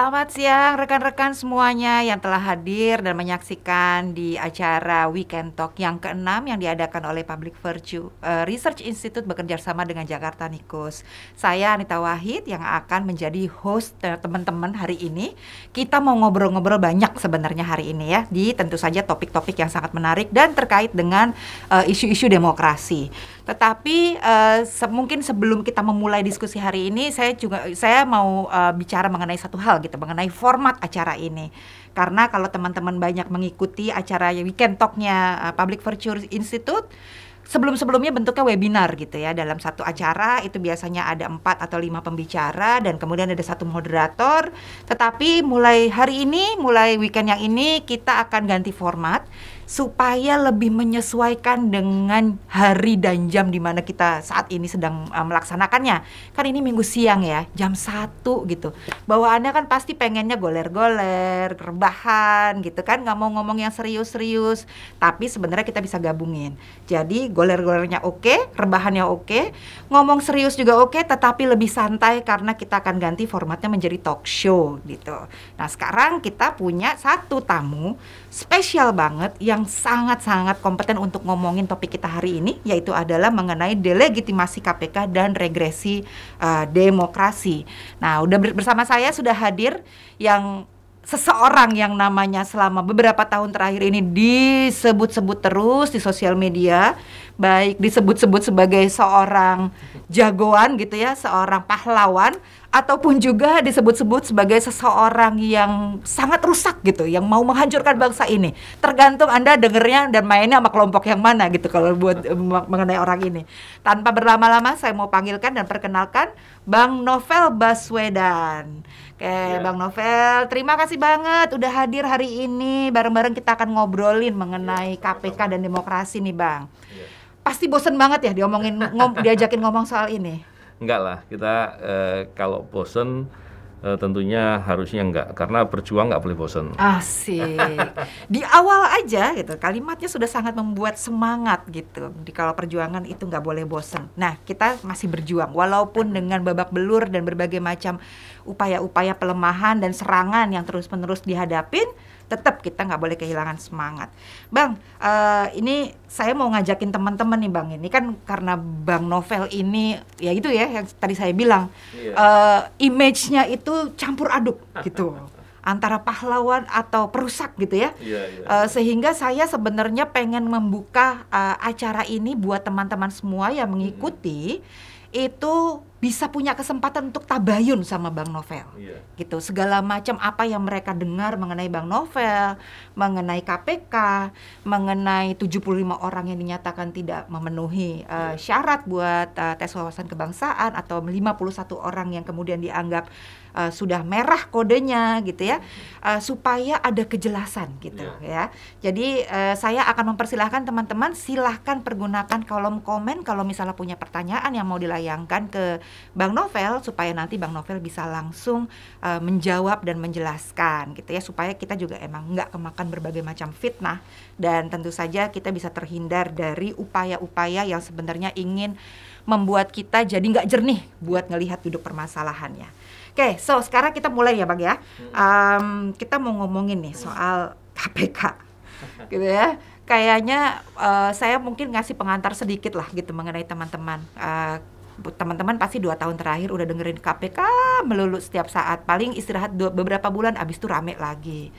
Selamat siang rekan-rekan semuanya yang telah hadir dan menyaksikan di acara Weekend Talk yang ke-6 yang diadakan oleh Public Virtue eh, Research Institute bekerja sama dengan Jakarta Nikus. Saya Anita Wahid yang akan menjadi host eh, teman-teman hari ini. Kita mau ngobrol-ngobrol banyak sebenarnya hari ini ya di tentu saja topik-topik yang sangat menarik dan terkait dengan eh, isu-isu uh, isu -isu demokrasi. Tetapi uh, mungkin sebelum kita memulai diskusi hari ini, saya juga saya mau uh, bicara mengenai satu hal gitu, mengenai format acara ini. Karena kalau teman-teman banyak mengikuti acara weekend talknya uh, Public Virtue Institute, sebelum-sebelumnya bentuknya webinar gitu ya dalam satu acara itu biasanya ada empat atau lima pembicara dan kemudian ada satu moderator tetapi mulai hari ini mulai weekend yang ini kita akan ganti format supaya lebih menyesuaikan dengan hari dan jam di mana kita saat ini sedang uh, melaksanakannya. Kan ini minggu siang ya, jam 1 gitu. Bawaannya kan pasti pengennya goler-goler, rebahan gitu kan, nggak mau ngomong yang serius-serius. Tapi sebenarnya kita bisa gabungin. Jadi goler-golernya oke, okay, rebahannya oke, ngomong serius juga oke, tetapi lebih santai karena kita akan ganti formatnya menjadi talk show gitu. Nah sekarang kita punya satu tamu spesial banget yang sangat-sangat kompeten untuk ngomongin topik kita hari ini yaitu adalah mengenai delegitimasi KPK dan regresi uh, demokrasi. Nah, udah bersama saya sudah hadir yang seseorang yang namanya selama beberapa tahun terakhir ini disebut-sebut terus di sosial media, baik disebut-sebut sebagai seorang jagoan gitu ya, seorang pahlawan ataupun juga disebut-sebut sebagai seseorang yang sangat rusak gitu, yang mau menghancurkan bangsa ini. Tergantung Anda dengernya dan mainnya sama kelompok yang mana gitu kalau buat eh, mengenai orang ini. Tanpa berlama-lama saya mau panggilkan dan perkenalkan Bang Novel Baswedan. Oke, yeah. Bang Novel, terima kasih banget udah hadir hari ini. Bareng-bareng kita akan ngobrolin mengenai yeah, KPK dan demokrasi nih, Bang. Yeah. Pasti bosen banget ya diomongin ngom diajakin ngomong soal ini. Enggak lah, kita uh, kalau bosen Uh, tentunya harusnya enggak karena berjuang enggak boleh bosan. Asik. Di awal aja gitu kalimatnya sudah sangat membuat semangat gitu. Di kalau perjuangan itu enggak boleh bosan. Nah, kita masih berjuang walaupun dengan babak belur dan berbagai macam upaya-upaya pelemahan dan serangan yang terus-menerus dihadapin tetap kita nggak boleh kehilangan semangat. Bang, uh, ini saya mau ngajakin teman-teman nih Bang, ini kan karena Bang Novel ini, ya itu ya yang tadi saya bilang, yeah. Iya. uh, image-nya itu campur aduk gitu. antara pahlawan atau perusak gitu ya, yeah, yeah. Uh, sehingga saya sebenarnya pengen membuka uh, acara ini buat teman-teman semua yang mengikuti itu bisa punya kesempatan untuk tabayun sama Bang Novel. Yeah. Gitu. Segala macam apa yang mereka dengar mengenai Bang Novel, mengenai KPK, mengenai 75 orang yang dinyatakan tidak memenuhi uh, eh, yeah. syarat buat uh, tes wawasan kebangsaan atau 51 orang yang kemudian dianggap uh, sudah merah kodenya gitu ya uh, supaya ada kejelasan gitu yeah. ya jadi uh, saya akan mempersilahkan teman-teman silahkan pergunakan kolom komen kalau misalnya punya pertanyaan yang mau dilayangkan ke Bang Novel supaya nanti Bang Novel bisa langsung uh, menjawab dan menjelaskan gitu ya supaya kita juga emang nggak kemakan berbagai macam fitnah dan tentu saja kita bisa terhindar dari upaya-upaya yang sebenarnya ingin membuat kita jadi nggak jernih buat ngelihat duduk permasalahannya. Oke, okay, so sekarang kita mulai ya Bang ya. Um, kita mau ngomongin nih soal KPK, gitu ya. Kayaknya uh, saya mungkin ngasih pengantar sedikit lah gitu mengenai teman-teman. Uh, teman-teman pasti dua tahun terakhir udah dengerin KPK melulu setiap saat. Paling istirahat dua, beberapa bulan, abis itu rame lagi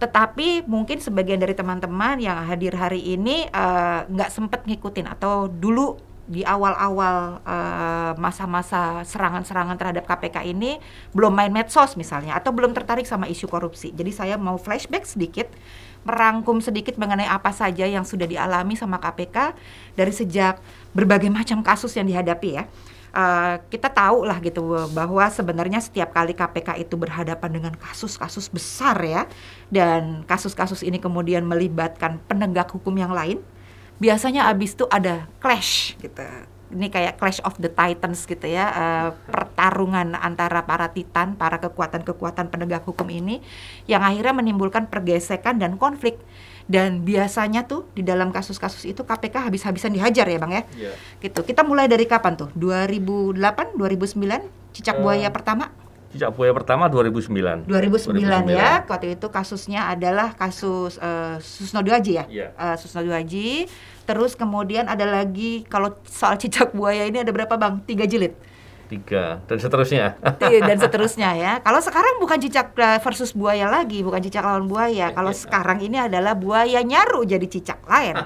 tetapi mungkin sebagian dari teman-teman yang hadir hari ini eh, nggak uh, sempet ngikutin atau dulu di awal-awal eh, masa-masa serangan-serangan terhadap KPK ini belum main medsos misalnya atau belum tertarik sama isu korupsi. Jadi saya mau flashback sedikit merangkum sedikit mengenai apa saja yang sudah dialami sama KPK dari sejak berbagai macam kasus yang dihadapi ya. Uh, kita tahu lah gitu bahwa sebenarnya setiap kali KPK itu berhadapan dengan kasus-kasus besar ya dan kasus-kasus ini kemudian melibatkan penegak hukum yang lain biasanya abis itu ada clash gitu ini kayak Clash of the Titans gitu ya, uh, pertarungan antara para titan, para kekuatan-kekuatan penegak hukum ini yang akhirnya menimbulkan pergesekan dan konflik. Dan biasanya tuh di dalam kasus-kasus itu KPK habis-habisan dihajar ya Bang ya. Yeah. Gitu. Kita mulai dari kapan tuh? 2008, 2009 cicak uh, buaya pertama? Cicak buaya pertama 2009. 2009. 2009 ya, waktu itu kasusnya adalah kasus uh, eh, Susno Duaji ya, yeah. Iya. uh, Susno Duaji. Terus kemudian ada lagi kalau soal cicak buaya ini ada berapa bang? Tiga jilid tiga dan seterusnya. Iya, dan seterusnya ya. Kalau sekarang bukan cicak eh, versus buaya lagi, bukan cicak lawan buaya. Iya, Kalau iya. sekarang ini adalah buaya nyaru jadi cicak lain.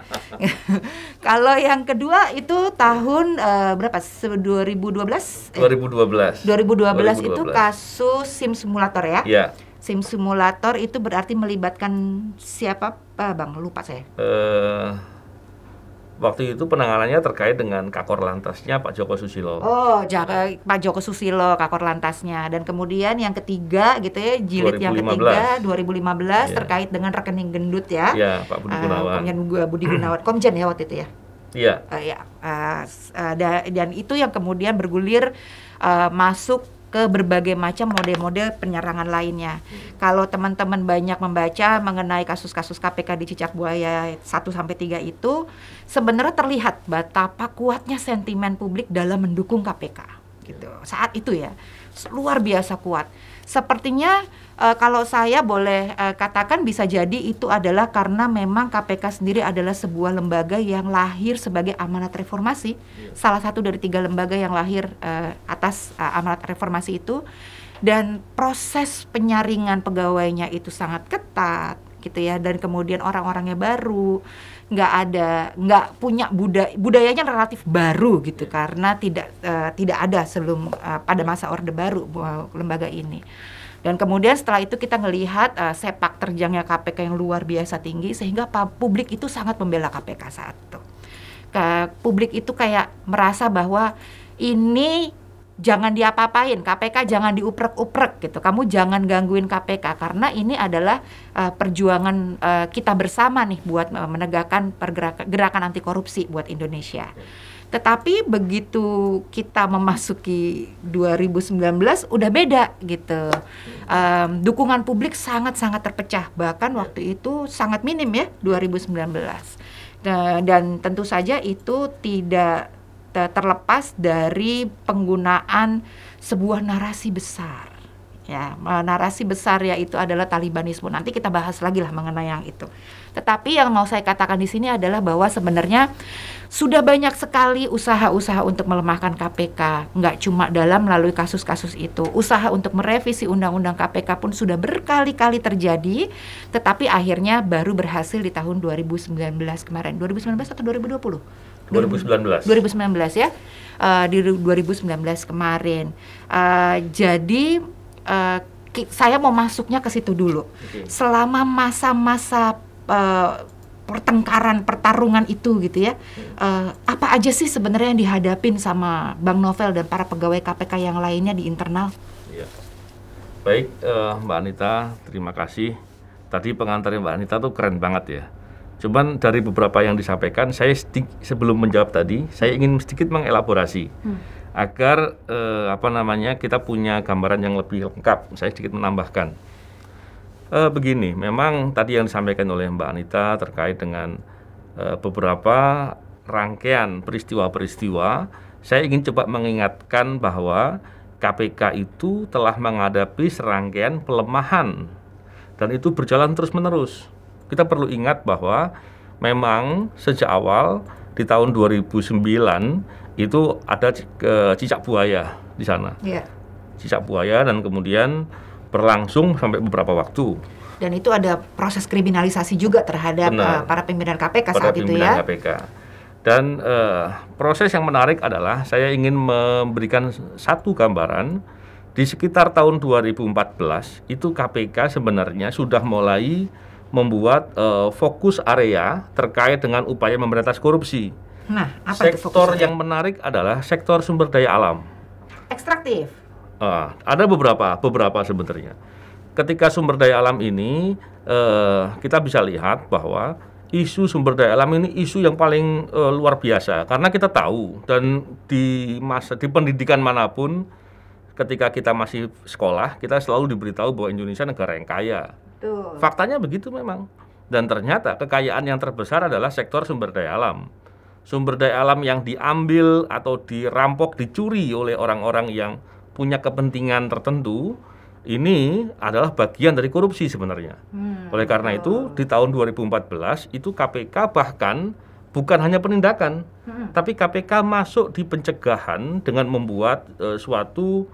Kalau yang kedua itu tahun uh, berapa? 2012? Eh, 2012. 2012. itu kasus sim simulator ya. yeah. Sim simulator itu berarti melibatkan siapa, Bang? Lupa saya. Uh, waktu itu penanganannya terkait dengan Kakor Lantasnya Pak Joko Susilo. Oh, jaka, eh, Pak Joko Susilo Kakor Lantasnya dan kemudian yang ketiga gitu ya jilid 2015. yang ketiga 2015 yeah. terkait dengan rekening gendut ya. Iya, yeah, Pak Budi eh, Gunawan. Uh, Budi Gunawan Komjen ya waktu itu ya. Iya. Yeah. Uh, ya. Uh, dan itu yang kemudian bergulir uh, masuk ke berbagai macam model-model penyerangan lainnya. Hmm. Kalau teman-teman banyak membaca mengenai kasus-kasus KPK di Cicak Buaya 1 sampai 3 itu, sebenarnya terlihat betapa kuatnya sentimen publik dalam mendukung KPK gitu. Ya. Saat itu ya, luar biasa kuat. Sepertinya uh, kalau saya boleh uh, katakan bisa jadi itu adalah karena memang KPK sendiri adalah sebuah lembaga yang lahir sebagai amanat reformasi, ya. salah satu dari tiga lembaga yang lahir uh, atas uh, amanat reformasi itu, dan proses penyaringan pegawainya itu sangat ketat, gitu ya, dan kemudian orang-orangnya baru nggak ada nggak punya budaya budayanya relatif baru gitu karena tidak uh, tidak ada sebelum uh, pada masa orde baru eh, lembaga ini. Dan kemudian setelah itu kita melihat uh, sepak terjangnya KPK yang luar biasa tinggi sehingga publik itu sangat membela KPK saat itu. Ke, publik itu kayak merasa bahwa ini jangan diapa-apain, KPK jangan diuprek-uprek gitu. Kamu jangan gangguin KPK karena ini adalah uh, perjuangan uh, kita bersama nih buat eh, menegakkan pergerakan gerakan anti korupsi buat Indonesia. Tetapi begitu kita memasuki 2019 udah beda gitu. Um, dukungan publik sangat-sangat terpecah. Bahkan waktu itu sangat minim ya 2019. Nah, dan tentu saja itu tidak terlepas dari penggunaan sebuah narasi besar ya eh, narasi besar yaitu adalah Talibanisme nanti kita bahas lagi lah mengenai yang itu tetapi yang mau saya katakan di sini adalah bahwa sebenarnya sudah banyak sekali usaha-usaha untuk melemahkan KPK nggak cuma dalam melalui kasus-kasus itu usaha untuk merevisi undang-undang KPK pun sudah berkali-kali terjadi tetapi akhirnya baru berhasil di tahun 2019 kemarin 2019 atau 2020 2019. 2019 ya. Uh, di 2019 kemarin. Uh, jadi uh, saya mau masuknya ke situ dulu. Okay. Selama masa-masa uh, pertengkaran pertarungan itu gitu ya uh, apa aja sih sebenarnya yang dihadapin sama Bang Novel dan para pegawai KPK yang lainnya di internal? Ya. Baik uh, Mbak Anita, terima kasih. Tadi pengantarnya Mbak Anita tuh keren banget ya. Cuman dari beberapa yang disampaikan, saya sebelum menjawab tadi, saya ingin sedikit mengelaborasi hmm. agar eh, apa namanya kita punya gambaran yang lebih lengkap. Saya sedikit menambahkan. Eh, begini, memang tadi yang disampaikan oleh Mbak Anita terkait dengan eh, beberapa rangkaian peristiwa-peristiwa. Saya ingin coba mengingatkan bahwa KPK itu telah menghadapi serangkaian pelemahan dan itu berjalan terus-menerus kita perlu ingat bahwa memang sejak awal di tahun 2009 itu ada cicak buaya di sana. Yeah. Cicak buaya dan kemudian berlangsung sampai beberapa waktu. Dan itu ada proses kriminalisasi juga terhadap Benar. Eh, para pimpinan KPK para saat pimpinan itu ya. KPK. Dan uh, proses yang menarik adalah saya ingin memberikan satu gambaran di sekitar tahun 2014 itu KPK sebenarnya sudah mulai membuat uh, fokus area terkait dengan upaya memberantas korupsi. Nah, apa sektor itu yang menarik adalah sektor sumber daya alam. Ekstraktif. Uh, ada beberapa, beberapa sebenarnya. Ketika sumber daya alam ini uh, kita bisa lihat bahwa isu sumber daya alam ini isu yang paling uh, luar biasa karena kita tahu dan di masa di pendidikan manapun ketika kita masih sekolah kita selalu diberitahu bahwa Indonesia negara yang kaya Betul. Faktanya begitu memang. Dan ternyata kekayaan yang terbesar adalah sektor sumber daya alam. Sumber daya alam yang diambil atau dirampok, dicuri oleh orang-orang yang punya kepentingan tertentu ini adalah bagian dari korupsi sebenarnya. Hmm, Oleh karena betul. itu di tahun 2014 itu KPK bahkan bukan hanya penindakan, hmm. tapi KPK masuk di pencegahan dengan membuat uh, suatu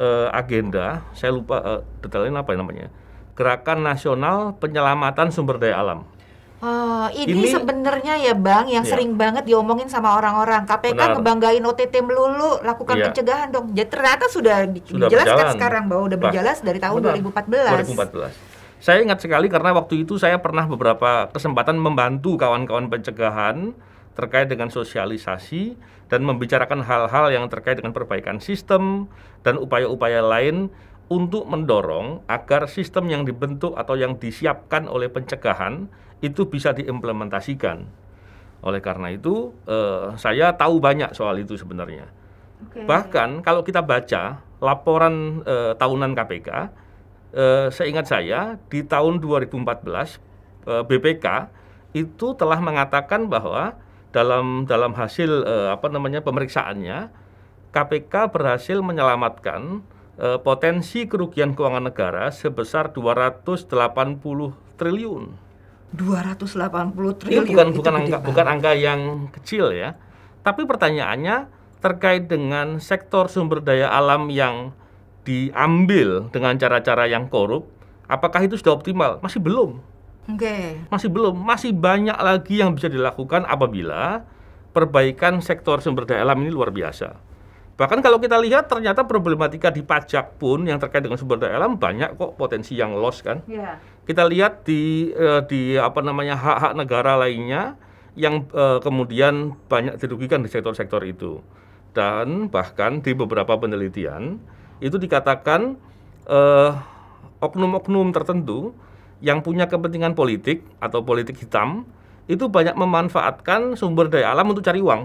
uh, agenda. Saya lupa uh, detailnya apa namanya. Gerakan Nasional Penyelamatan Sumber Daya Alam. Oh, ini, ini sebenarnya ya Bang yang iya. sering banget diomongin sama orang-orang. KPK Benar. ngebanggain OTT melulu, lakukan iya. pencegahan dong. Ya, ternyata sudah, di, sudah dijelaskan berjalan. sekarang bahwa sudah berjelas dari tahun Benar. 2014. 2014. Saya ingat sekali karena waktu itu saya pernah beberapa kesempatan membantu kawan-kawan pencegahan terkait dengan sosialisasi dan membicarakan hal-hal yang terkait dengan perbaikan sistem dan upaya-upaya lain untuk mendorong agar sistem yang dibentuk atau yang disiapkan oleh pencegahan itu bisa diimplementasikan. Oleh karena itu, eh, saya tahu banyak soal itu sebenarnya. Okay. Bahkan kalau kita baca laporan eh, tahunan KPK, eh, seingat saya di tahun 2014 eh, BPK itu telah mengatakan bahwa dalam dalam hasil eh, apa namanya pemeriksaannya KPK berhasil menyelamatkan eh, potensi kerugian keuangan negara sebesar 280 triliun. 280 triliun. Ini bukan itu bukan angka bukan angka yang kecil ya. Tapi pertanyaannya terkait dengan sektor sumber daya alam yang diambil dengan cara-cara yang korup, apakah itu sudah optimal? Masih belum. Oke. Okay. Masih belum, masih banyak lagi yang bisa dilakukan apabila perbaikan sektor sumber daya alam ini luar biasa. Bahkan kalau kita lihat ternyata problematika di pajak pun yang terkait dengan sumber daya alam banyak kok potensi yang loss kan. Yeah. Kita lihat di eh, di apa namanya hak-hak negara lainnya yang eh, kemudian banyak dirugikan di sektor-sektor itu. Dan bahkan di beberapa penelitian itu dikatakan oknum eh, oknum-oknum tertentu yang punya kepentingan politik atau politik hitam itu banyak memanfaatkan sumber daya alam untuk cari uang.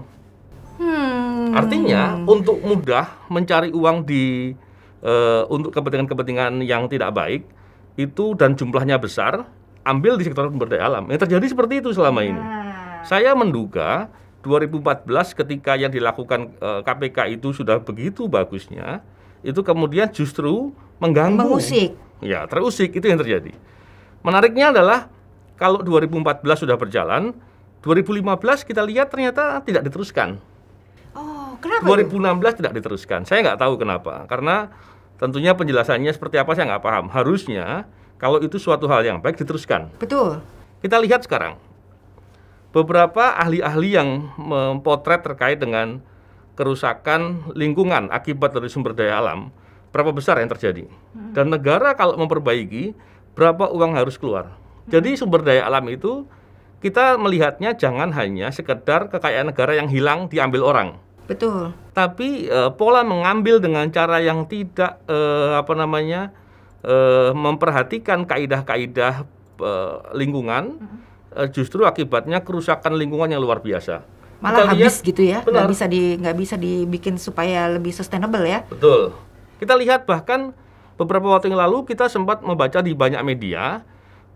Hmm. Hmm. Artinya untuk mudah mencari uang di uh, untuk kepentingan-kepentingan yang tidak baik itu dan jumlahnya besar, ambil di sektor sumber daya alam. Yang terjadi seperti itu selama ini. Ya. Saya menduga 2014 ketika yang dilakukan uh, eh, KPK itu sudah begitu bagusnya, itu kemudian justru mengganggu. Mengusik. Ya, terusik itu yang terjadi. Menariknya adalah kalau 2014 sudah berjalan, 2015 kita lihat ternyata tidak diteruskan. Kenapa? 2016 itu? tidak diteruskan. Saya nggak tahu kenapa. Karena tentunya penjelasannya seperti apa saya nggak paham. Harusnya kalau itu suatu hal yang baik diteruskan. Betul. Kita lihat sekarang beberapa ahli-ahli yang mempotret terkait dengan kerusakan lingkungan akibat dari sumber daya alam berapa besar yang terjadi hmm. dan negara kalau memperbaiki berapa uang harus keluar hmm. jadi sumber daya alam itu kita melihatnya jangan hanya sekedar kekayaan negara yang hilang diambil orang Betul. Tapi e, pola mengambil dengan cara yang tidak e, apa namanya e, memperhatikan kaidah-kaidah e, lingkungan, e, justru akibatnya kerusakan lingkungan yang luar biasa. Malah kita habis lihat, gitu ya, nggak bisa di nggak bisa dibikin supaya lebih sustainable ya. Betul. Kita lihat bahkan beberapa waktu yang lalu kita sempat membaca di banyak media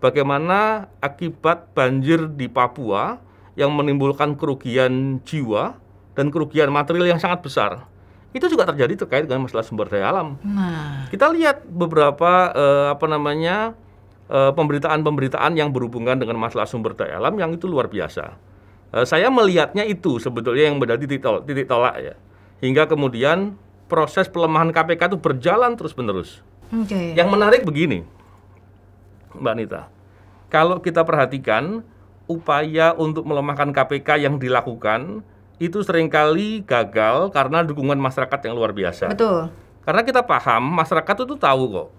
bagaimana akibat banjir di Papua yang menimbulkan kerugian jiwa dan kerugian material yang sangat besar itu juga terjadi terkait dengan masalah sumber daya alam. Nah. Kita lihat beberapa uh, apa namanya pemberitaan eh, pemberitaan-pemberitaan yang berhubungan dengan masalah sumber daya alam yang itu luar biasa. Uh, saya melihatnya itu sebetulnya yang menjadi titik, tol titik tolak ya, hingga kemudian proses pelemahan KPK itu berjalan terus-menerus. Okay. Yang menarik begini, Mbak Nita, kalau kita perhatikan upaya untuk melemahkan KPK yang dilakukan itu seringkali gagal karena dukungan masyarakat yang luar biasa. Betul. Karena kita paham, masyarakat itu tahu kok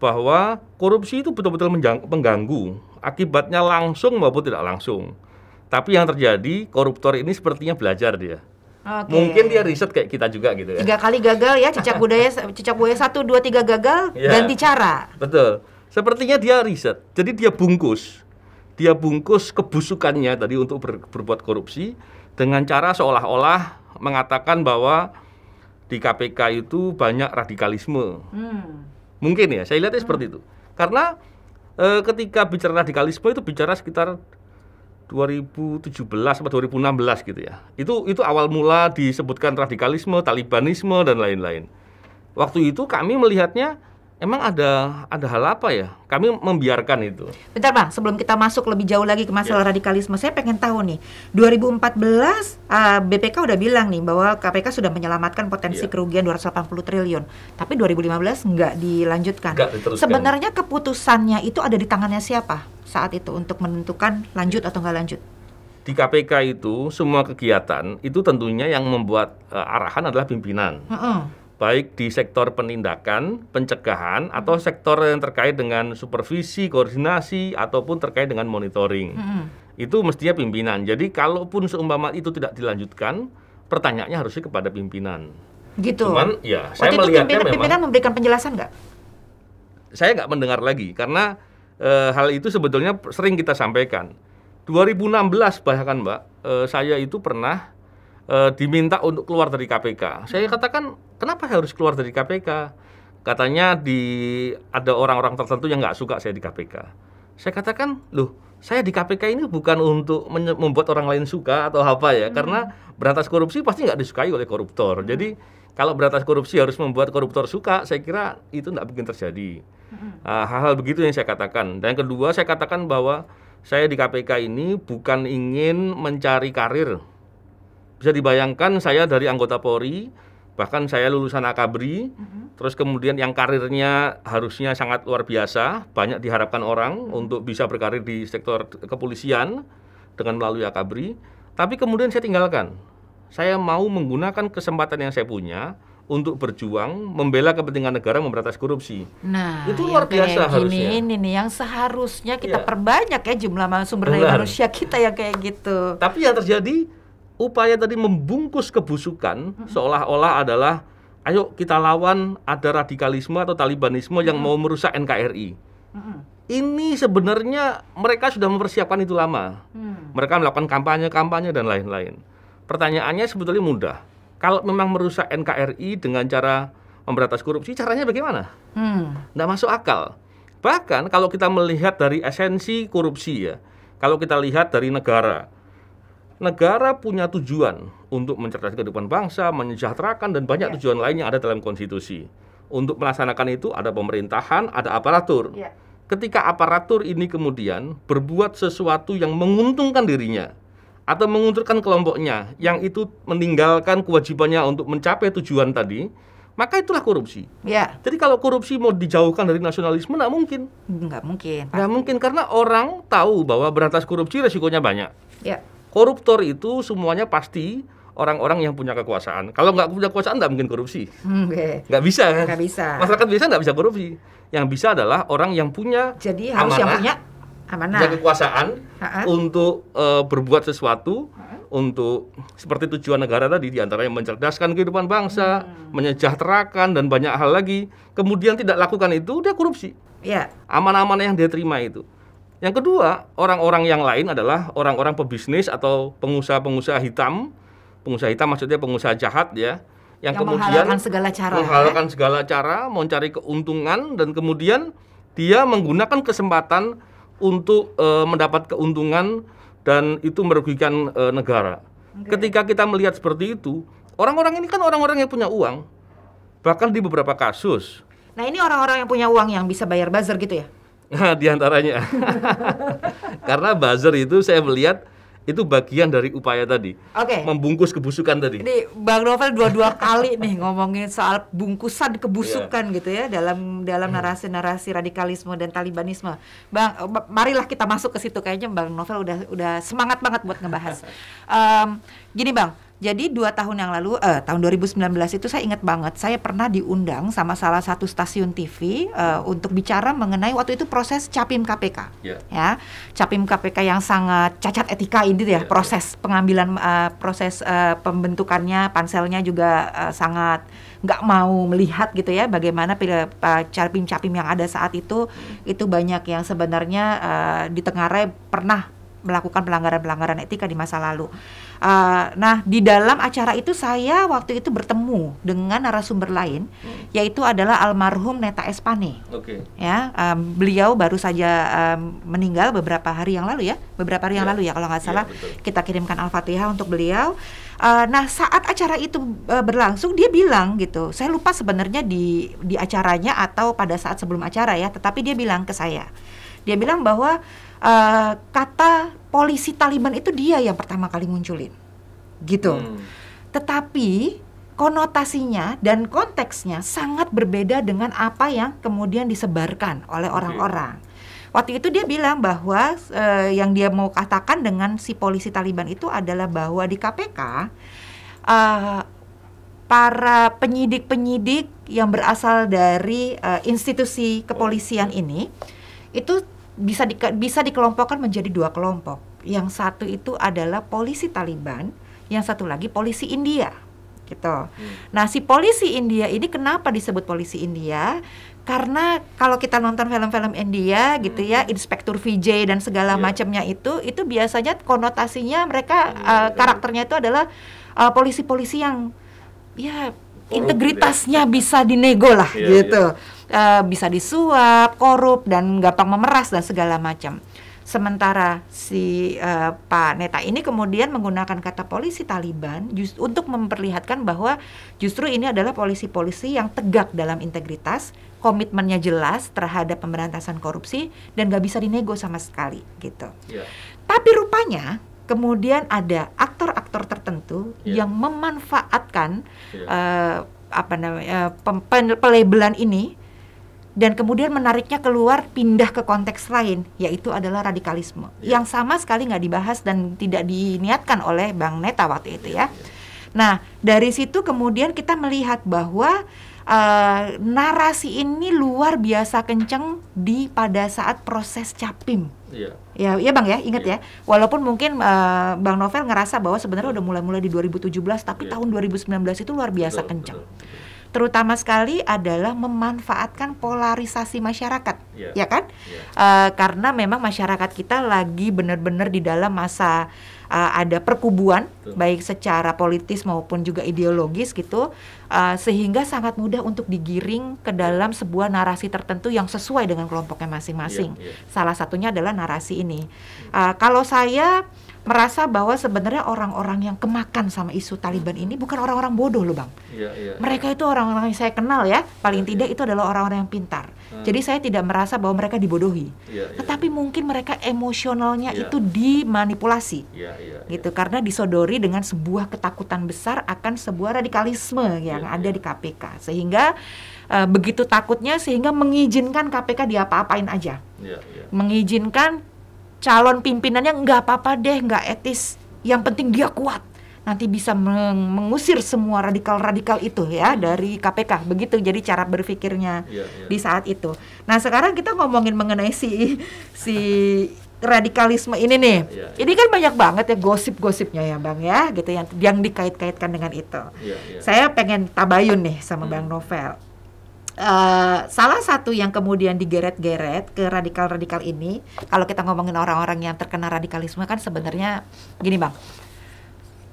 bahwa korupsi itu betul-betul mengganggu, akibatnya langsung maupun tidak langsung. Tapi yang terjadi, koruptor ini sepertinya belajar dia. Okay. Mungkin dia riset kayak kita juga gitu ya. Tiga kali gagal ya, cicak budaya cicak budaya satu dua tiga gagal, yeah. ganti cara. Betul. Sepertinya dia riset. Jadi dia bungkus, dia bungkus kebusukannya tadi untuk ber, berbuat korupsi dengan cara seolah-olah mengatakan bahwa di KPK itu banyak radikalisme. Hmm. Mungkin ya, saya lihatnya hmm. seperti itu. Karena e, ketika bicara radikalisme itu bicara sekitar 2017 atau 2016 gitu ya. Itu itu awal mula disebutkan radikalisme, talibanisme dan lain-lain. Waktu itu kami melihatnya Emang ada ada hal apa ya? Kami membiarkan itu. Bentar bang, sebelum kita masuk lebih jauh lagi ke masalah yeah. radikalisme, saya pengen tahu nih, 2014 uh, BPK udah bilang nih bahwa KPK sudah menyelamatkan potensi yeah. kerugian 280 triliun, tapi 2015 nggak dilanjutkan. Nggak diteruskan. Sebenarnya keputusannya itu ada di tangannya siapa saat itu untuk menentukan lanjut atau nggak lanjut? Di KPK itu semua kegiatan itu tentunya yang membuat uh, arahan adalah pimpinan. Mm -hmm baik di sektor penindakan, pencegahan, hmm. atau sektor yang terkait dengan supervisi, koordinasi, ataupun terkait dengan monitoring. Hmm. Itu mestinya pimpinan. Jadi kalaupun seumpama itu tidak dilanjutkan, pertanyaannya harusnya kepada pimpinan. Gitu. Cuman ya, Waktu saya itu melihatnya pimpinan, memang. Pimpinan memberikan penjelasan nggak? Saya nggak mendengar lagi karena e, hal itu sebetulnya sering kita sampaikan. 2016 bahkan Mbak, e, saya itu pernah e, diminta untuk keluar dari KPK. Saya katakan kenapa harus keluar dari KPK? Katanya di ada orang-orang tertentu yang nggak suka saya di KPK. Saya katakan, loh, saya di KPK ini bukan untuk membuat orang lain suka atau apa ya, hmm. karena berantas korupsi pasti nggak disukai oleh koruptor. Hmm. Jadi kalau berantas korupsi harus membuat koruptor suka, saya kira itu nggak mungkin terjadi. Hmm. Uh, hal-hal begitu yang saya katakan. Dan yang kedua, saya katakan bahwa saya di KPK ini bukan ingin mencari karir bisa dibayangkan saya dari anggota Polri, bahkan saya lulusan Akabri, mm-hmm. terus kemudian yang karirnya harusnya sangat luar biasa, banyak diharapkan orang mm-hmm. untuk bisa berkarir di sektor kepolisian dengan melalui Akabri, tapi kemudian saya tinggalkan. Saya mau menggunakan kesempatan yang saya punya untuk berjuang membela kepentingan negara memberantas korupsi. Nah, itu luar biasa harusnya. Ini yang seharusnya kita ya. perbanyak ya jumlah sumber daya manusia kita yang kayak gitu. Tapi yang terjadi upaya tadi membungkus kebusukan seolah-olah adalah ayo kita lawan ada radikalisme atau talibanisme yang mau merusak NKRI. Ini sebenarnya mereka sudah mempersiapkan itu lama. Hmm. Mereka melakukan kampanye-kampanye dan lain-lain. Pertanyaannya sebetulnya mudah. Kalau memang merusak NKRI dengan cara memberantas korupsi, caranya bagaimana? Hmm. masuk akal. Bahkan kalau kita melihat dari esensi korupsi ya, kalau kita lihat dari negara, negara punya tujuan untuk mencerdaskan kehidupan bangsa, menyejahterakan dan banyak yeah. tujuan lain yang ada dalam konstitusi. Untuk melaksanakan itu ada pemerintahan, ada aparatur. Yeah. Ketika aparatur ini kemudian berbuat sesuatu yang menguntungkan dirinya atau menguntungkan kelompoknya yang itu meninggalkan kewajibannya untuk mencapai tujuan tadi, maka itulah korupsi. Ya. Jadi kalau korupsi mau dijauhkan dari nasionalisme nggak mungkin. Nggak mungkin. Nggak mungkin karena orang tahu bahwa berantas korupsi resikonya banyak. Ya koruptor itu semuanya pasti orang-orang yang punya kekuasaan. Kalau nggak punya kekuasaan nggak mungkin korupsi. Okay. Nggak bisa. Nggak bisa. Masyarakat biasa nggak bisa korupsi. Yang bisa adalah orang yang punya Jadi amanah, harus yang punya amanah. Punya kekuasaan Ha-ha. untuk uh, berbuat sesuatu untuk seperti tujuan negara tadi diantaranya mencerdaskan kehidupan bangsa, hmm. menyejahterakan dan banyak hal lagi. Kemudian tidak lakukan itu dia korupsi. Iya. Yeah. aman amanah yang dia terima itu. Yang kedua, orang-orang yang lain adalah orang-orang pebisnis atau pengusaha-pengusaha hitam. Pengusaha hitam maksudnya pengusaha jahat ya. Yang, yang kemudian menghalalkan segala cara. Menghalalkan ya? segala cara, mencari keuntungan dan kemudian dia menggunakan kesempatan untuk e, mendapat keuntungan dan itu merugikan e, negara. Okay. Ketika kita melihat seperti itu, orang-orang ini kan orang-orang yang punya uang. Bahkan di beberapa kasus. Nah, ini orang-orang yang punya uang yang bisa bayar buzzer gitu ya? Nah, di antaranya. Karena buzzer itu saya melihat itu bagian dari upaya tadi. Oke. Okay. Membungkus kebusukan tadi. Ini Bang Novel dua-dua kali nih ngomongin soal bungkusan kebusukan yeah. gitu ya dalam dalam narasi-narasi radikalisme dan talibanisme. Bang, eh, marilah kita masuk ke situ kayaknya Bang Novel udah udah semangat banget buat ngebahas. Um, gini Bang, jadi dua tahun yang lalu, eh, tahun 2019 itu saya ingat banget, saya pernah diundang sama salah satu stasiun TV eh, hmm. untuk bicara mengenai waktu itu proses capim KPK, yeah. ya, capim KPK yang sangat cacat etika ini ya, yeah, ya. proses pengambilan, eh, proses eh, pembentukannya, panselnya juga eh, sangat nggak mau melihat gitu ya bagaimana eh, capim-capim yang ada saat itu mm. itu banyak yang sebenarnya uh, eh, ditengarai pernah melakukan pelanggaran-pelanggaran etika di masa lalu. Uh, nah, di dalam acara itu saya waktu itu bertemu dengan narasumber lain, hmm. yaitu adalah almarhum Neta Espane. Oke. Okay. Ya, um, beliau baru saja um, meninggal beberapa hari yang lalu ya, beberapa hari yeah. yang ya. lalu ya kalau nggak ya, salah. Yeah, kita kirimkan al-fatihah untuk beliau. Uh, nah, saat acara itu uh, berlangsung, dia bilang gitu. Saya lupa sebenarnya di di acaranya atau pada saat sebelum acara ya, tetapi dia bilang ke saya dia bilang bahwa uh, kata polisi Taliban itu dia yang pertama kali munculin. Gitu. Hmm. Tetapi konotasinya dan konteksnya sangat berbeda dengan apa yang kemudian disebarkan oleh orang-orang. Okay. Waktu itu dia bilang bahwa uh, yang dia mau katakan dengan si polisi Taliban itu adalah bahwa di KPK uh, eh, para penyidik-penyidik yang berasal dari uh, institusi kepolisian ini itu bisa di, bisa dikelompokkan menjadi dua kelompok. Yang satu itu adalah polisi Taliban, yang satu lagi polisi India. Gitu. Hmm. Nah, si polisi India ini kenapa disebut polisi India? Karena kalau kita nonton film-film India gitu ya, hmm. Inspektur Vijay dan segala yeah. macamnya itu itu biasanya konotasinya mereka hmm. uh, karakternya itu adalah polisi uh, polisi-polisi yang ya integritasnya ya. bisa dinego lah yeah, gitu. Yeah e, bisa disuap, korup dan gampang memeras dan segala macam. Sementara si uh, Pak Neta ini kemudian menggunakan kata polisi Taliban just, untuk memperlihatkan bahwa justru ini adalah polisi-polisi yang tegak dalam integritas, komitmennya jelas terhadap pemberantasan korupsi dan gak bisa dinego sama sekali gitu. Yeah. Tapi rupanya kemudian ada aktor-aktor tertentu yeah. yang memanfaatkan yeah. Iya. uh, apa namanya uh, pelabelan ini dan kemudian menariknya keluar pindah ke konteks lain yaitu adalah radikalisme yeah. yang sama sekali nggak dibahas dan tidak diniatkan oleh Bang Neta waktu itu ya. Yeah. Nah dari situ kemudian kita melihat bahwa uh, narasi ini luar biasa kenceng di pada saat proses capim. Iya. Ya, ya Bang ya, ingat yeah. ya. Walaupun mungkin uh, Bang Novel ngerasa bahwa sebenarnya iya. udah mulai-mulai di 2017 tapi yeah. tahun 2019 itu luar biasa betul, kenceng. Betul, betul terutama sekali adalah memanfaatkan polarisasi masyarakat, yeah. ya kan? Yeah. Iya. Uh, karena memang masyarakat kita lagi benar-benar di dalam masa uh, ada perkubuan, Betul. baik secara politis maupun juga ideologis gitu, uh, sehingga sangat mudah untuk digiring ke dalam sebuah narasi tertentu yang sesuai dengan kelompoknya masing-masing. Yeah, yeah. Salah satunya adalah narasi ini. Uh, kalau saya merasa bahwa sebenarnya orang-orang yang kemakan sama isu Taliban ini bukan orang-orang bodoh loh bang. Ya, ya, mereka itu orang-orang yang saya kenal ya, paling ya, tidak ya. itu adalah orang-orang yang pintar. Hmm. Jadi saya tidak merasa bahwa mereka dibodohi, ya, ya. tetapi iya. mungkin mereka emosionalnya ya. itu dimanipulasi, ya, ya, ya. gitu karena disodori dengan sebuah ketakutan besar akan sebuah radikalisme iya, yang ya, ada di KPK sehingga uh, begitu takutnya sehingga mengizinkan KPK diapa-apain aja, ya, ya. mengizinkan calon pimpinannya nggak apa-apa deh nggak etis yang penting dia kuat nanti bisa meng mengusir semua radikal-radikal itu ya dari KPK begitu jadi cara berpikirnya yeah, yeah. di saat itu. Nah sekarang kita ngomongin mengenai si si radikalisme ini nih. Yeah, yeah. Ini kan banyak banget ya gosip-gosipnya ya Bang ya gitu yang yang dikait-kaitkan dengan itu. Yeah, yeah. Saya pengen tabayun nih sama hmm. Bang Novel Eh, salah satu yang kemudian digeret-geret ke radikal-radikal ini, kalau kita ngomongin orang-orang yang terkena radikalisme kan sebenarnya gini bang,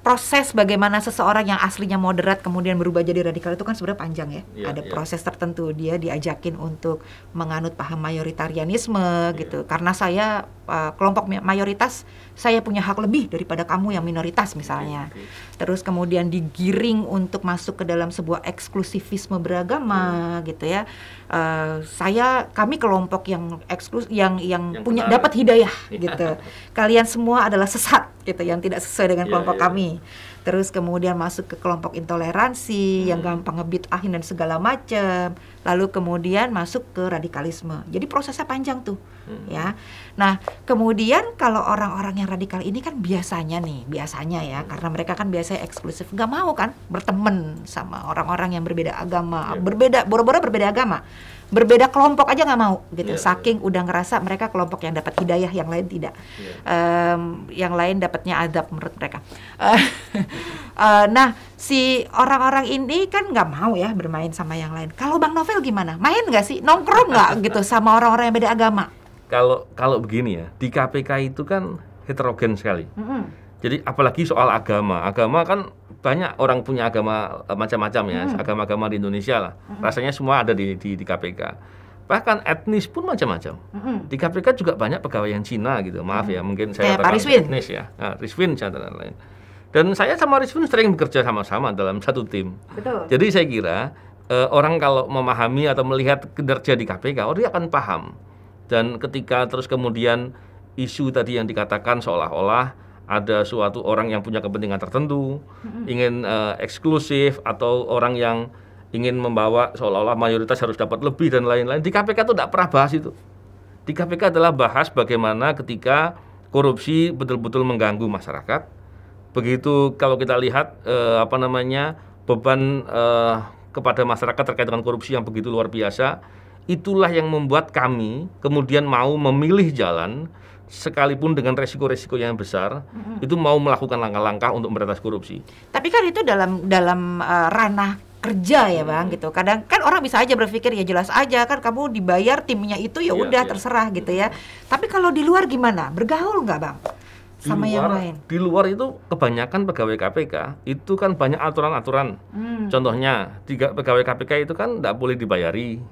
proses bagaimana seseorang yang aslinya moderat kemudian berubah jadi radikal itu kan sebenarnya panjang ya. Yeah, Ada yeah. proses tertentu dia diajakin untuk menganut paham mayoritarianisme yeah. gitu. Karena saya uh, kelompok mayoritas saya punya hak lebih daripada kamu yang minoritas misalnya. Terus kemudian digiring untuk masuk ke dalam sebuah eksklusivisme beragama hmm. gitu ya. Uh, saya kami kelompok yang eksklus yang yang, yang punya dapat hidayah ya. gitu. Kalian semua adalah sesat gitu yang tidak sesuai dengan ya, kelompok yeah. kami. Terus kemudian masuk ke kelompok intoleransi hmm. yang gampang ngebit ahin dan segala macam. Lalu kemudian masuk ke radikalisme. Jadi prosesnya panjang tuh hmm. ya. Nah, kemudian kalau orang-orang yang radikal ini kan biasanya nih, biasanya ya, karena mereka kan biasanya eksklusif, nggak mau kan berteman sama orang-orang yang berbeda agama, yeah. berbeda, boro-boro berbeda agama, berbeda kelompok aja nggak mau gitu. Yeah. Iya. Saking udah ngerasa mereka kelompok yang dapat hidayah, yang lain tidak, yeah. Iya. um, yang lain dapatnya adab menurut mereka. Uh, uh, nah, si orang-orang ini kan nggak mau ya bermain sama yang lain. Kalau Bang Novel gimana? Main nggak sih? Nongkrong nggak gitu sama orang-orang yang beda agama? kalau kalau begini ya di KPK itu kan heterogen sekali. Mm -hmm. Jadi apalagi soal agama, agama kan banyak orang punya agama eh, macam-macam ya, mm -hmm. agama-agama di Indonesia lah. Mm -hmm. Rasanya semua ada di, di di KPK. Bahkan etnis pun macam-macam. Mm -hmm. Di KPK juga banyak pegawai yang Cina gitu. Maaf mm -hmm. ya, mungkin saya Kayak terlalu etnis ya. Nah, Riswin dan lain-lain. Dan saya sama Rizwin sering bekerja sama-sama dalam satu tim. Betul. Jadi saya kira eh, orang kalau memahami atau melihat kinerja di KPK, orang oh, dia akan paham dan ketika terus kemudian isu tadi yang dikatakan seolah-olah ada suatu orang yang punya kepentingan tertentu, ingin uh, eksklusif atau orang yang ingin membawa seolah-olah mayoritas harus dapat lebih dan lain-lain. Di KPK itu tidak pernah bahas itu. Di KPK adalah bahas bagaimana ketika korupsi betul-betul mengganggu masyarakat. Begitu kalau kita lihat uh, apa namanya beban uh, kepada masyarakat terkait dengan korupsi yang begitu luar biasa itulah yang membuat kami kemudian mau memilih jalan sekalipun dengan resiko-resiko yang besar hmm itu mau melakukan langkah-langkah untuk memberantas korupsi. Tapi kan itu dalam dalam uh, ranah kerja ya bang gitu. Kadang kan orang bisa aja berpikir ya jelas aja kan kamu dibayar timnya itu ya iya, udah ya, terserah gitu ya. Tapi kalau di luar gimana? Bergaul nggak bang? Di sama luar, yang lain. Di luar itu kebanyakan pegawai KPK itu kan banyak aturan-aturan. Hmm. Contohnya tiga pegawai KPK itu kan tidak boleh dibayari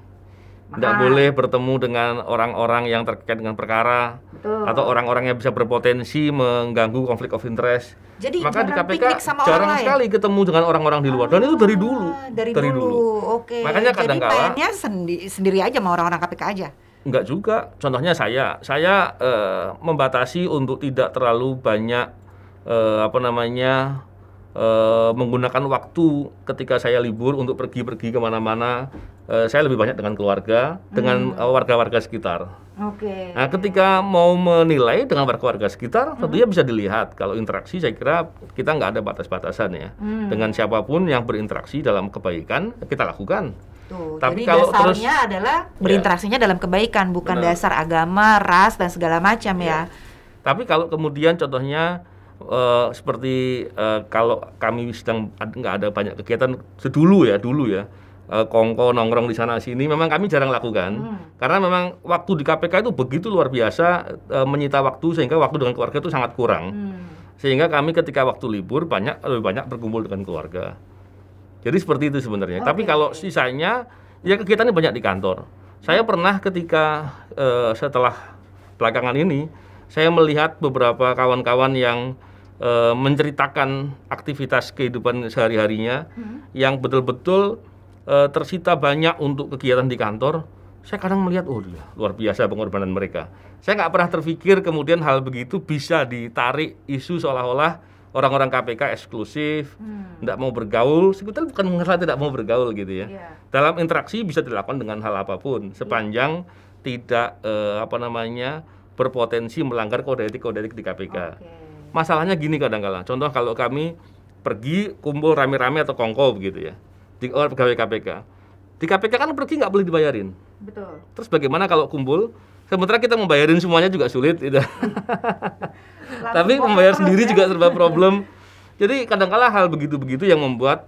tidak boleh bertemu dengan orang-orang yang terkait dengan perkara Betul. atau orang-orang yang bisa berpotensi mengganggu konflik of interest. Jadi maka di KPK jarang orang sekali ketemu dengan orang-orang di luar dan itu dari dulu. Ah, dari, dari dulu. dulu. Oke. Makanya kadang kala Jadi sendi sendiri aja sama orang-orang KPK aja. Enggak juga. Contohnya saya, saya uh, membatasi untuk tidak terlalu banyak uh, apa namanya e, menggunakan waktu ketika saya libur untuk pergi-pergi kemana-mana e, saya lebih banyak dengan keluarga dengan hmm. eh, warga-warga sekitar. Oke. Okay. Nah, ketika mau menilai dengan warga-warga sekitar hmm. tentunya bisa dilihat kalau interaksi saya kira kita nggak ada batas-batasan ya hmm. dengan siapapun yang berinteraksi dalam kebaikan kita lakukan. Tuh, Tapi jadi kalau dasarnya terus, adalah iya. berinteraksinya ya, dalam kebaikan bukan benar. dasar agama, ras dan segala macam ya. ya. Tapi kalau kemudian contohnya uh, seperti uh, kalau kami sedang nggak ada banyak kegiatan sedulu ya dulu ya eh, kongko nongkrong di sana sini memang kami jarang lakukan hmm. karena memang waktu di KPK itu begitu luar biasa e, menyita waktu sehingga waktu dengan keluarga itu sangat kurang hmm. sehingga kami ketika waktu libur banyak lebih banyak berkumpul dengan keluarga jadi seperti itu sebenarnya okay. tapi kalau sisanya ya kegiatannya banyak di kantor saya pernah ketika e, setelah belakangan ini saya melihat beberapa kawan-kawan yang Eh, menceritakan aktivitas kehidupan sehari-harinya hmm. yang betul-betul e, tersita banyak untuk kegiatan di kantor. Saya kadang melihat, oh dia luar biasa pengorbanan mereka. Saya nggak pernah terpikir kemudian hal begitu bisa ditarik isu seolah-olah orang-orang KPK eksklusif, tidak hmm. mau bergaul. Sebetulnya bukan mengenal tidak mau bergaul gitu ya. Yeah. Dalam interaksi bisa dilakukan dengan hal apapun, iya. sepanjang yeah. tidak eh, apa namanya berpotensi melanggar kode etik kode etik di KPK. Okay masalahnya gini kadang -kadang. Contoh kalau kami pergi kumpul rame-rame atau kongko begitu ya, di oleh pegawai KPK. Di KPK kan pergi nggak boleh dibayarin. Betul. Terus bagaimana kalau kumpul? Sementara kita membayarin semuanya juga sulit, tidak. Gitu. Tapi membayar sendiri ya? juga serba problem. Jadi kadang -kadang hal begitu-begitu yang membuat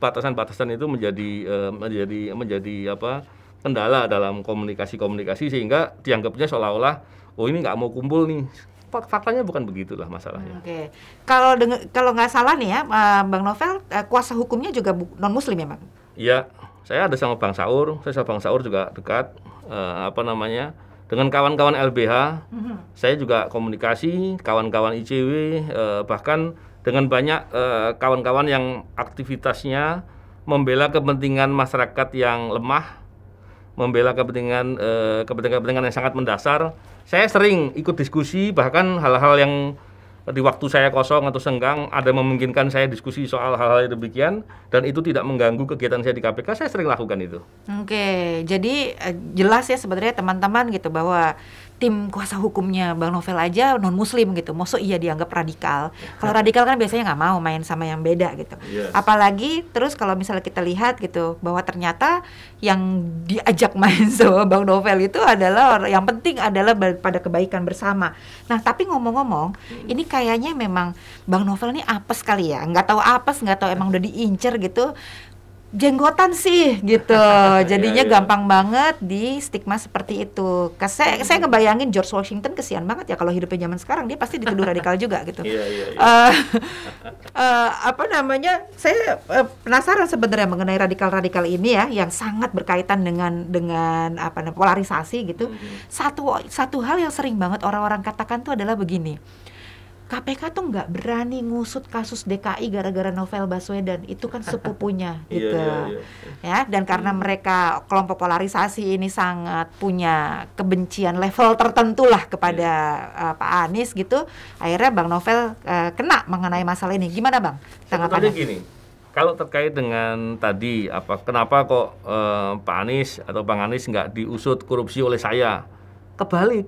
batasan-batasan itu menjadi eh, menjadi menjadi apa kendala dalam komunikasi-komunikasi sehingga dianggapnya seolah-olah oh ini nggak mau kumpul nih faktanya bukan begitulah masalahnya. Oke, okay. kalau kalau nggak salah nih ya, eh, Bang Novel eh, kuasa hukumnya juga non Muslim ya, Bang? Iya, saya ada sama Bang Saur, saya sama Bang Saur juga dekat, uh, apa namanya, dengan kawan-kawan LBH, mm -hmm. saya juga komunikasi, kawan-kawan ICW, uh, bahkan dengan banyak kawan-kawan uh, yang aktivitasnya membela kepentingan masyarakat yang lemah, membela kepentingan kepentingan-kepentingan yang sangat mendasar saya sering ikut diskusi bahkan hal-hal yang di waktu saya kosong atau senggang ada memungkinkan saya diskusi soal hal-hal yang demikian dan itu tidak mengganggu kegiatan saya di KPK saya sering lakukan itu. Oke, jadi eh, jelas ya sebenarnya teman-teman gitu bahwa tim kuasa hukumnya Bang Novel aja non muslim gitu, Maksudnya iya dianggap radikal. Kalau radikal kan biasanya nggak mau main sama yang beda gitu. Yes. Apalagi terus kalau misalnya kita lihat gitu bahwa ternyata yang diajak main sama Bang Novel itu adalah yang penting adalah pada kebaikan bersama. Nah tapi ngomong-ngomong, hmm. ini kayaknya memang Bang Novel ini apes kali ya, nggak tahu apes, nggak tahu emang udah diincer gitu jenggotan sih gitu. Iya, iya, Jadinya yeah, yeah. gampang banget di stigma seperti itu. Saya hmm. saya ngebayangin George Washington kesian banget ya kalau hidupnya zaman sekarang dia pasti dituduh radikal juga gitu. Yeah, yeah, yeah. Uh, uh, apa namanya? Saya uh, penasaran sebenarnya mengenai radikal-radikal ini ya yang sangat berkaitan dengan dengan apa polarisasi gitu. -hmm. Satu satu hal yang sering banget orang-orang katakan tuh adalah begini KPK tuh nggak berani ngusut kasus DKI gara-gara novel Baswedan itu kan sepupunya iya, gitu yeah, yeah, yeah. ya dan karena hmm. mereka kelompok polarisasi ini sangat punya kebencian level tertentu lah kepada yeah. Iya. uh, Pak Anies gitu akhirnya Bang Novel uh, kena mengenai masalah ini gimana Bang tanggapannya gini kalau terkait dengan tadi apa kenapa kok uh, Pak Anies atau Bang Anies nggak diusut korupsi oleh saya kebalik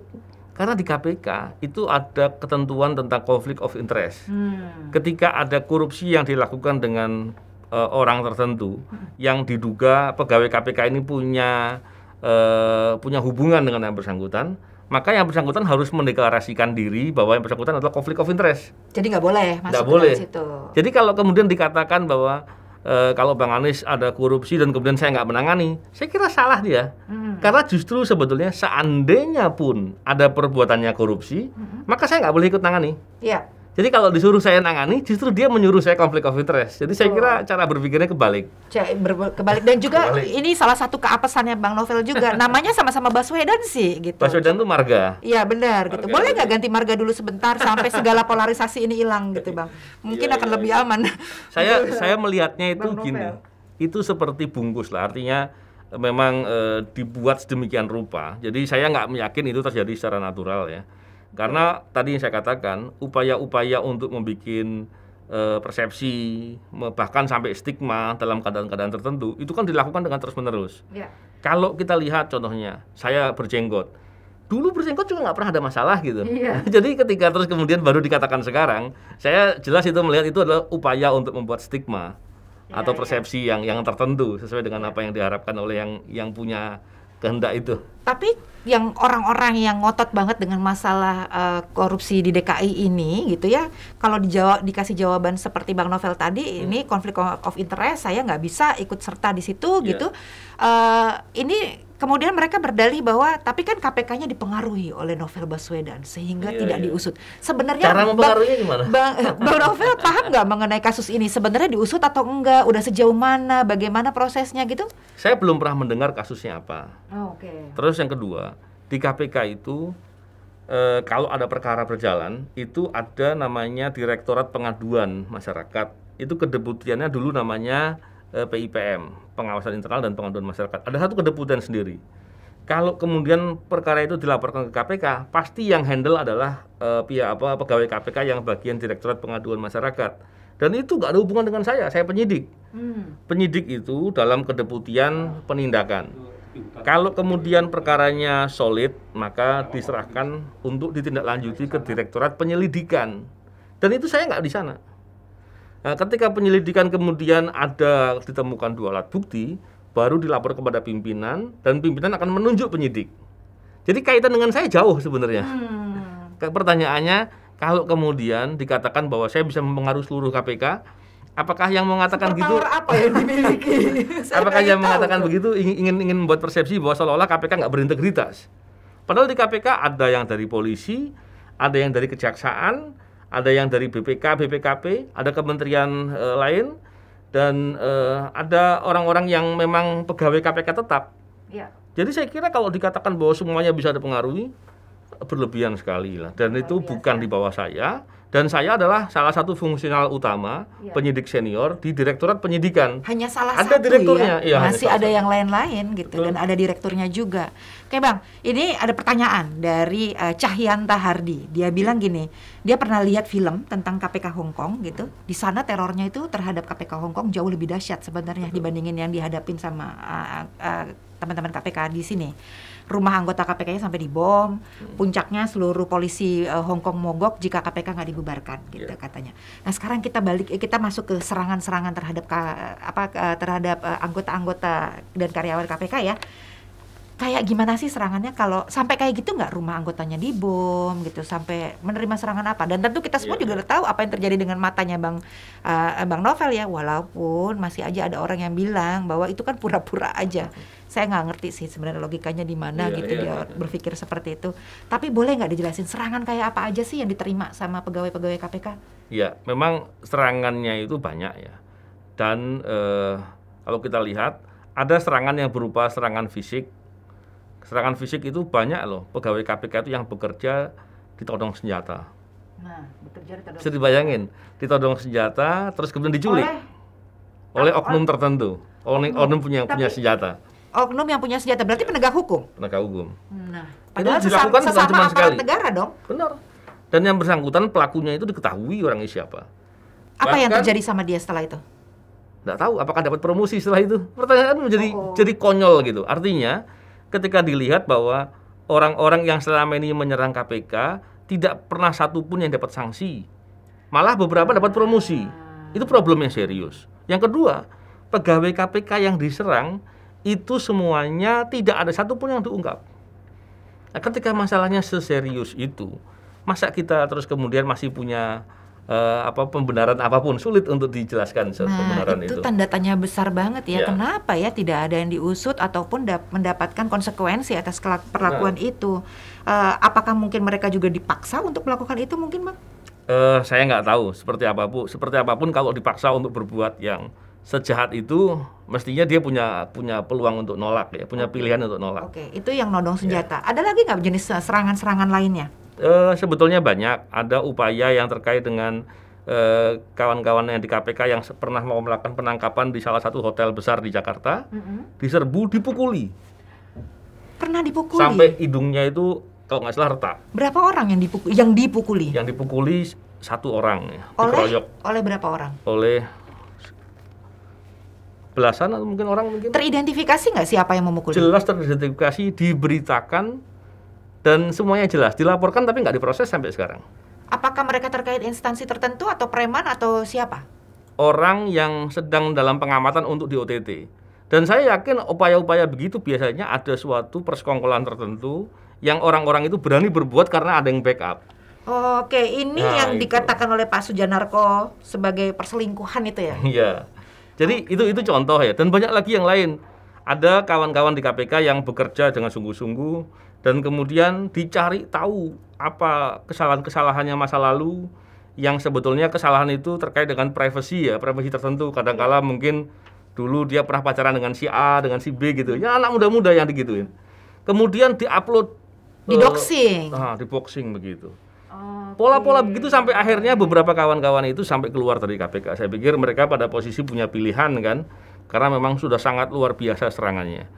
karena di KPK itu ada ketentuan tentang konflik of interest. Hmm. Ketika ada korupsi yang dilakukan dengan uh, orang tertentu hmm. yang diduga pegawai KPK ini punya uh, punya hubungan dengan yang bersangkutan, maka yang bersangkutan harus mendeklarasikan diri bahwa yang bersangkutan adalah konflik of interest. Jadi nggak boleh masuk ke boleh. situ. Jadi kalau kemudian dikatakan bahwa e, kalau Bang Anies ada korupsi dan kemudian saya nggak menangani, saya kira salah dia. Hmm. Karena justru sebetulnya seandainya pun ada perbuatannya korupsi, hmm. maka saya nggak boleh ikut tangani. Iya. Jadi kalau disuruh saya nangani, justru dia menyuruh saya konflik of interest. Jadi saya oh. kira cara berpikirnya kebalik. ber kebalik dan juga kebalik. ini salah satu keapesannya Bang Novel juga. Namanya sama-sama Baswedan sih gitu. Baswedan tuh marga. Iya benar gitu. marga. gitu. Boleh nggak ganti marga dulu sebentar sampai segala polarisasi ini hilang gitu iya, Bang. Iya, Mungkin iya, akan iya. lebih iya. aman. Saya gitu. saya melihatnya itu Bang gini. Novel. Itu seperti bungkus lah artinya eh, memang e, dibuat sedemikian rupa. Jadi saya nggak meyakin itu terjadi secara natural ya karena tadi yang saya katakan, upaya-upaya untuk membuat eh, persepsi, bahkan sampai stigma dalam keadaan-keadaan tertentu, itu kan dilakukan dengan terus-menerus. Ya. Kalau kita lihat contohnya, saya berjenggot. Dulu berjenggot juga nggak pernah ada masalah gitu. Ya. Jadi ketika terus kemudian baru dikatakan sekarang, saya jelas itu melihat itu adalah upaya untuk membuat stigma ya, atau ya. persepsi yang yang tertentu sesuai dengan iya. apa yang diharapkan oleh yang yang punya kehendak itu. Tapi yang orang-orang yang ngotot banget dengan masalah uh, korupsi di DKI ini gitu ya kalau dijawab dikasih jawaban seperti bang Novel tadi hmm. ini konflik of interest saya nggak bisa ikut serta di situ yeah. gitu uh, ini Kemudian mereka berdalih bahwa tapi kan KPK-nya dipengaruhi oleh Novel Baswedan sehingga iya, tidak iya. diusut. Sebenarnya cara mempengaruhinya gimana? Bang, eh, bang Novel paham nggak mengenai kasus ini? Sebenarnya diusut atau enggak? Udah sejauh mana? Bagaimana prosesnya gitu? Saya belum pernah mendengar kasusnya apa. Oh, Oke. Okay. Terus yang kedua di KPK itu e, kalau ada perkara berjalan itu ada namanya Direktorat Pengaduan Masyarakat. Itu kedebutiannya dulu namanya e, eh, PIPM pengawasan internal dan pengaduan masyarakat. Ada satu kedeputian sendiri. Kalau kemudian perkara itu dilaporkan ke KPK, pasti yang handle adalah uh, pihak apa pegawai KPK yang bagian Direktorat Pengaduan Masyarakat. Dan itu nggak ada hubungan dengan saya, saya penyidik. Hmm. Penyidik itu dalam kedeputian penindakan. Kalau kemudian perkaranya solid, maka diserahkan untuk ditindaklanjuti ke Direktorat Penyelidikan. Dan itu saya nggak di sana Nah, ketika penyelidikan kemudian ada ditemukan dua alat bukti, baru dilapor kepada pimpinan dan pimpinan akan menunjuk penyidik. Jadi kaitan dengan saya jauh sebenarnya. Hmm. Pertanyaannya, kalau kemudian dikatakan bahwa saya bisa mempengaruhi seluruh KPK, apakah yang mengatakan Super gitu? apa yang dimiliki? apakah yang mengatakan tahu. begitu ingin ingin membuat persepsi bahwa seolah-olah KPK nggak berintegritas? Padahal di KPK ada yang dari polisi, ada yang dari kejaksaan, ada yang dari BPK, BPKP, ada kementerian e, lain, dan e, ada orang-orang yang memang pegawai KPK tetap. Ya. Jadi saya kira kalau dikatakan bahwa semuanya bisa dipengaruhi, berlebihan sekali lah. Dan Luar itu biasa. bukan di bawah saya, dan saya adalah salah satu fungsional utama ya. penyidik senior di direktorat penyidikan. Hanya salah ada satu ya? direkturnya, ya? Ya, masih ada satu. yang lain-lain gitu Betul. dan ada direkturnya juga. Oke bang, ini ada pertanyaan dari uh, Cahyanta Hardi. Dia bilang gini, dia pernah lihat film tentang KPK Hong Kong gitu. Di sana terornya itu terhadap KPK Hong Kong jauh lebih dahsyat sebenarnya Betul. dibandingin yang dihadapin sama uh, eh, uh, eh, teman -teman KPK di sini rumah anggota KPK-nya sampai dibom, hmm. puncaknya seluruh polisi uh, Hong Kong mogok jika KPK nggak dibubarkan, gitu yeah. katanya. Nah sekarang kita balik, eh, kita masuk ke serangan-serangan terhadap apa terhadap eh, anggota-anggota dan karyawan KPK ya. Kayak gimana sih serangannya kalau sampai kayak gitu nggak rumah anggotanya dibom gitu sampai menerima serangan apa dan tentu kita semua yeah. juga udah tahu apa yang terjadi dengan matanya bang uh, bang Novel ya walaupun masih aja ada orang yang bilang bahwa itu kan pura-pura aja. Okay hmm saya nggak ngerti sih sebenarnya logikanya di mana yeah, gitu yeah, dia berpikir seperti itu tapi boleh nggak dijelasin serangan kayak apa aja sih yang diterima sama pegawai-pegawai KPK ya memang serangannya itu banyak ya dan eh, kalau kita lihat ada serangan yang berupa serangan fisik serangan fisik itu banyak loh pegawai KPK itu yang bekerja ditodong senjata Nah, bekerja ditodong. Bisa dibayangin, ditodong senjata, terus kemudian diculik oleh, oleh oknum tertentu, oknum, oknum punya tapi, punya senjata oknum yang punya senjata berarti iya. penegak hukum penegak hukum nah padahal itu sesama, sesama aparat sekali. negara dong benar dan yang bersangkutan pelakunya itu diketahui orangnya siapa apa Bahkan, yang terjadi sama dia setelah itu nggak tahu apakah dapat promosi setelah itu pertanyaan menjadi oh, oh. jadi konyol gitu artinya ketika dilihat bahwa orang-orang yang selama ini menyerang KPK tidak pernah satupun yang dapat sanksi malah beberapa dapat promosi ah. itu problem yang serius yang kedua pegawai KPK yang diserang itu semuanya tidak ada satupun yang diungkap. Nah, ketika masalahnya seserius itu, masa kita terus kemudian masih punya uh, apa pembenaran apapun sulit untuk dijelaskan nah, pembenaran itu. itu tanda tanya besar banget ya. ya. Kenapa ya tidak ada yang diusut ataupun mendapatkan konsekuensi atas perlakuan nah. itu? Uh, apakah mungkin mereka juga dipaksa untuk melakukan itu mungkin, Bang? Uh, saya nggak tahu seperti apa bu, seperti apapun kalau dipaksa untuk berbuat yang sejahat itu mestinya dia punya punya peluang untuk nolak ya, punya pilihan untuk nolak. Oke, itu yang nodong ya. senjata. Ya. Ada lagi nggak jenis eh, serangan-serangan lainnya? Uh, sebetulnya banyak. Ada upaya yang terkait dengan eh, kawan-kawan uh, yang di KPK yang pernah mau melakukan penangkapan di salah satu hotel besar di Jakarta, mm -hmm. diserbu, dipukuli. Pernah dipukuli? Sampai hidungnya itu kalau nggak salah retak. Berapa orang yang dipukuli? Yang dipukuli? Yang dipukuli satu orang. Ya, oleh oleh berapa orang? Oleh belasan atau mungkin orang mungkin teridentifikasi nggak siapa yang memukul jelas teridentifikasi diberitakan dan semuanya jelas dilaporkan tapi nggak diproses sampai sekarang apakah mereka terkait instansi tertentu atau preman atau siapa orang yang sedang dalam pengamatan untuk di OTT dan saya yakin upaya-upaya begitu biasanya ada suatu persekongkolan tertentu yang orang-orang itu berani berbuat karena ada yang backup Oke, ini nah, yang itu. dikatakan oleh Pak Sujanarko sebagai perselingkuhan itu ya? Iya. Jadi itu itu contoh ya dan banyak lagi yang lain. Ada kawan-kawan di KPK yang bekerja dengan sungguh-sungguh dan kemudian dicari tahu apa kesalahan-kesalahannya masa lalu yang sebetulnya kesalahan itu terkait dengan privasi ya, privasi tertentu. Kadangkala iya. mungkin dulu dia pernah pacaran dengan si A, dengan si B gitu. Ya anak muda-muda yang digituin. Kemudian diupload di eh, doxing. Nah, di boxing begitu. Pola-pola begitu sampai akhirnya beberapa kawan-kawan itu sampai keluar dari KPK. Saya pikir mereka pada posisi punya pilihan kan, karena memang sudah sangat luar biasa serangannya.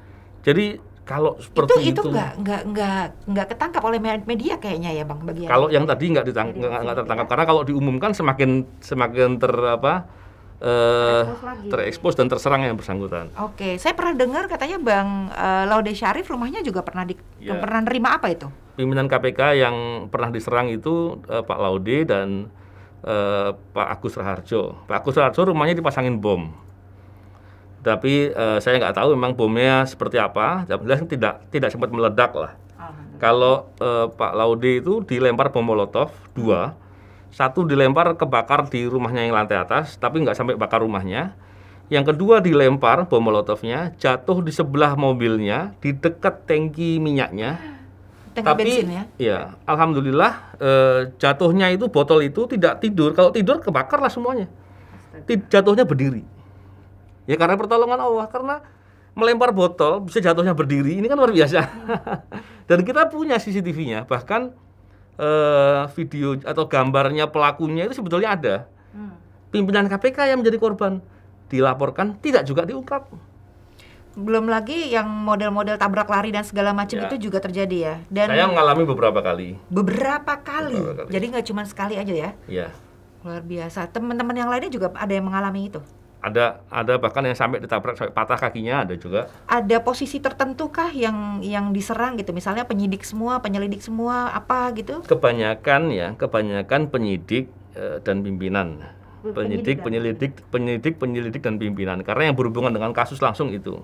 Jadi kalau seperti itu itu nggak nggak nggak nggak ketangkap oleh media kayaknya ya bang bagian kalau yang tadi nggak ditangkap nggak tertangkap ya. karena kalau diumumkan semakin semakin ter apa uh, eh, terekspos dan terserang yang bersangkutan. Oke, okay. saya pernah dengar katanya Bang uh, Laude Syarif rumahnya juga pernah di ya. pernah nerima apa itu? Pimpinan KPK yang pernah diserang itu uh, Pak Laude dan uh, Pak Agus Raharjo. Pak Agus Raharjo rumahnya dipasangin bom. Tapi uh, saya nggak tahu memang bomnya seperti apa. Jelas tidak tidak sempat meledak lah. Kalau uh, Pak Laude itu dilempar bom molotov dua satu dilempar kebakar di rumahnya yang lantai atas, tapi nggak sampai bakar rumahnya. Yang kedua dilempar bom molotovnya, jatuh di sebelah mobilnya, di dekat tangki minyaknya. Tengah tapi bensin ya? ya, alhamdulillah e, jatuhnya itu botol itu tidak tidur. Kalau tidur kebakar lah semuanya. Astaga. jatuhnya berdiri. Ya karena pertolongan Allah, karena melempar botol bisa jatuhnya berdiri ini kan luar biasa iya. dan kita punya CCTV-nya bahkan eh, video atau gambarnya pelakunya itu sebetulnya ada. Hmm. Pimpinan KPK yang menjadi korban dilaporkan tidak juga diungkap. Belum lagi yang model-model tabrak lari dan segala macam ya. itu juga terjadi ya. Dan saya mengalami beberapa kali. Beberapa kali. Beberapa kali. Jadi nggak cuma sekali aja ya. Iya. Luar biasa. Teman-teman yang lainnya juga ada yang mengalami itu ada ada bahkan yang sampai ditabrak sampai patah kakinya ada juga. Ada posisi tertentu kah yang yang diserang gitu? Misalnya penyidik semua, penyelidik semua, apa gitu? Kebanyakan ya, kebanyakan penyidik e, dan pimpinan. Penyidik, penyelidik, penyidik, penyelidik dan pimpinan. Karena yang berhubungan dengan kasus langsung itu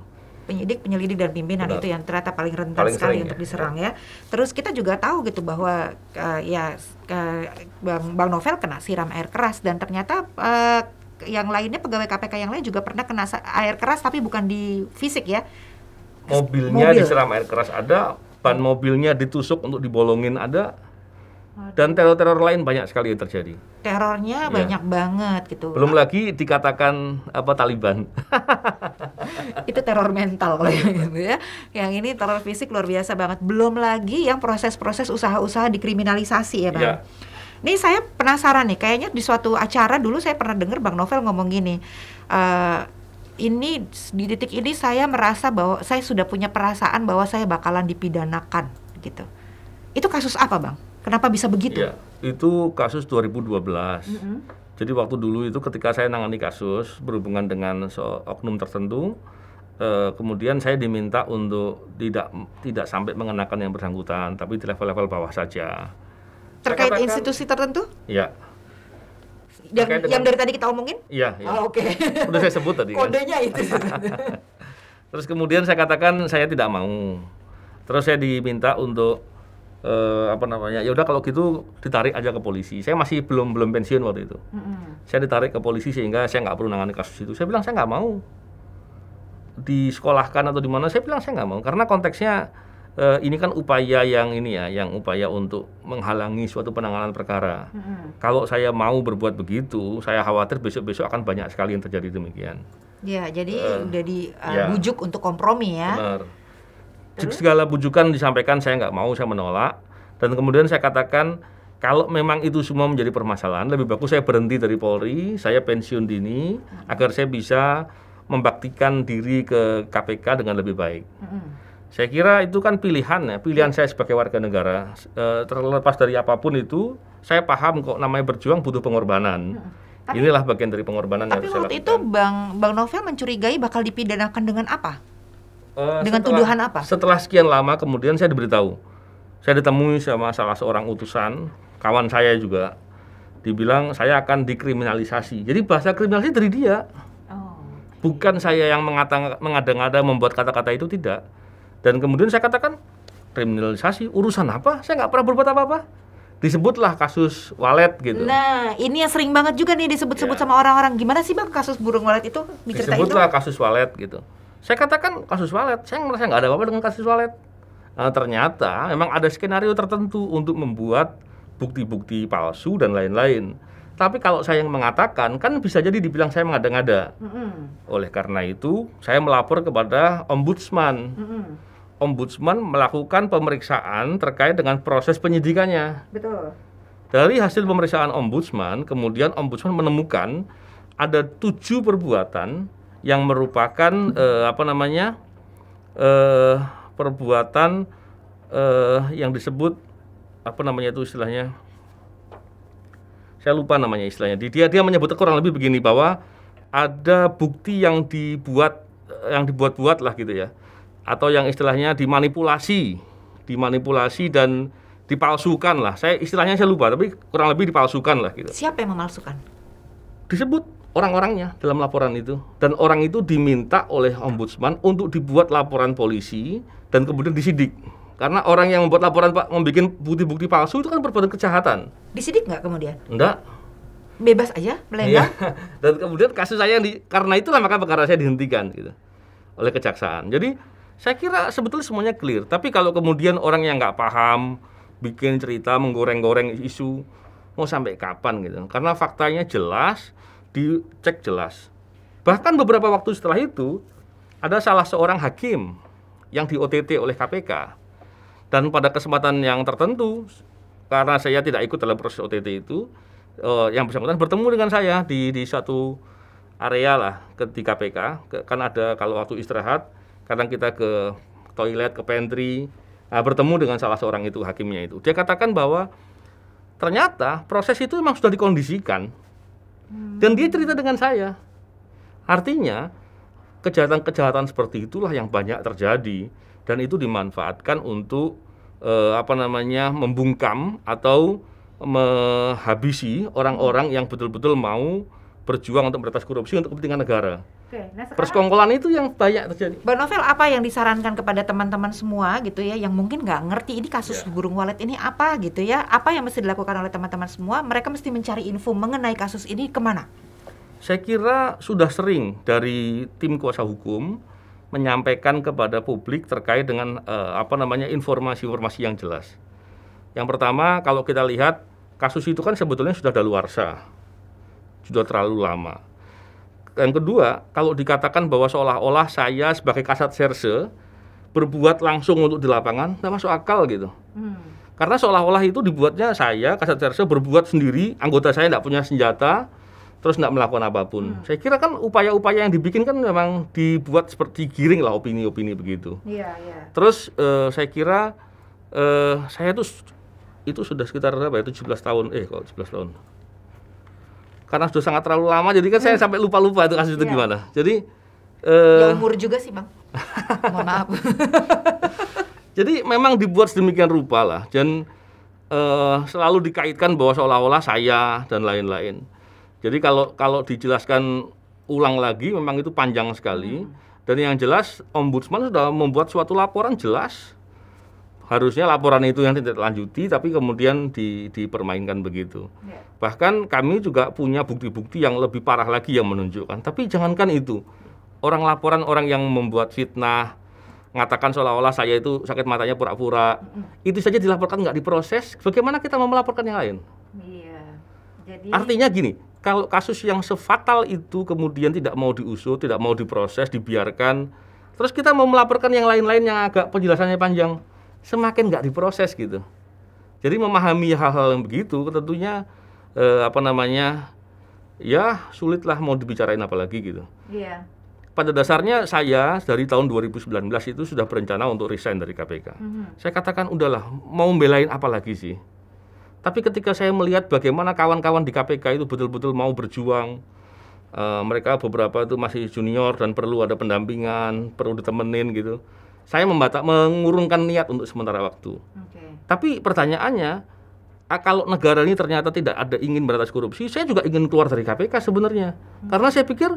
penyidik, penyelidik dan pimpinan Benar. itu yang ternyata paling rentan paling sekali untuk ya. diserang ya. Terus kita juga tahu gitu bahwa uh, ya uh, Bang Bang Novel kena siram air keras dan ternyata uh, yang lainnya pegawai KPK yang lain juga pernah kena air keras tapi bukan di fisik ya. Mobilnya Mobil. diseram air keras ada, ban mobilnya ditusuk untuk dibolongin ada. Dan teror-teror lain banyak sekali yang terjadi. Terornya ya. banyak banget gitu. Belum lagi dikatakan apa Taliban. itu teror mental kalau gitu ya. Yang ini teror fisik luar biasa banget. Belum lagi yang proses-proses usaha-usaha dikriminalisasi ya, Bang. Ya ini saya penasaran nih, kayaknya di suatu acara dulu saya pernah dengar Bang Novel ngomong gini. Uh, ini di titik ini saya merasa bahwa saya sudah punya perasaan bahwa saya bakalan dipidanakan gitu. Itu kasus apa, Bang? Kenapa bisa begitu? Ya, itu kasus 2012. Mm -hmm. Jadi waktu dulu itu ketika saya nangani kasus berhubungan dengan so oknum tertentu, eh, kemudian saya diminta untuk tidak tidak sampai mengenakan yang bersangkutan, tapi di level-level bawah saja terkait katakan, institusi tertentu? Iya. Yang, dengan, yang dari tadi kita omongin? Iya. iya. Oh, Oke. Okay. Udah saya sebut tadi. Kan? Kodenya kan? itu. Terus kemudian saya katakan saya tidak mau. Terus saya diminta untuk uh, apa namanya? Ya udah kalau gitu ditarik aja ke polisi. Saya masih belum belum pensiun waktu itu. Mm -hmm. Saya ditarik ke polisi sehingga saya nggak perlu nangani kasus itu. Saya bilang saya nggak mau disekolahkan atau di mana. Saya bilang saya nggak mau karena konteksnya uh, ini kan upaya yang ini ya, yang upaya untuk menghalangi suatu penanganan perkara. hmm Kalau saya mau berbuat begitu, saya khawatir besok-besok akan banyak sekali yang terjadi demikian. Ya, jadi uh, udah dibujuk uh, eh, ya. untuk kompromi ya. Benar. Terus? Segala bujukan disampaikan saya nggak mau, saya menolak. Dan kemudian saya katakan kalau memang itu semua menjadi permasalahan, lebih bagus saya berhenti dari Polri, saya pensiun dini, hmm agar saya bisa membaktikan diri ke KPK dengan lebih baik. hmm saya kira itu kan pilihan ya, pilihan iya. saya sebagai warga negara. E, terlepas dari apapun itu, saya paham kok namanya berjuang butuh pengorbanan. Tapi, Inilah bagian dari pengorbanan tapi yang saya lakukan. itu Bang Bang Novel mencurigai bakal dipidanakan dengan apa? E, dengan setelah, tuduhan apa? Setelah sekian lama kemudian saya diberitahu. Saya ditemui sama salah seorang utusan, kawan saya juga. Dibilang saya akan dikriminalisasi. Jadi bahasa kriminalisasi dari dia. Oh. Bukan saya yang mengata, mengada-ngada membuat kata-kata itu tidak dan kemudian saya katakan kriminalisasi urusan apa? Saya nggak pernah berbuat apa-apa. Disebutlah kasus walet gitu. Nah, ini yang sering banget juga nih disebut-sebut yeah. sama orang-orang. Gimana sih bang kasus burung walet itu? Disebutlah itu? kasus walet gitu. Saya katakan kasus walet. Saya merasa nggak ada apa-apa dengan kasus walet. Nah, ternyata memang ada skenario tertentu untuk membuat bukti-bukti palsu dan lain-lain. Tapi kalau saya yang mengatakan, kan bisa jadi dibilang saya mengada-ngada. Mm -hmm. Oleh karena itu, saya melapor kepada ombudsman. Mm -hmm ombudsman melakukan pemeriksaan terkait dengan proses penyidikannya. Betul. Dari hasil pemeriksaan ombudsman, kemudian ombudsman menemukan ada tujuh perbuatan yang merupakan hmm. eh, apa namanya eh, perbuatan eh, yang disebut apa namanya itu istilahnya saya lupa namanya istilahnya dia dia menyebut kurang lebih begini bahwa ada bukti yang dibuat eh, yang dibuat-buat lah gitu ya atau yang istilahnya dimanipulasi, dimanipulasi dan dipalsukan lah. Saya istilahnya saya lupa, tapi kurang lebih dipalsukan lah gitu. Siapa yang memalsukan? Disebut orang-orangnya dalam laporan itu. Dan orang itu diminta oleh ombudsman untuk dibuat laporan polisi dan kemudian disidik. Karena orang yang membuat laporan Pak membuat bukti-bukti palsu itu kan perbuatan kejahatan. Disidik nggak kemudian? Enggak bebas aja melenggang. Iya. Dan kemudian kasus saya yang di, karena itulah maka perkara saya dihentikan gitu oleh kejaksaan. Jadi saya kira sebetulnya semuanya clear. Tapi kalau kemudian orang yang nggak paham, bikin cerita menggoreng-goreng isu, mau sampai kapan gitu? Karena faktanya jelas, dicek jelas. Bahkan beberapa waktu setelah itu, ada salah seorang hakim yang di OTT oleh KPK. Dan pada kesempatan yang tertentu, karena saya tidak ikut dalam proses OTT itu, eh, yang bersangkutan bertemu dengan saya di, di satu area lah ke, di KPK. Ke, kan ada kalau waktu istirahat, kadang kita ke toilet, ke pantry, nah, bertemu dengan salah seorang itu hakimnya itu. Dia katakan bahwa ternyata proses itu memang sudah dikondisikan hmm. dan dia cerita dengan saya. Artinya kejahatan-kejahatan seperti itulah yang banyak terjadi dan itu dimanfaatkan untuk eh, apa namanya membungkam atau menghabisi orang-orang yang betul-betul mau berjuang untuk meretas korupsi untuk kepentingan negara. Oke, nah sekarang, persekongkolan itu yang banyak terjadi. Mbak Novel, apa yang disarankan kepada teman-teman semua gitu ya, yang mungkin nggak ngerti ini kasus yeah. burung walet ini apa gitu ya? Apa yang mesti dilakukan oleh teman-teman semua? Mereka mesti mencari info mengenai kasus ini kemana? Saya kira sudah sering dari tim kuasa hukum menyampaikan kepada publik terkait dengan eh, apa namanya informasi-informasi yang jelas. Yang pertama, kalau kita lihat kasus itu kan sebetulnya sudah daluarsa, sudah terlalu lama yang kedua, kalau dikatakan bahwa seolah-olah saya sebagai kasat serse berbuat langsung untuk di lapangan, tidak masuk akal gitu. Hmm. Karena seolah-olah itu dibuatnya saya kasat serse berbuat sendiri, anggota saya tidak punya senjata, terus tidak melakukan apapun. Hmm. Saya kira kan upaya-upaya yang dibikin kan memang dibuat seperti giring lah opini-opini begitu. Yeah, yeah. Terus uh, saya kira uh, saya itu itu sudah sekitar berapa? ya 17 tahun eh kalau 17 tahun karena sudah sangat terlalu lama jadi kan hmm. saya sampai lupa-lupa itu kasus itu yeah. gimana jadi uh, ya eh, umur juga sih bang mohon maaf jadi memang dibuat sedemikian rupa lah dan uh, selalu dikaitkan bahwa seolah-olah saya dan lain-lain jadi kalau kalau dijelaskan ulang lagi memang itu panjang sekali hmm. dan yang jelas ombudsman sudah membuat suatu laporan jelas harusnya laporan itu yang tidak lanjuti tapi kemudian di, dipermainkan begitu ya. bahkan kami juga punya bukti-bukti yang lebih parah lagi yang menunjukkan tapi jangankan itu orang laporan orang yang membuat fitnah mengatakan seolah-olah saya itu sakit matanya pura-pura itu saja dilaporkan nggak diproses bagaimana kita mau melaporkan yang lain iya. Jadi... artinya gini kalau kasus yang sefatal itu kemudian tidak mau diusut tidak mau diproses dibiarkan terus kita mau melaporkan yang lain-lain yang agak penjelasannya panjang semakin nggak diproses gitu. Jadi memahami hal-hal yang begitu tentunya eh, apa namanya ya sulitlah mau dibicarain apalagi gitu. Iya. Yeah. Pada dasarnya saya dari tahun 2019 itu sudah berencana untuk resign dari KPK. Mm -hmm. Saya katakan udahlah mau belain apa lagi sih. Tapi ketika saya melihat bagaimana kawan-kawan di KPK itu betul-betul mau berjuang, uh, mereka beberapa itu masih junior dan perlu ada pendampingan, perlu ditemenin gitu saya membata mengurungkan niat untuk sementara waktu. Okay. Tapi pertanyaannya, kalau negara ini ternyata tidak ada ingin beratas korupsi, saya juga ingin keluar dari KPK sebenarnya. Hmm. Karena saya pikir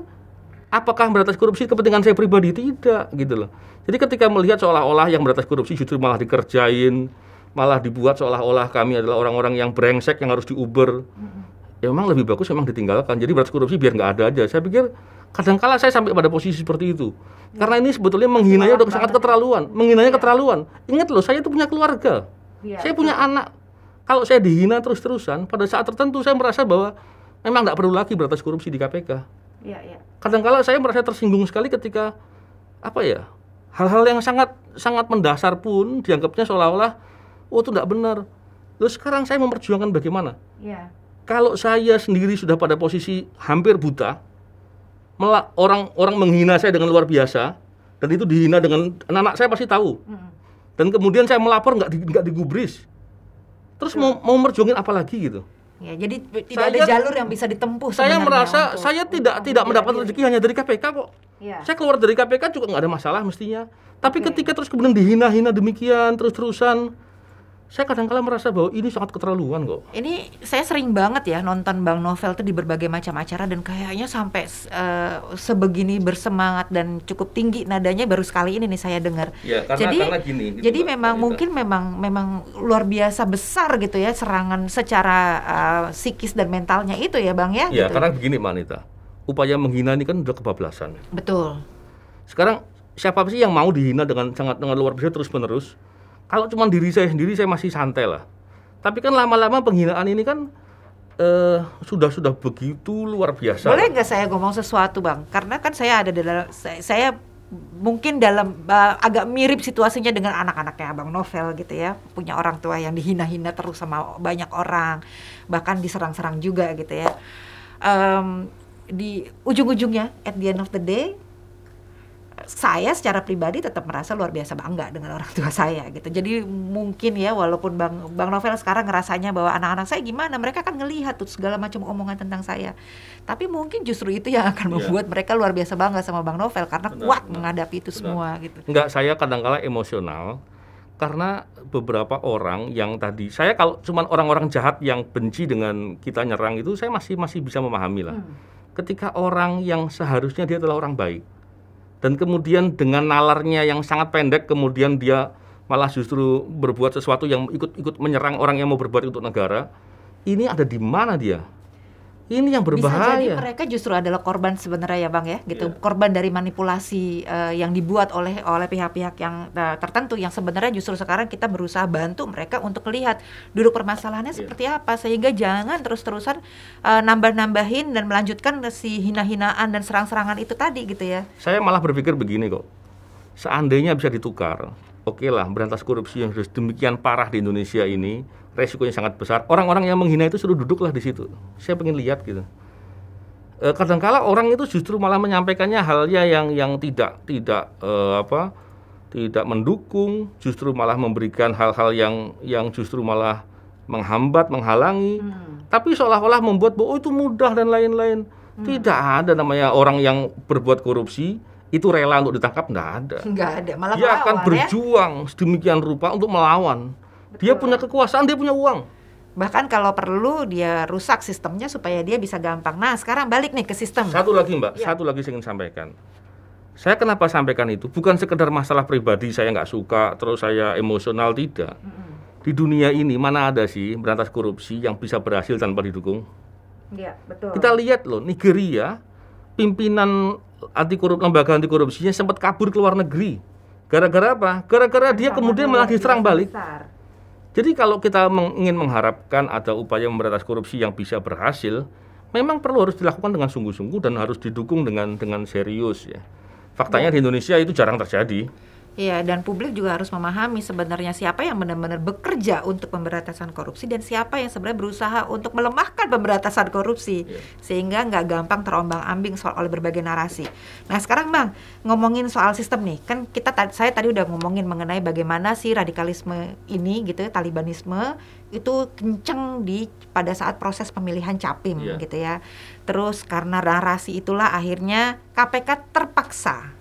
apakah beratas korupsi kepentingan saya pribadi tidak gitu loh. Jadi ketika melihat seolah-olah yang beratas korupsi justru malah dikerjain, malah dibuat seolah-olah kami adalah orang-orang yang brengsek yang harus diuber. Hmm, hmm ya memang lebih bagus memang ditinggalkan. Jadi berat korupsi biar nggak ada aja. Saya pikir kadangkala saya sampai pada posisi seperti itu. Ya. Karena ini sebetulnya menghinanya udah sangat keterlaluan, menghinanya ya. keterlaluan. Ingat loh, saya itu punya keluarga. Ya. Saya punya anak. Kalau saya dihina terus-terusan, pada saat tertentu saya merasa bahwa memang nggak perlu lagi beratas korupsi di KPK. Ya, ya. Kadangkala saya merasa tersinggung sekali ketika apa ya hal-hal yang sangat sangat mendasar pun dianggapnya seolah-olah oh itu tidak benar. Lalu sekarang saya memperjuangkan bagaimana? Ya kalau saya sendiri sudah pada posisi hampir buta, orang-orang menghina saya dengan luar biasa, dan itu dihina dengan anak-anak saya pasti tahu. Hmm. Dan kemudian saya melapor nggak di, digubris. Terus mau mau merjuangin apa lagi gitu? Ya, jadi tidak saya, ada jalur yang bisa ditempuh. Saya merasa untuk, saya tidak tidak mendapat rezeki hanya dari KPK kok. Ya. Saya keluar dari KPK juga nggak ada masalah mestinya. Tapi okay. ketika terus kemudian dihina-hina demikian terus-terusan, saya kadang kala merasa bahwa ini sangat keterlaluan kok. Ini saya sering banget ya nonton Bang Novel tuh di berbagai macam acara dan kayaknya sampai uh, sebegini bersemangat dan cukup tinggi nadanya baru sekali ini nih saya dengar. Ya, karena, jadi karena gini. Gitu jadi memang mungkin memang memang luar biasa besar gitu ya serangan secara uh, psikis dan mentalnya itu ya Bang ya. Ya, gitu. karena begini Manita. Upaya menghina ini kan udah kebablasan. Betul. Sekarang siapa sih yang mau dihina dengan sangat dengan luar biasa terus-menerus? Kalau cuma diri saya sendiri saya masih santai lah. Tapi kan lama-lama penghinaan ini kan eh, sudah sudah begitu luar biasa. Boleh nggak saya ngomong sesuatu bang? Karena kan saya ada dalam saya, saya mungkin dalam uh, agak mirip situasinya dengan anak-anaknya Abang Novel gitu ya. Punya orang tua yang dihina-hina terus sama banyak orang, bahkan diserang-serang juga gitu ya. Um, di ujung-ujungnya at the end of the day saya secara pribadi tetap merasa luar biasa bangga dengan orang tua saya gitu. Jadi mungkin ya walaupun Bang Bang Novel sekarang ngerasanya bahwa anak-anak saya gimana, mereka kan ngelihat tuh segala macam omongan tentang saya. Tapi mungkin justru itu yang akan iya. membuat yeah. mereka luar biasa bangga sama Bang Novel karena benar, kuat benar, menghadapi itu benar. semua gitu. Enggak, saya kadang-kala emosional karena beberapa orang yang tadi saya kalau cuman orang-orang jahat yang benci dengan kita nyerang itu saya masih masih bisa memahami lah. Hmm. Ketika orang yang seharusnya dia adalah orang baik dan kemudian dengan nalarnya yang sangat pendek kemudian dia malah justru berbuat sesuatu yang ikut-ikut menyerang orang yang mau berbuat untuk negara ini ada di mana dia ini yang berbahaya. Bisa jadi mereka justru adalah korban sebenarnya ya bang ya, gitu yeah. korban dari manipulasi uh, yang dibuat oleh oleh pihak-pihak yang uh, tertentu yang sebenarnya justru sekarang kita berusaha bantu mereka untuk lihat duduk permasalahannya yeah. seperti apa sehingga jangan terus-terusan uh, nambah-nambahin dan melanjutkan si hina-hinaan dan serang-serangan itu tadi gitu ya. Saya malah berpikir begini kok, seandainya bisa ditukar, oke okay lah berantas korupsi yang sudah demikian parah di Indonesia ini resikonya sangat besar. Orang-orang yang menghina itu suruh duduklah di situ. Saya pengen lihat gitu. E, kadangkala orang itu justru malah menyampaikannya halnya yang yang tidak tidak e, apa tidak mendukung, justru malah memberikan hal-hal yang yang justru malah menghambat, menghalangi. Hmm. Tapi seolah-olah membuat bahwa oh, itu mudah dan lain-lain. Hmm. Tidak ada namanya orang yang berbuat korupsi itu rela untuk ditangkap, tidak ada. Nggak ada, malah Dia akan ya. berjuang ya? sedemikian rupa untuk melawan. Dia punya kekuasaan, dia punya uang. Bahkan kalau perlu dia rusak sistemnya supaya dia bisa gampang. Nah, sekarang balik nih ke sistem. Satu lagi, Mbak. Ya. Satu lagi saya ingin sampaikan. Saya kenapa sampaikan itu bukan sekedar masalah pribadi saya nggak suka terus saya emosional tidak. Mm -hmm. Di dunia ini mana ada sih berantas korupsi yang bisa berhasil tanpa didukung? Iya, betul. Kita lihat loh Nigeria pimpinan anti korup lembaga anti korupsinya sempat kabur ke luar negeri. Gara-gara apa? Gara-gara dia kemudian malah diserang balik. Jadi kalau kita ingin mengharapkan ada upaya memberantas korupsi yang bisa berhasil, memang perlu harus dilakukan dengan sungguh-sungguh dan harus didukung dengan dengan serius ya. Faktanya ya. di Indonesia itu jarang terjadi. Iya, dan publik juga harus memahami sebenarnya siapa yang benar-benar bekerja untuk pemberantasan korupsi dan siapa yang sebenarnya berusaha untuk melemahkan pemberantasan korupsi yeah. sehingga nggak gampang terombang-ambing soal oleh berbagai narasi. Nah, sekarang Bang, ngomongin soal sistem nih. Kan kita saya tadi udah ngomongin mengenai bagaimana sih radikalisme ini gitu, ya, Talibanisme itu kenceng di pada saat proses pemilihan capim yeah. gitu ya. Terus karena narasi itulah akhirnya KPK terpaksa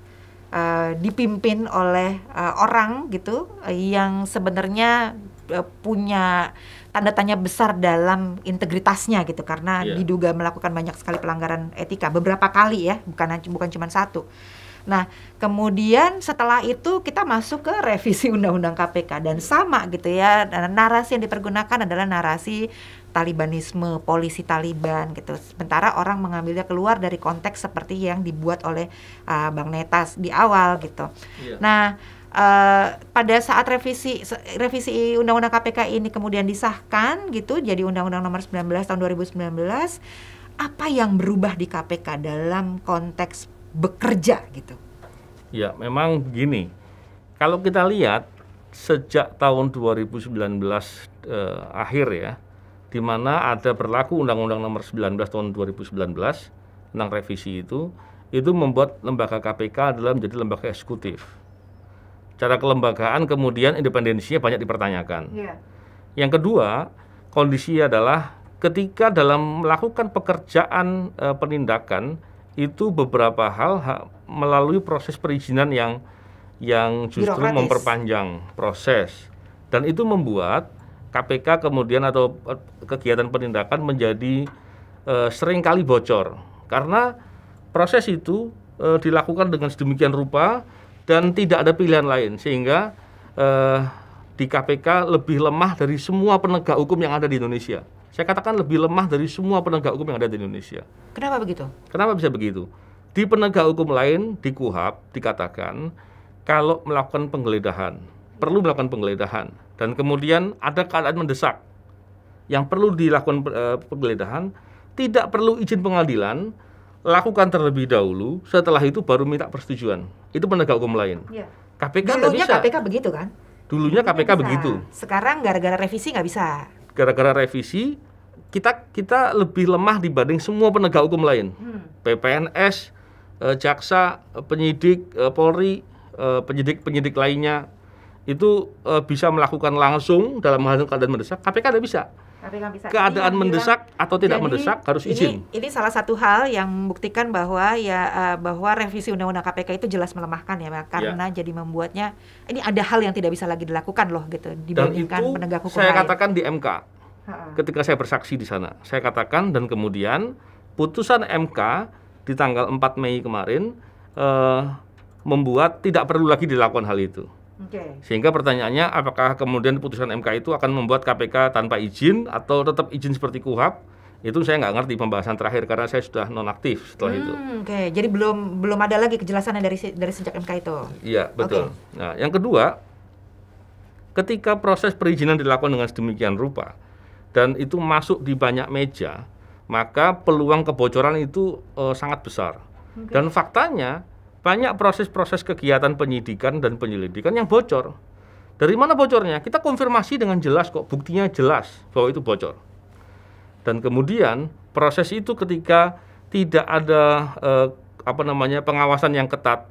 uh, dipimpin oleh uh, orang gitu uh, yang sebenarnya uh, punya tanda tanya besar dalam integritasnya gitu karena yeah. diduga melakukan banyak sekali pelanggaran etika beberapa kali ya bukan bukan cuma satu. Nah, kemudian setelah itu kita masuk ke revisi Undang-Undang KPK dan sama gitu ya. Narasi yang dipergunakan adalah narasi Talibanisme, polisi Taliban gitu. Sementara orang mengambilnya keluar dari konteks seperti yang dibuat oleh uh, Bang Netas di awal gitu. Yeah. Nah, Uh, pada saat revisi revisi undang-undang KPK ini kemudian disahkan gitu jadi undang-undang nomor 19 tahun 2019 apa yang berubah di KPK dalam konteks bekerja gitu ya memang begini kalau kita lihat sejak tahun 2019 eh, akhir ya di mana ada berlaku Undang-Undang Nomor 19 Tahun 2019 tentang revisi itu, itu membuat lembaga KPK adalah menjadi lembaga eksekutif. Cara kelembagaan kemudian independensinya banyak dipertanyakan. Yeah. Yang kedua, kondisi adalah ketika dalam melakukan pekerjaan e, penindakan itu beberapa hal ha, melalui proses perizinan yang yang justru Birokratis. memperpanjang proses dan itu membuat KPK kemudian atau eh, kegiatan penindakan menjadi e, eh, kali bocor karena proses itu e, dilakukan dengan sedemikian rupa dan tidak ada pilihan lain sehingga e, di KPK lebih lemah dari semua penegak hukum yang ada di Indonesia. Saya katakan lebih lemah dari semua penegak hukum yang ada di Indonesia. Kenapa begitu? Kenapa bisa begitu? Di penegak hukum lain di KUHAP dikatakan kalau melakukan penggeledahan perlu melakukan penggeledahan dan kemudian ada keadaan mendesak yang perlu dilakukan e, penggeledahan, tidak perlu izin pengadilan, lakukan terlebih dahulu, setelah itu baru minta persetujuan. Itu penegak hukum lain. Ya. KPK Dulunya bisa. KPK begitu kan? Dulunya KPK bisa. begitu. Sekarang gara-gara revisi nggak bisa. Gara-gara revisi kita kita lebih lemah dibanding semua penegak hukum lain. Hmm. PPNS, e, jaksa, e, penyidik, Polri, penyidik-penyidik lainnya, itu e, bisa melakukan langsung dalam hal keadaan mendesak, KPK tidak bisa. bisa. Keadaan ini mendesak bilang, atau tidak jadi, mendesak harus ini, izin. Ini salah satu hal yang membuktikan bahwa ya eh, bahwa revisi undang-undang KPK itu jelas melemahkan ya iya. karena ya. jadi membuatnya ini ada hal yang tidak bisa lagi dilakukan loh gitu dibandingkan Dan itu penegak hukum saya lain. katakan di MK. Ketika saya bersaksi di sana, saya katakan dan kemudian putusan MK di tanggal 4 Mei kemarin eh, membuat tidak perlu lagi dilakukan hal itu. Okay. Sehingga pertanyaannya apakah kemudian putusan MK itu akan membuat KPK tanpa izin atau tetap izin seperti KUHAP? Itu saya nggak ngerti pembahasan terakhir karena saya sudah nonaktif setelah hmm, itu. Oke, okay. jadi belum belum ada lagi kejelasan dari dari sejak MK itu. Iya betul. Okay. Nah, yang kedua, ketika proses perizinan dilakukan dengan sedemikian rupa dan itu masuk di banyak meja, maka peluang kebocoran itu uh, sangat besar. Okay. Dan faktanya banyak proses-proses kegiatan penyidikan dan penyelidikan yang bocor. Dari mana bocornya? Kita konfirmasi dengan jelas kok, buktinya jelas bahwa itu bocor. Dan kemudian proses itu ketika tidak ada eh, apa namanya pengawasan yang ketat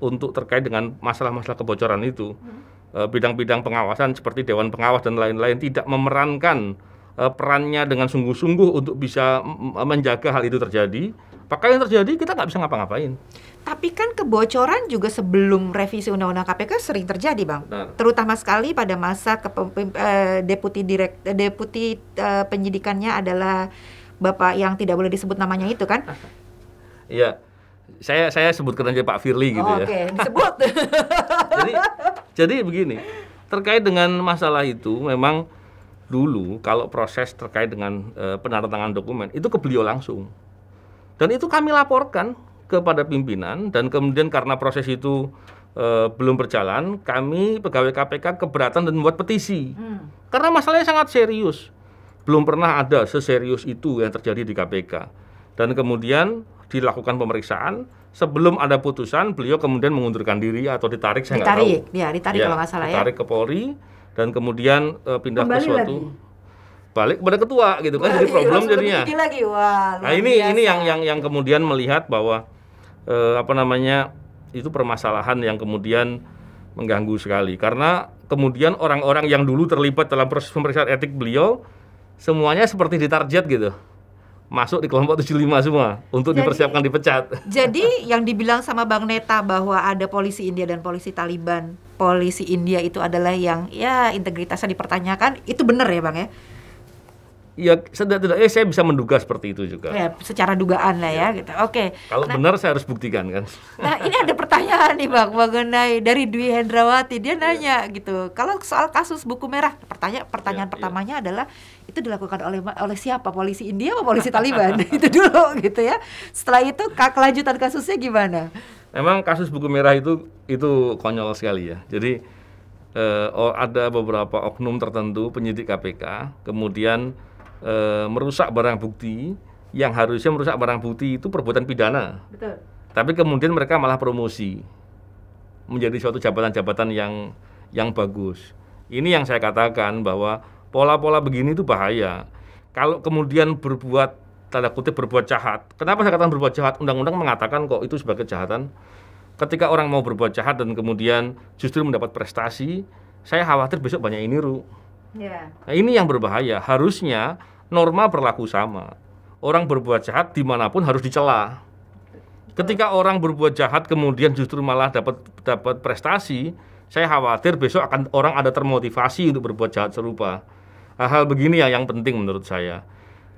untuk terkait dengan masalah-masalah kebocoran itu, bidang hmm. eh, bidang-bidang pengawasan seperti dewan pengawas dan lain-lain tidak memerankan eh, perannya dengan sungguh-sungguh untuk bisa menjaga hal itu terjadi Pakai yang terjadi kita nggak bisa ngapa-ngapain. Tapi kan kebocoran juga sebelum revisi undang-undang KPK sering terjadi, Bang. Benar. Terutama sekali pada masa ke, eh, deputi direk eh, deputi eh, penyidikannya adalah Bapak yang tidak boleh disebut namanya itu kan. Iya. saya saya sebutkan aja Pak Firly gitu oh, ya. Oke, disebut. jadi jadi begini, terkait dengan masalah itu memang dulu kalau proses terkait dengan e, penandatangan dokumen itu ke beliau langsung dan itu kami laporkan kepada pimpinan dan kemudian karena proses itu e, belum berjalan, kami pegawai KPK keberatan dan membuat petisi. Hmm. Karena masalahnya sangat serius. Belum pernah ada seserius itu yang terjadi di KPK. Dan kemudian dilakukan pemeriksaan sebelum ada putusan, beliau kemudian mengundurkan diri atau ditarik saya nggak tahu. Ditarik, ya ditarik ya, kalau nggak salah ditarik ya. Ditarik ke Polri dan kemudian e, pindah Kembali ke suatu balik kepada ketua gitu kan jadi iya, problem jadinya. Lagi. Wah, nah ini biasa. ini yang yang yang kemudian melihat bahwa eh, apa namanya itu permasalahan yang kemudian mengganggu sekali karena kemudian orang-orang yang dulu terlibat dalam proses pemeriksaan etik beliau semuanya seperti ditarget gitu masuk di kelompok 75 semua untuk jadi, dipersiapkan dipecat. Jadi yang dibilang sama Bang Neta bahwa ada polisi India dan polisi Taliban, polisi India itu adalah yang ya integritasnya dipertanyakan, itu benar ya Bang ya? ya setidak ya saya bisa menduga seperti itu juga. Ya, secara dugaan lah ya, ya gitu. Oke. Okay. Kalau nah, benar saya harus buktikan kan. Nah, ini ada pertanyaan nih Bang mengenai dari Dwi Hendrawati. Dia iya. nanya ya. gitu. Kalau soal kasus buku merah, iya, pertanyaan pertanyaan ya, pertamanya ya. adalah itu dilakukan oleh oleh siapa? Polisi India atau polisi Taliban? itu dulu gitu ya. Setelah itu kelanjutan kasusnya gimana? Emang kasus buku merah itu itu konyol sekali ya. Jadi eh, ada beberapa oknum tertentu penyidik KPK kemudian e, merusak barang bukti yang harusnya merusak barang bukti itu perbuatan pidana. Betul. Tapi kemudian mereka malah promosi menjadi suatu jabatan-jabatan yang yang bagus. Ini yang saya katakan bahwa pola-pola begini itu bahaya. Kalau kemudian berbuat tanda kutip berbuat jahat. Kenapa saya katakan berbuat jahat? Undang-undang mengatakan kok itu sebagai kejahatan. Ketika orang mau berbuat jahat dan kemudian justru mendapat prestasi, saya khawatir besok banyak ini ru. Yeah. Nah, ini yang berbahaya. Harusnya norma berlaku sama. Orang berbuat jahat dimanapun harus dicela. Ketika orang berbuat jahat kemudian justru malah dapat dapat prestasi, saya khawatir besok akan orang ada termotivasi untuk berbuat jahat serupa. Hal-hal begini ya yang penting menurut saya.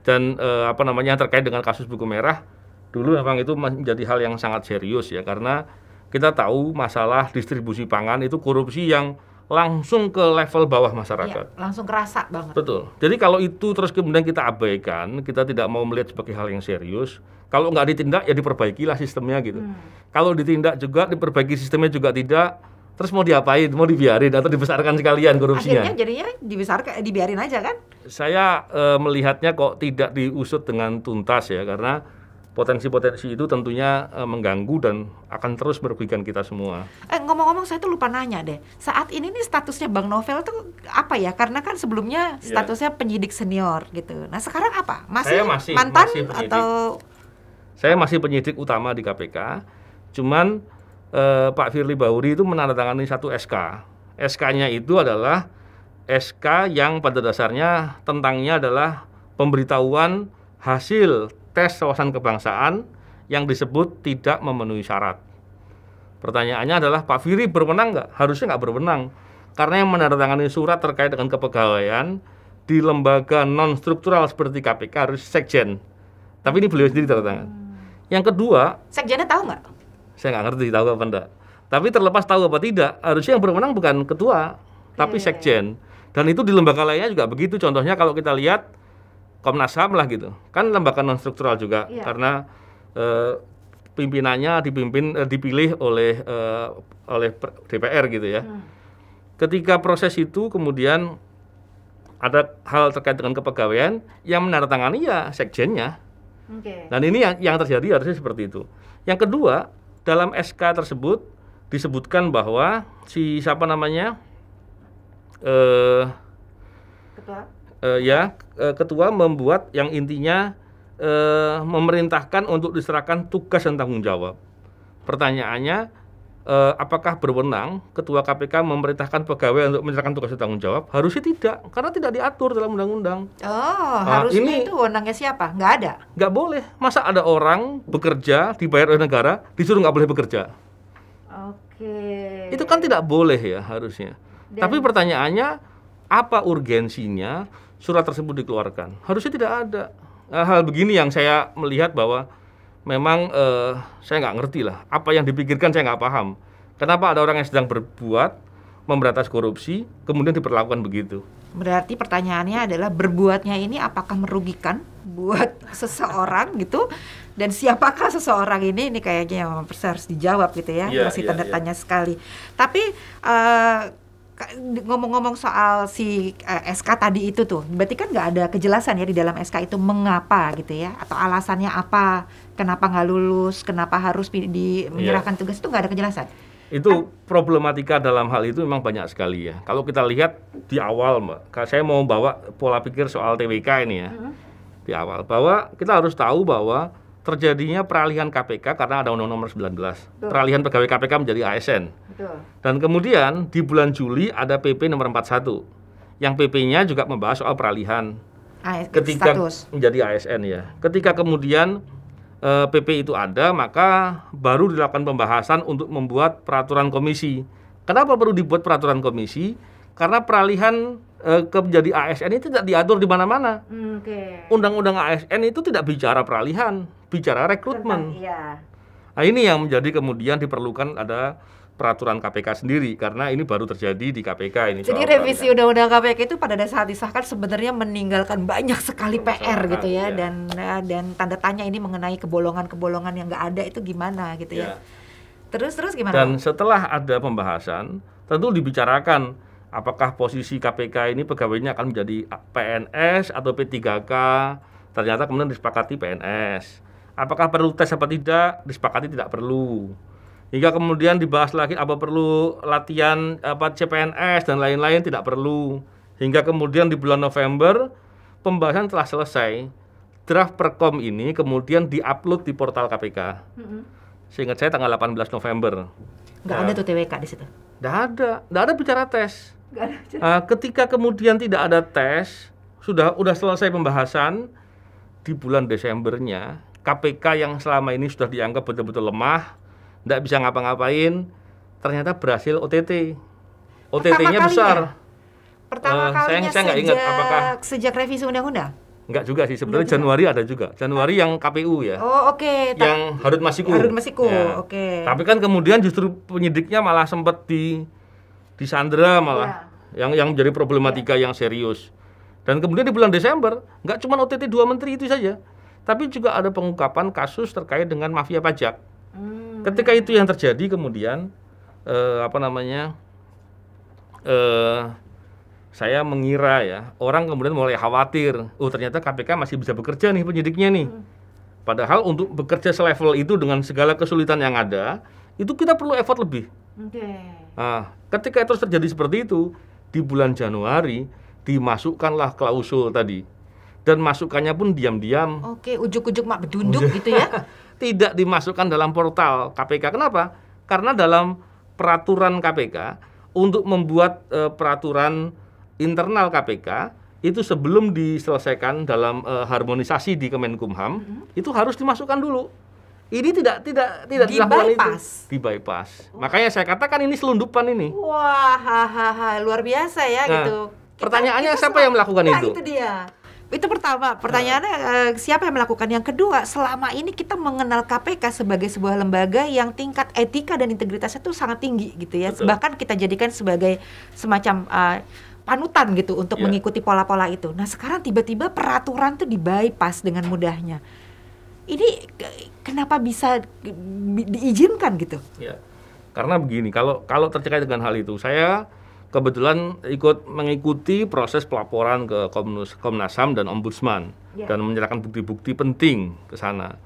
Dan eh, apa namanya terkait dengan kasus buku merah, dulu memang itu menjadi hal yang sangat serius ya karena kita tahu masalah distribusi pangan itu korupsi yang langsung ke level bawah iya, masyarakat. Iya, langsung kerasa banget. Betul. Jadi kalau itu terus kemudian kita abaikan, kita tidak mau melihat sebagai hal yang serius. Kalau nggak ditindak ya diperbaikilah sistemnya gitu. Hmm. Kalau ditindak juga diperbaiki sistemnya juga tidak, terus mau diapain? Mau dibiarin atau dibesarkan sekalian korupsinya? Akhirnya jadinya dibesarkan, dibiarin aja kan? Saya e, melihatnya kok tidak diusut dengan tuntas ya karena potensi-potensi itu tentunya e, mengganggu dan akan terus merugikan kita semua. Eh ngomong-ngomong saya tuh lupa nanya deh. Saat ini nih statusnya Bang Novel tuh apa ya? Karena kan sebelumnya iya. statusnya yeah. penyidik senior gitu. Nah, sekarang apa? Masih, saya masih mantan masih penyidik. atau Saya masih penyidik utama di KPK. Cuman e, Pak Firly Bahuri itu menandatangani satu SK. SK-nya itu adalah SK yang pada dasarnya tentangnya adalah pemberitahuan hasil tes wawasan kebangsaan yang disebut tidak memenuhi syarat. Pertanyaannya adalah Pak Firly berwenang nggak? Harusnya nggak berwenang karena yang menandatangani surat terkait dengan kepegawaian di lembaga non struktural seperti KPK harus sekjen. Tapi ini beliau sendiri tanda tangan. Hmm. Yang kedua, sekjennya tahu nggak? Saya nggak ngerti tahu apa enggak. Tapi terlepas tahu apa tidak, harusnya yang berwenang bukan ketua, tapi iya, iya, iya. sekjen. Dan itu di lembaga lainnya juga begitu. Contohnya kalau kita lihat Komnas HAM lah gitu. Kan lembaga non struktural juga yeah. karena eh, pimpinannya dipimpin eh, dipilih oleh eh, oleh DPR gitu ya. Hmm. Ketika proses itu kemudian ada hal terkait dengan kepegawaian yang menandatangani ya sekjennya. Okay. Dan ini yang, yang terjadi harusnya seperti itu. Yang kedua, dalam SK tersebut disebutkan bahwa si siapa namanya eh, uh, ya uh, ketua membuat yang intinya uh, memerintahkan untuk diserahkan tugas dan tanggung jawab. Pertanyaannya uh, apakah berwenang ketua KPK memerintahkan pegawai untuk menyerahkan tugas dan tanggung jawab? Harusnya tidak karena tidak diatur dalam undang-undang. Oh, nah, harusnya ini, itu wewenangnya siapa? Nggak ada. Nggak boleh. Masa ada orang bekerja dibayar oleh negara disuruh nggak boleh bekerja? Oke. Okay. Itu kan tidak boleh ya harusnya. Dan... Tapi pertanyaannya apa urgensinya surat tersebut dikeluarkan. Harusnya tidak ada. Nah, hal begini yang saya melihat bahwa memang eh, saya nggak ngerti lah. Apa yang dipikirkan saya nggak paham. Kenapa ada orang yang sedang berbuat memberantas korupsi kemudian diperlakukan begitu? Berarti pertanyaannya adalah berbuatnya ini apakah merugikan buat seseorang gitu dan siapakah seseorang ini ini kayaknya yang harus dijawab gitu ya yeah, masih yeah, tanda yeah. tanya sekali. Tapi uh, ngomong-ngomong soal si uh, eh, SK tadi itu tuh, berarti kan nggak ada kejelasan ya di dalam SK itu mengapa gitu ya, atau alasannya apa, kenapa nggak lulus, kenapa harus di iya. menyerahkan yeah. tugas itu nggak ada kejelasan. Itu kan problematika dalam hal itu memang banyak sekali ya. Kalau kita lihat di awal, mbak, saya mau bawa pola pikir soal TWK ini ya, uh mm-hmm. -huh. di awal bahwa kita harus tahu bahwa terjadinya peralihan KPK karena ada Undang-Undang Nomor 19. Betul. Peralihan pegawai KPK menjadi ASN. Betul. Dan kemudian di bulan Juli ada PP Nomor 41. Yang PP-nya juga membahas soal peralihan AS, ketika status. menjadi ASN ya. Ketika kemudian e, eh, PP itu ada, maka baru dilakukan pembahasan untuk membuat peraturan komisi. Kenapa perlu dibuat peraturan komisi? Karena peralihan eh, ke menjadi ASN itu tidak diatur di mana-mana. Hmm, Undang-undang ASN itu tidak bicara peralihan bicara rekrutmen. iya. Nah, ini yang menjadi kemudian diperlukan ada peraturan KPK sendiri karena ini baru terjadi di KPK ini. Jadi revisi ya. undang-undang KPK itu pada dasar disahkan sebenarnya meninggalkan banyak sekali PR gitu ya, iya. dan dan tanda tanya ini mengenai kebolongan-kebolongan yang nggak ada itu gimana gitu ya. iya. ya. Terus terus gimana? Dan setelah ada pembahasan tentu dibicarakan apakah posisi KPK ini pegawainya akan menjadi PNS atau P3K. Ternyata kemudian disepakati PNS Apakah perlu tes apa tidak? Disepakati tidak perlu. Hingga kemudian dibahas lagi apa perlu latihan apa CPNS dan lain-lain tidak perlu. Hingga kemudian di bulan November pembahasan telah selesai. Draft Perkom ini kemudian diupload di portal KPK. Mm -hmm. Seingat saya tanggal 18 November. Nggak nah. ada tuh TWK di situ. Nggak ada, nggak ada bicara tes. Nggak ada. Nah, ketika kemudian tidak ada tes, sudah udah selesai pembahasan di bulan Desembernya KPK yang selama ini sudah dianggap betul-betul lemah, tidak bisa ngapa-ngapain, ternyata berhasil OTT. OTT-nya besar. Pertama uh, kalinya saya, saya sejak, ingat apakah sejak revisi undang-undang? Enggak juga sih, sebenarnya Januari ada juga. Januari yang KPU ya. Oh, oke. Okay. yang Harut Masiku. Harut Masiku, ya. oke. Okay. Tapi kan kemudian justru penyidiknya malah sempat di di Sandra malah. Ya. Yang yang menjadi problematika ya. yang serius. Dan kemudian di bulan Desember, nggak cuma OTT dua menteri itu saja tapi juga ada pengungkapan kasus terkait dengan mafia pajak. Hmm. Ketika ya. itu yang terjadi kemudian eh, apa namanya? Eh, saya mengira ya, orang kemudian mulai khawatir, oh ternyata KPK masih bisa bekerja nih penyidiknya nih. Hmm. Padahal untuk bekerja selevel itu dengan segala kesulitan yang ada, itu kita perlu effort lebih. Okay. Nah, ketika itu terjadi seperti itu, di bulan Januari dimasukkanlah klausul tadi dan masukkannya pun diam-diam. Oke, ujuk-ujuk mak bedunduk gitu ya. Tidak dimasukkan dalam portal KPK. Kenapa? Karena dalam peraturan KPK untuk membuat e, peraturan internal KPK itu sebelum diselesaikan dalam e, harmonisasi di Kemenkumham, mm -hmm. itu harus dimasukkan dulu. Ini tidak tidak tidak dilakukan itu di bypass. Oh. Makanya saya katakan ini selundupan ini. Wah, ha, ha, ha. luar biasa ya nah, gitu. Pertanyaannya kita, kita siapa yang melakukan nah, itu? Itu dia itu pertama pertanyaannya uh, siapa yang melakukan yang kedua selama ini kita mengenal KPK sebagai sebuah lembaga yang tingkat etika dan integritasnya itu sangat tinggi gitu ya Betul. bahkan kita jadikan sebagai semacam uh, panutan gitu untuk yeah. mengikuti pola-pola itu nah sekarang tiba-tiba peraturan tuh dibypass dengan mudahnya ini kenapa bisa diizinkan gitu ya karena begini kalau kalau terkait dengan hal itu saya kebetulan ikut mengikuti proses pelaporan ke Komnus, Komnas HAM dan Ombudsman yeah. dan menyerahkan bukti-bukti penting ke sana.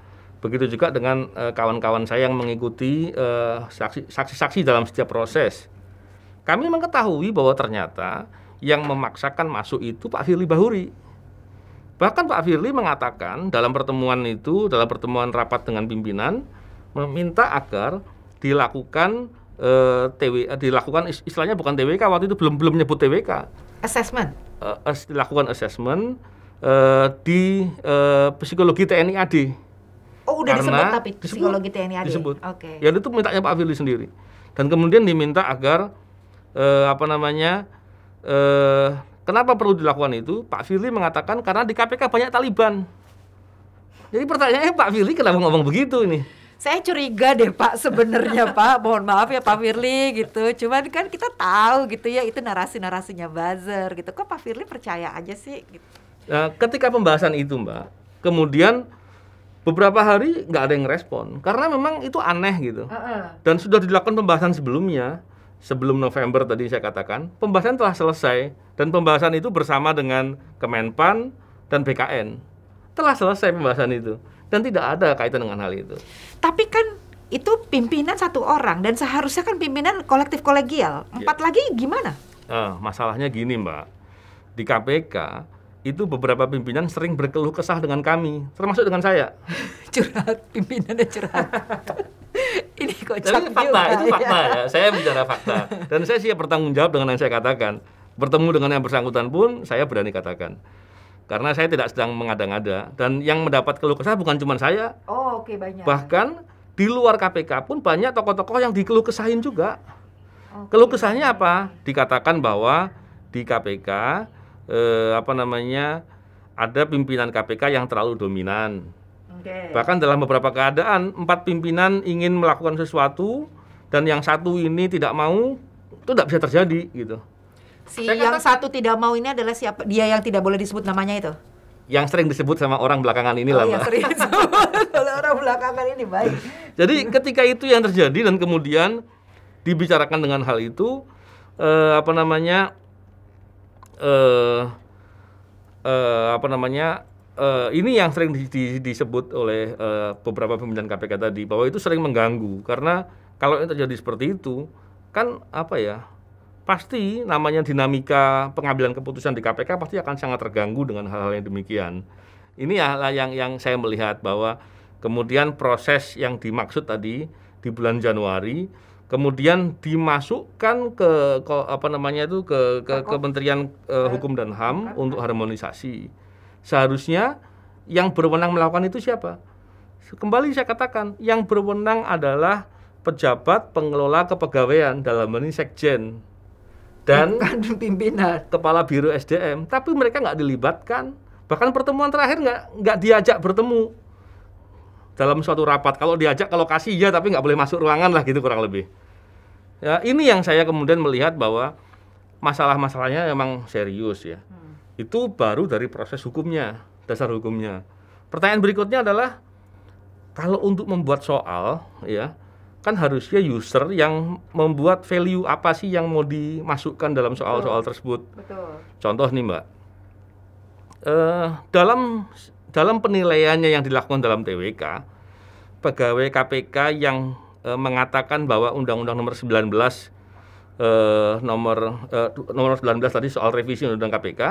Begitu juga dengan eh, kawan-kawan uh, saya yang mengikuti eh, saksi-saksi uh, dalam setiap proses. Kami mengetahui bahwa ternyata yang memaksakan masuk itu Pak Firly Bahuri. Bahkan Pak Firly mengatakan dalam pertemuan itu, dalam pertemuan rapat dengan pimpinan, meminta agar dilakukan eh, TW eh, dilakukan istilahnya bukan TWK waktu itu belum belum nyebut TWK. Assessment. Eh, as, eh, dilakukan assessment eh, di eh, psikologi TNI AD. Oh udah Karena disebut tapi psikologi TNI AD. Disebut. Oke. Okay. Ya itu mintanya Pak Firly sendiri. Dan kemudian diminta agar eh, apa namanya eh, kenapa perlu dilakukan itu? Pak Firly mengatakan karena di KPK banyak Taliban. Jadi pertanyaannya Pak Firly kenapa ngomong begitu ini? saya curiga deh Pak sebenarnya Pak. Mohon maaf ya Pak Firly gitu. Cuman kan kita tahu gitu ya itu narasi-narasinya buzzer gitu. Kok Pak Firly percaya aja sih gitu. Nah, ketika pembahasan itu Mbak, kemudian beberapa hari nggak ada yang respon karena memang itu aneh gitu. Uh -uh. Dan sudah dilakukan pembahasan sebelumnya. Sebelum November tadi saya katakan, pembahasan telah selesai dan pembahasan itu bersama dengan Kemenpan dan BKN. Telah selesai pembahasan itu dan tidak ada kaitan dengan hal itu. Tapi kan itu pimpinan satu orang dan seharusnya kan pimpinan kolektif kolegial. Iya. Empat ya. lagi gimana? Uh, masalahnya gini mbak, di KPK itu beberapa pimpinan sering berkeluh kesah dengan kami, termasuk dengan saya. curhat, pimpinan dan curhat. Ini kok Tapi fakta, juga, itu iya. fakta ya. ya. Saya bicara fakta. Dan saya siap bertanggung jawab dengan yang saya katakan. Bertemu dengan yang bersangkutan pun, saya berani katakan karena saya tidak sedang mengada-ngada dan yang mendapat keluh kesah bukan cuma saya. Oh, oke okay, banyak. Bahkan di luar KPK pun banyak tokoh-tokoh yang dikeluh kesahin juga. Okay. Keluh kesahnya apa? Dikatakan bahwa di KPK eh, apa namanya ada pimpinan KPK yang terlalu dominan. Okay. Bahkan dalam beberapa keadaan empat pimpinan ingin melakukan sesuatu dan yang satu ini tidak mau itu tidak bisa terjadi gitu. Si saya yang satu tidak mau ini adalah siapa? Dia yang tidak boleh disebut namanya itu. Yang sering disebut sama orang belakangan ini lah. Oh, yang sering disebut oleh orang belakangan ini baik. Jadi ketika itu yang terjadi dan kemudian dibicarakan dengan hal itu eh, apa namanya eh, eh, apa namanya eh, ini yang sering di, di, disebut oleh eh, beberapa pimpinan KPK tadi bahwa itu sering mengganggu karena kalau yang terjadi seperti itu kan apa ya pasti namanya dinamika pengambilan keputusan di KPK pasti akan sangat terganggu dengan hal-hal yang demikian. Ini adalah yang yang saya melihat bahwa kemudian proses yang dimaksud tadi di bulan Januari kemudian dimasukkan ke, ke apa namanya itu ke, ke Kementerian eh, Hukum dan HAM untuk harmonisasi. Seharusnya yang berwenang melakukan itu siapa? Kembali saya katakan, yang berwenang adalah pejabat pengelola kepegawaian dalam ini sekjen dan Bukan pimpinan kepala biro SDM tapi mereka nggak dilibatkan bahkan pertemuan terakhir nggak nggak diajak bertemu dalam suatu rapat kalau diajak kalau kasih ya tapi nggak boleh masuk ruangan lah gitu kurang lebih ya ini yang saya kemudian melihat bahwa masalah-masalahnya memang serius ya hmm. itu baru dari proses hukumnya dasar hukumnya pertanyaan berikutnya adalah kalau untuk membuat soal ya kan harusnya user yang membuat value apa sih yang mau dimasukkan dalam soal-soal tersebut. Betul. Contoh nih Mbak, uh, dalam dalam penilaiannya yang dilakukan dalam TWK, pegawai KPK yang uh, mengatakan bahwa Undang-Undang Nomor 19 uh, eh, nomor uh, nomor 19 tadi soal revisi Undang-Undang KPK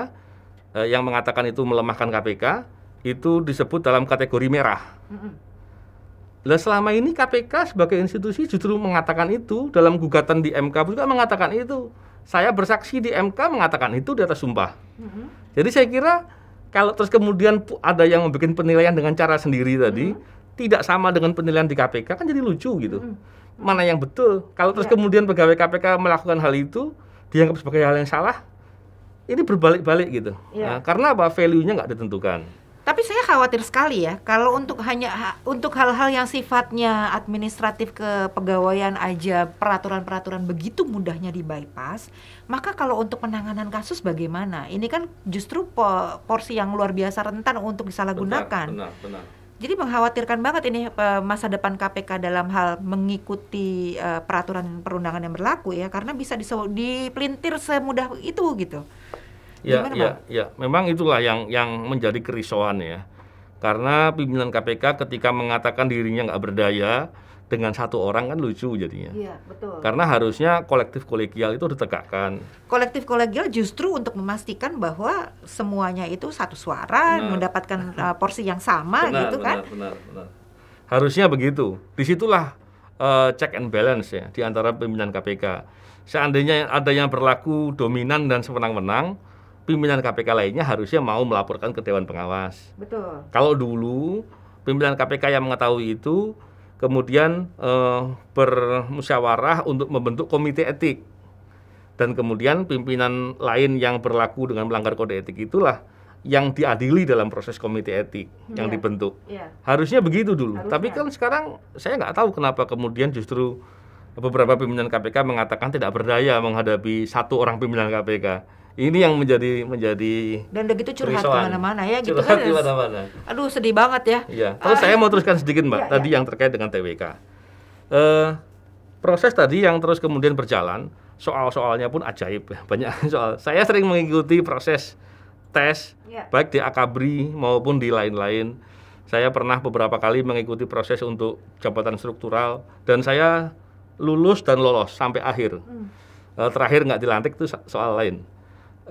uh, yang mengatakan itu melemahkan KPK itu disebut dalam kategori merah. Mm -hmm lah selama ini KPK sebagai institusi justru mengatakan itu dalam gugatan di MK juga mengatakan itu. Saya bersaksi di MK mengatakan itu di atas sumpah. Mm -hmm. Jadi saya kira kalau terus kemudian ada yang membuat penilaian dengan cara sendiri tadi mm -hmm. tidak sama dengan penilaian di KPK kan jadi lucu gitu. Mm -hmm. Mana yang betul? Kalau terus yeah. kemudian pegawai KPK melakukan hal itu dianggap sebagai hal yang salah, ini berbalik-balik gitu. Yeah. Nah, karena apa? Value-nya nggak ditentukan. Tapi saya khawatir sekali ya kalau untuk hanya untuk hal-hal yang sifatnya administratif kepegawaian aja peraturan-peraturan begitu mudahnya di bypass, maka kalau untuk penanganan kasus bagaimana? Ini kan justru po porsi yang luar biasa rentan untuk disalahgunakan. Benar, benar. benar. Jadi mengkhawatirkan banget ini e, masa depan KPK dalam hal mengikuti e, peraturan perundangan yang berlaku ya karena bisa dipelintir semudah itu gitu. Ya, Gimana, ya, Pak? ya, memang itulah yang yang menjadi kerisauan ya. Karena pimpinan KPK ketika mengatakan dirinya nggak berdaya dengan satu orang kan lucu jadinya. Iya, betul. Karena harusnya kolektif kolegial itu ditegakkan. Kolektif kolegial justru untuk memastikan bahwa semuanya itu satu suara, benar. mendapatkan uh, porsi yang sama benar, gitu benar, kan. Benar, benar, benar. Harusnya begitu. Disitulah uh, e, check and balance ya di antara pimpinan KPK. Seandainya ada yang berlaku dominan dan semenang menang pimpinan KPK lainnya harusnya mau melaporkan ke Dewan Pengawas. Betul. Kalau dulu pimpinan KPK yang mengetahui itu kemudian eh, bermusyawarah untuk membentuk komite etik dan kemudian pimpinan lain yang berlaku dengan melanggar kode etik itulah yang diadili dalam proses komite etik hmm, yang iya. dibentuk. Ya. Harusnya begitu dulu. Harusnya. Tapi kan sekarang saya nggak tahu kenapa kemudian justru beberapa pimpinan KPK mengatakan tidak berdaya menghadapi satu orang pimpinan KPK ini yang menjadi menjadi dan begitu curhat kemana-mana ya gitu curhat kan mana mana aduh sedih banget ya iya terus ah, saya mau teruskan sedikit mbak iya, tadi iya. yang terkait dengan TWK uh, eh, proses tadi yang terus kemudian berjalan soal-soalnya pun ajaib banyak soal saya sering mengikuti proses tes iya. baik di akabri maupun di lain-lain saya pernah beberapa kali mengikuti proses untuk jabatan struktural dan saya lulus dan lolos sampai akhir mm. terakhir nggak dilantik itu soal lain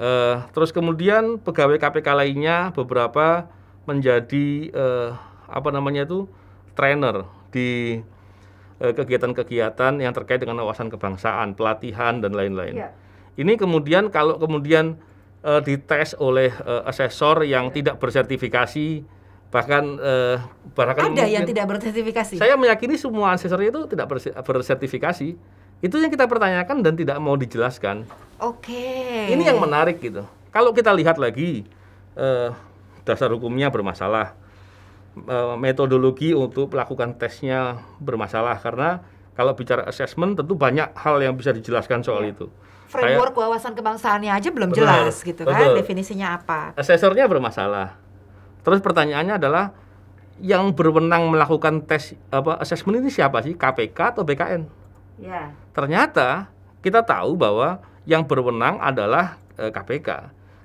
Uh, terus kemudian pegawai KPK lainnya beberapa menjadi uh, apa namanya itu trainer di eh, kegiatan-kegiatan uh, yang terkait dengan wawasan kebangsaan, pelatihan dan lain-lain. Ya. Ini kemudian kalau kemudian uh, dites oleh uh, asesor yang ya. tidak bersertifikasi bahkan uh, bahkan ada mungkin, yang tidak bersertifikasi. Saya meyakini semua asesor itu tidak bersertifikasi itu yang kita pertanyakan dan tidak mau dijelaskan. Oke. Okay. Ini yang menarik gitu. Kalau kita lihat lagi eh, dasar hukumnya bermasalah, eh, metodologi untuk melakukan tesnya bermasalah karena kalau bicara assessment tentu banyak hal yang bisa dijelaskan soal yeah. itu. Framework Kayak, wawasan kebangsaannya aja belum betul, jelas gitu kan, betul. kan definisinya apa. Asesornya bermasalah. Terus pertanyaannya adalah yang berwenang melakukan tes apa assessment ini siapa sih? KPK atau BKN? Yeah. Ternyata kita tahu bahwa yang berwenang adalah e, eh, KPK.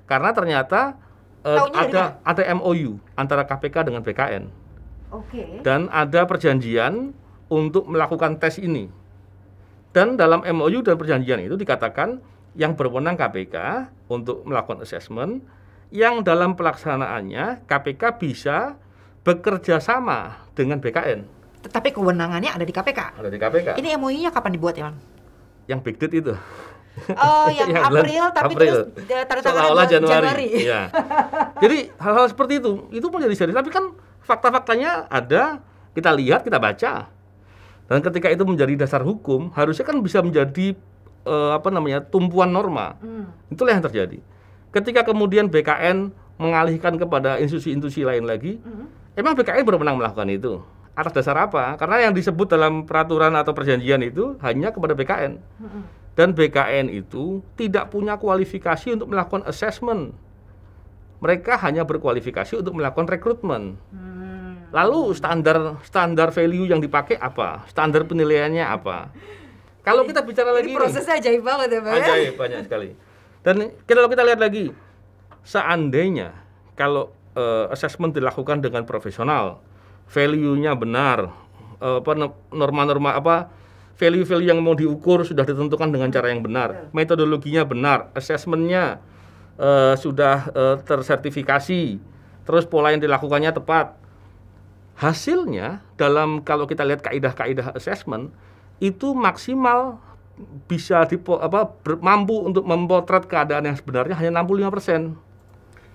Karena ternyata e, ada ada MOU antara KPK dengan BKN. Okay. Dan ada perjanjian untuk melakukan tes ini. Dan dalam MOU dan perjanjian itu dikatakan yang berwenang KPK untuk melakukan assessment yang dalam pelaksanaannya KPK bisa bekerja sama dengan BKN. Tetapi kewenangannya ada di KPK. Ada di KPK. Ini MOU-nya kapan dibuat ya, Bang? Yang Big Date itu. Oh, yang, yang April tapi April. terus eh, tanda tangan Januari. Januari. Ya. Jadi hal-hal seperti itu itu menjadi serius. Tapi kan fakta-faktanya ada, kita lihat, kita baca. Dan ketika itu menjadi dasar hukum, harusnya kan bisa menjadi uh, apa namanya tumpuan norma. Hmm. Itulah yang terjadi. Ketika kemudian BKN mengalihkan kepada institusi-institusi lain lagi, hmm. emang BKN berwenang melakukan itu? atas dasar apa? Karena yang disebut dalam peraturan atau perjanjian itu hanya kepada BKN. Dan BKN itu tidak punya kualifikasi untuk melakukan assessment. Mereka hanya berkualifikasi untuk melakukan rekrutmen. Hmm. Lalu standar standar value yang dipakai apa? Standar penilaiannya apa? Kalau kita bicara lagi Ini prosesnya ajaib banget ya, pak. Ya. Ajaib banyak sekali. Dan kalau kita lihat lagi, seandainya kalau uh, assessment dilakukan dengan profesional, value-nya benar, eh, apa norma-norma apa value-value yang mau diukur sudah ditentukan dengan cara yang benar, metodologinya benar, assessmentnya uh, sudah uh, tersertifikasi, terus pola yang dilakukannya tepat. Hasilnya dalam kalau kita lihat kaidah-kaidah assessment itu maksimal bisa dipo, apa ber, mampu untuk memotret keadaan yang sebenarnya hanya 65 persen.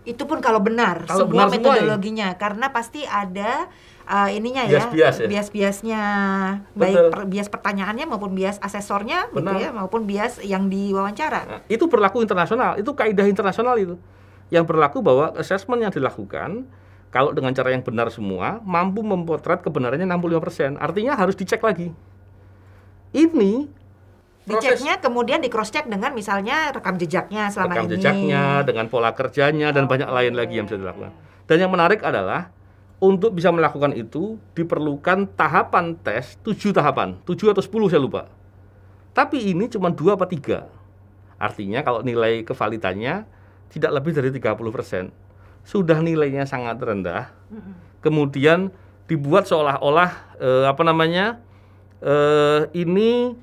Itu pun kalau benar kalau semua benar metodologinya, semua ya. karena pasti ada uh, ininya ya, bias -bias ya, bias-biasnya baik per, bias pertanyaannya maupun bias asesornya gitu Benar. gitu ya maupun bias yang diwawancara. Nah, itu berlaku internasional, itu kaidah internasional itu. Yang berlaku bahwa assessment yang dilakukan kalau dengan cara yang benar semua mampu memotret kebenarannya 65%. Artinya harus dicek lagi. Ini Diceknya kemudian di cross check dengan misalnya rekam jejaknya selama rekam ini. Rekam jejaknya dengan pola kerjanya dan banyak lain lagi yang bisa dilakukan. Dan yang menarik adalah untuk bisa melakukan itu diperlukan tahapan tes 7 tahapan, 7 atau 10 saya lupa. Tapi ini cuma 2 atau 3. Artinya kalau nilai kevalitannya tidak lebih dari 30%, sudah nilainya sangat rendah. Kemudian dibuat seolah-olah eh, apa namanya? Eh, ini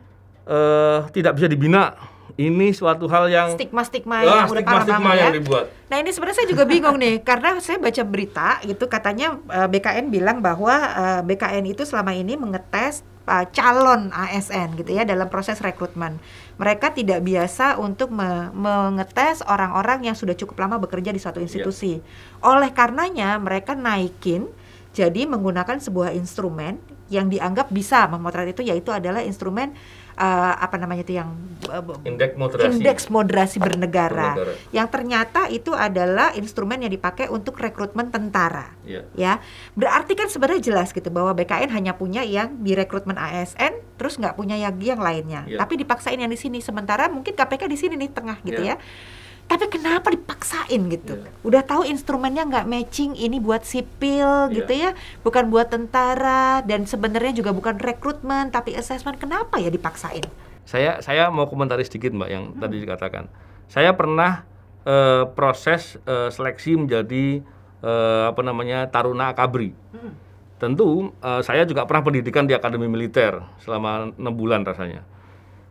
eh, tidak bisa dibina ini suatu hal yang stigma-stigma ah, yang udah stigma, stigma yang ya. dibuat. Nah, ini sebenarnya saya juga bingung nih karena saya baca berita gitu katanya eh, BKN bilang bahwa eh, BKN itu selama ini mengetes eh, calon ASN gitu ya dalam proses rekrutmen. Mereka tidak biasa untuk me mengetes orang-orang yang sudah cukup lama bekerja di suatu institusi. Yeah. Oleh karenanya mereka naikin jadi menggunakan sebuah instrumen yang dianggap bisa memotret itu yaitu adalah instrumen uh, apa namanya itu yang uh, indeks moderasi indeks moderasi bernegara, bernegara yang ternyata itu adalah instrumen yang dipakai untuk rekrutmen tentara yeah. ya berarti kan sebenarnya jelas gitu bahwa BKN hanya punya yang di rekrutmen ASN terus nggak punya yang yang lainnya yeah. tapi dipaksain yang di sini sementara mungkin KPK di sini nih tengah gitu yeah. ya tapi kenapa dipaksain gitu yeah. udah tahu instrumennya nggak matching ini buat sipil yeah. gitu ya bukan buat tentara dan sebenarnya juga bukan rekrutmen tapi assessment kenapa ya dipaksain saya saya mau komentari sedikit mbak yang hmm. tadi dikatakan saya pernah uh, proses uh, seleksi menjadi uh, apa namanya taruna akabri hmm. tentu saya juga pernah pendidikan di akademi militer selama enam bulan rasanya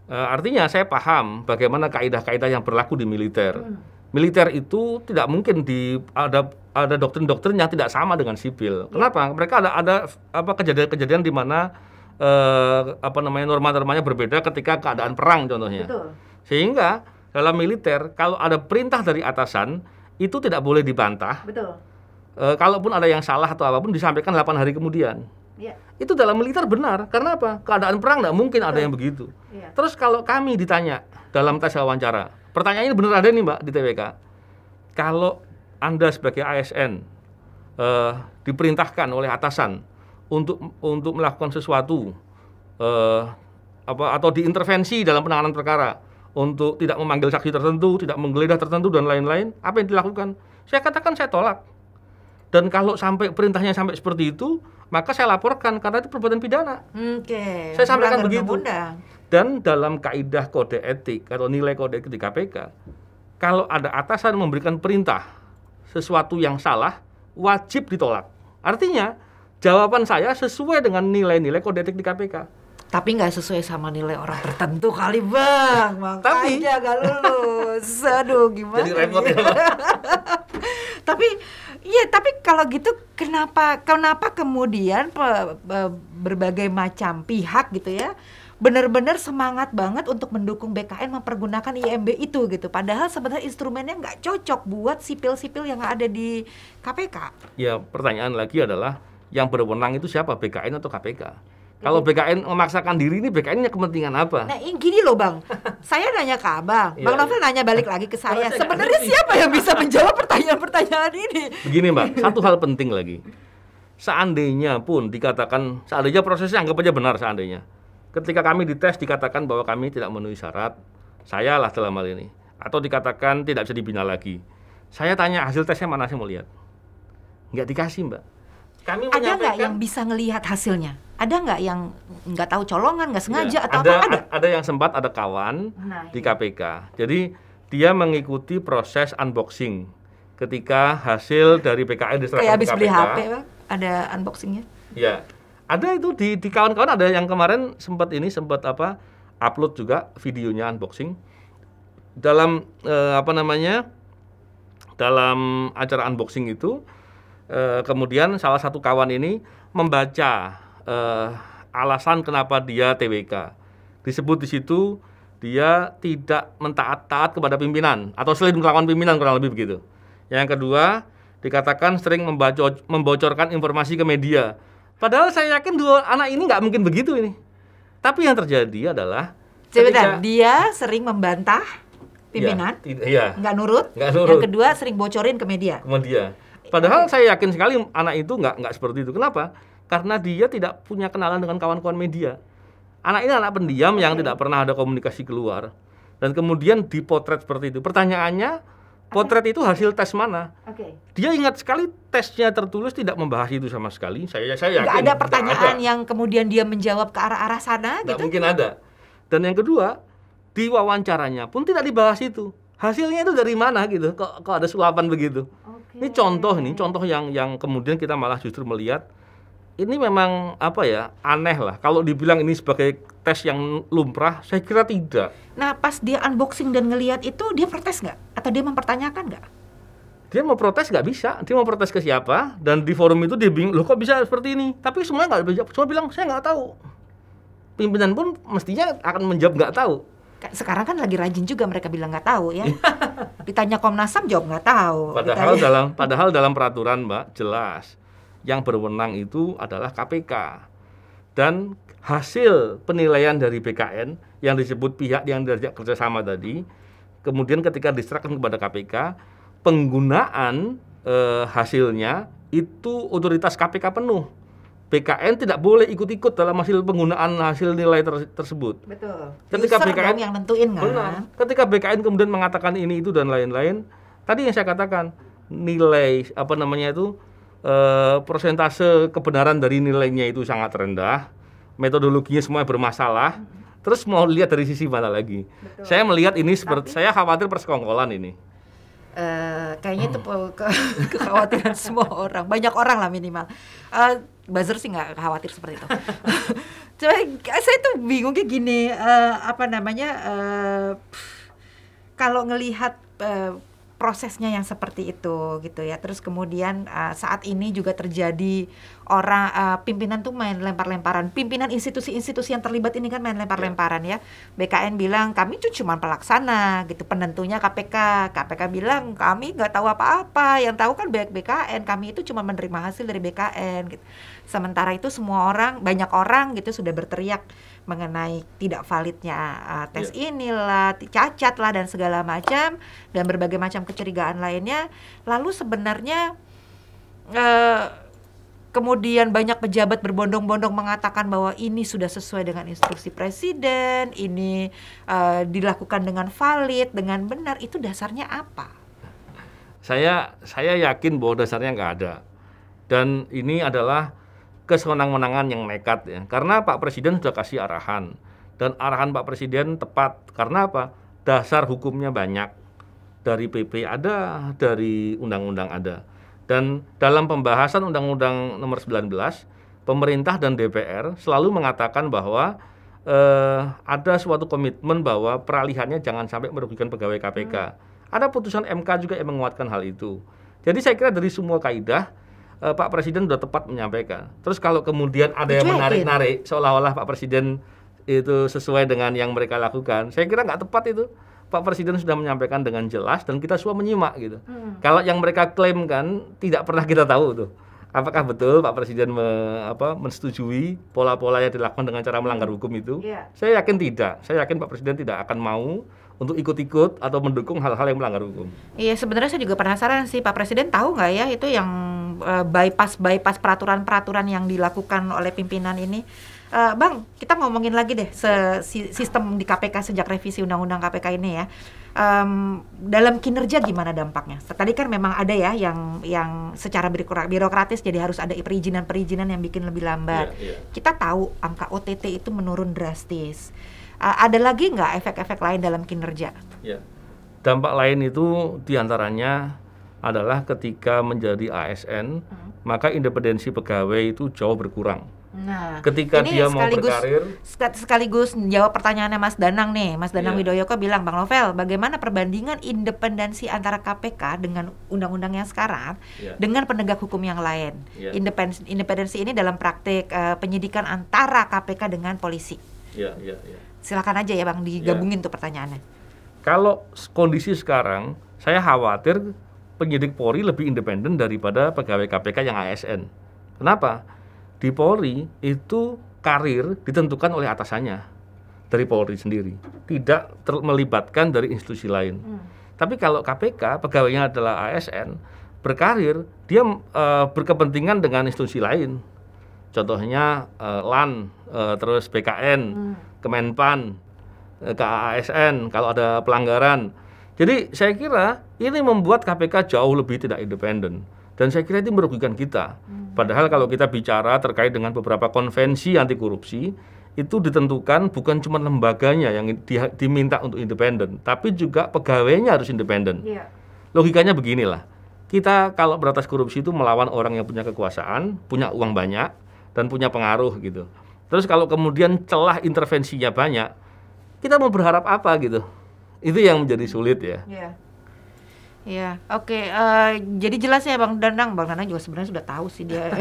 Uh, artinya saya paham bagaimana kaidah-kaidah yang berlaku di militer. Hmm. Militer itu tidak mungkin di ada ada doktrin-doktrin yang tidak sama dengan sipil. Ya. Kenapa? Mereka ada ada apa kejadian-kejadian di mana uh, apa namanya norma-normanya berbeda ketika keadaan perang contohnya. Betul. Sehingga dalam militer kalau ada perintah dari atasan itu tidak boleh dibantah. Betul. Uh, kalaupun ada yang salah atau apapun disampaikan 8 hari kemudian. Yeah. Itu dalam militer benar. Karena apa? Keadaan perang nggak mungkin Betul. ada yang begitu. Yeah. Terus kalau kami ditanya dalam tes wawancara, pertanyaannya benar ada nih Mbak di TWK. Kalau Anda sebagai ASN uh, eh, diperintahkan oleh atasan untuk untuk melakukan sesuatu uh, apa atau diintervensi dalam penanganan perkara untuk tidak memanggil saksi tertentu, tidak menggeledah tertentu dan lain-lain, apa yang dilakukan? Saya katakan saya tolak. Dan kalau sampai perintahnya sampai seperti itu, maka saya laporkan karena itu perbuatan pidana. Oke. Okay. Saya sampaikan begitu. Undang. Dan dalam kaidah kode etik atau nilai kode etik di KPK, kalau ada atasan memberikan perintah sesuatu yang salah, wajib ditolak. Artinya, jawaban saya sesuai dengan nilai-nilai kode etik di KPK. Tapi nggak sesuai sama nilai orang tertentu kali bang, makanya Tapi... gak lulus. Aduh gimana? Jadi repot ya. Tapi Iya, tapi kalau gitu kenapa kenapa kemudian pe, pe, berbagai macam pihak gitu ya benar-benar semangat banget untuk mendukung BKN mempergunakan IMB itu gitu. Padahal sebenarnya instrumennya nggak cocok buat sipil-sipil yang ada di KPK. Ya pertanyaan lagi adalah yang berwenang itu siapa BKN atau KPK? Kalau BKN memaksakan diri ini BKN-nya kepentingan apa? Nah, ini gini loh Bang. saya nanya ke Abang, iya, Bang iya. Novel nanya balik lagi ke saya. Sebenarnya siapa yang bisa menjawab pertanyaan-pertanyaan ini? Begini Mbak, satu hal penting lagi. Seandainya pun dikatakan, seandainya prosesnya anggap aja benar seandainya. Ketika kami dites dikatakan bahwa kami tidak memenuhi syarat, saya lah dalam hal ini. Atau dikatakan tidak bisa dibina lagi. Saya tanya hasil tesnya mana saya mau lihat? Enggak dikasih Mbak kami ada nggak yang bisa ngelihat hasilnya? Ada nggak yang nggak tahu colongan, nggak iya. sengaja ya, atau ada, apa? Ada. Ada yang sempat ada kawan nah, di KPK. Iya. Jadi dia mengikuti proses unboxing ketika hasil dari PKN diserahkan Kayak habis beli HP ada unboxingnya? Ya, ada itu di di kawan-kawan ada yang kemarin sempat ini sempat apa upload juga videonya unboxing dalam eh, apa namanya dalam acara unboxing itu E, kemudian salah satu kawan ini membaca e, alasan kenapa dia TWK. Disebut di situ dia tidak mentaat-taat kepada pimpinan atau selain melawan pimpinan kurang lebih begitu. Yang kedua, dikatakan sering membaco, membocorkan informasi ke media. Padahal saya yakin dua anak ini nggak mungkin begitu ini. Tapi yang terjadi adalah Sebentar, ketika, dia sering membantah iya, pimpinan, iya, iya, nggak nurut. nggak nurut. Yang kedua sering bocorin ke media. Ke media. Padahal saya yakin sekali anak itu nggak nggak seperti itu. Kenapa? Karena dia tidak punya kenalan dengan kawan-kawan media. Anak ini anak pendiam yang tidak pernah ada komunikasi keluar dan kemudian dipotret seperti itu. Pertanyaannya, potret itu hasil tes mana? Oke. Dia ingat sekali tesnya tertulis tidak membahas itu sama sekali. Saya saya yakin. Gak ada pertanyaan ada. yang kemudian dia menjawab ke arah-arah sana Nggak gitu. mungkin ada. Dan yang kedua, di wawancaranya pun tidak dibahas itu. Hasilnya itu dari mana gitu? Kok kok ada suapan begitu? Oh ini contoh nih, contoh yang yang kemudian kita malah justru melihat ini memang apa ya aneh lah kalau dibilang ini sebagai tes yang lumrah saya kira tidak nah pas dia unboxing dan ngelihat itu dia protes nggak atau dia mempertanyakan nggak dia mau protes nggak bisa dia mau protes ke siapa dan di forum itu dia bingung loh kok bisa seperti ini tapi semua nggak bisa Semua bilang saya nggak tahu pimpinan pun mestinya akan menjawab nggak tahu sekarang kan lagi rajin juga mereka bilang nggak tahu ya. Iya. Ditanya Komnas Ham jawab nggak tahu. Padahal Ditanya. dalam padahal dalam peraturan Mbak jelas yang berwenang itu adalah KPK. Dan hasil penilaian dari BKN yang disebut pihak yang diajak kerjasama tadi, kemudian ketika diserahkan kepada KPK, penggunaan eh, hasilnya itu otoritas KPK penuh BKN tidak boleh ikut-ikut dalam hasil penggunaan hasil nilai ter tersebut. Betul. Ketika User BKN yang nentuin kan. Benar. Ketika BKN kemudian mengatakan ini itu dan lain-lain, tadi yang saya katakan nilai apa namanya itu e, persentase kebenaran dari nilainya itu sangat rendah, metodologinya semua bermasalah. Mm-hmm. Terus mau lihat dari sisi mana lagi? Betul. Saya melihat ini seperti Tapi, saya khawatir persekongkolan ini. Uh, kayaknya itu ke, kekhawatiran semua orang, banyak orang lah minimal. Uh, buzzer sih nggak khawatir seperti itu. Coba eh, saya tuh bingung kayak gini uh, apa namanya uh, kalau ngelihat uh, prosesnya yang seperti itu gitu ya. Terus kemudian uh, saat ini juga terjadi orang uh, pimpinan tuh main lempar-lemparan. Pimpinan institusi-institusi yang terlibat ini kan main lempar-lemparan ya. BKN bilang kami tuh cuma pelaksana gitu. Penentunya KPK. KPK bilang kami nggak tahu apa-apa. Yang tahu kan BKN. Kami itu cuma menerima hasil dari BKN gitu. Sementara itu semua orang, banyak orang gitu sudah berteriak mengenai tidak validnya uh, tes yeah. inilah, cacat lah dan segala macam dan berbagai macam kecurigaan lainnya. Lalu sebenarnya uh, kemudian banyak pejabat berbondong-bondong mengatakan bahwa ini sudah sesuai dengan instruksi presiden, ini uh, dilakukan dengan valid, dengan benar. Itu dasarnya apa? Saya saya yakin bahwa dasarnya nggak ada. Dan ini adalah kesewenang menangan yang nekat ya. Karena Pak Presiden sudah kasih arahan dan arahan Pak Presiden tepat. Karena apa? Dasar hukumnya banyak. Dari PP ada, dari undang-undang ada. Dan dalam pembahasan Undang-Undang Nomor 19, pemerintah dan DPR selalu mengatakan bahwa eh, ada suatu komitmen bahwa peralihannya jangan sampai merugikan pegawai KPK. Hmm. Ada putusan MK juga yang menguatkan hal itu. Jadi saya kira dari semua kaidah uh, Pak Presiden sudah tepat menyampaikan. Terus kalau kemudian ada yang menarik-narik seolah-olah Pak Presiden itu sesuai dengan yang mereka lakukan, saya kira nggak tepat itu. Pak Presiden sudah menyampaikan dengan jelas dan kita semua menyimak gitu. Hmm. Kalau yang mereka klaim kan tidak pernah kita tahu tuh. Apakah betul Pak Presiden me, apa, menyetujui pola-pola yang dilakukan dengan cara melanggar hukum itu? Yeah. Saya yakin tidak. Saya yakin Pak Presiden tidak akan mau untuk ikut-ikut atau mendukung hal-hal yang melanggar hukum. Iya, sebenarnya saya juga penasaran sih Pak Presiden tahu nggak ya itu yang bypass eh, bypass bypass peraturan-peraturan yang dilakukan oleh pimpinan ini uh, Bang, kita ngomongin lagi deh se sistem di KPK sejak revisi undang-undang KPK ini ya. Um, dalam kinerja gimana dampaknya? Tadi kan memang ada ya yang yang secara birokratis jadi harus ada perizinan-perizinan yang bikin lebih lambat. Yeah, yeah. Kita tahu angka OTT itu menurun drastis. Uh, ada lagi nggak efek-efek lain dalam kinerja? Yeah. Dampak lain itu diantaranya adalah ketika menjadi ASN, hmm. maka independensi pegawai itu jauh berkurang. Nah, ketika ini dia mau berkarir sekaligus jawab pertanyaannya Mas Danang nih. Mas Danang yeah. Widoyoko bilang, "Bang Novel, bagaimana perbandingan independensi antara KPK dengan undang-undang yang sekarang yeah. dengan penegak hukum yang lain?" Yeah. Independensi, independensi ini dalam praktik uh, penyidikan antara KPK dengan polisi. Yeah, yeah, yeah. Silakan aja ya, Bang, iya. digabungin yeah. tuh pertanyaannya. Kalau kondisi sekarang, saya khawatir penyidik Polri lebih independen daripada pegawai KPK yang ASN. Kenapa? Di Polri itu karir ditentukan oleh atasannya dari Polri sendiri, tidak ter- melibatkan dari institusi lain. Hmm. Tapi kalau KPK pegawainya adalah ASN berkarir, dia e, berkepentingan dengan institusi lain. Contohnya e, LAN, e, terus BKN, hmm. Kemenpan, e, KASN kalau ada pelanggaran jadi saya kira ini membuat KPK jauh lebih tidak independen dan saya kira itu merugikan kita. Hmm. Padahal kalau kita bicara terkait dengan beberapa konvensi anti korupsi itu ditentukan bukan cuma lembaganya yang di, diminta untuk independen, tapi juga pegawainya harus independen. Iya. Logikanya beginilah. Kita kalau beratas korupsi itu melawan orang yang punya kekuasaan, punya uang banyak dan punya pengaruh gitu. Terus kalau kemudian celah intervensinya banyak, kita mau berharap apa gitu? itu yang menjadi sulit ya. Yeah. Iya, oke. Okay. Uh, eh, jadi jelas ya Bang Danang, Bang Danang juga sebenarnya sudah tahu sih dia.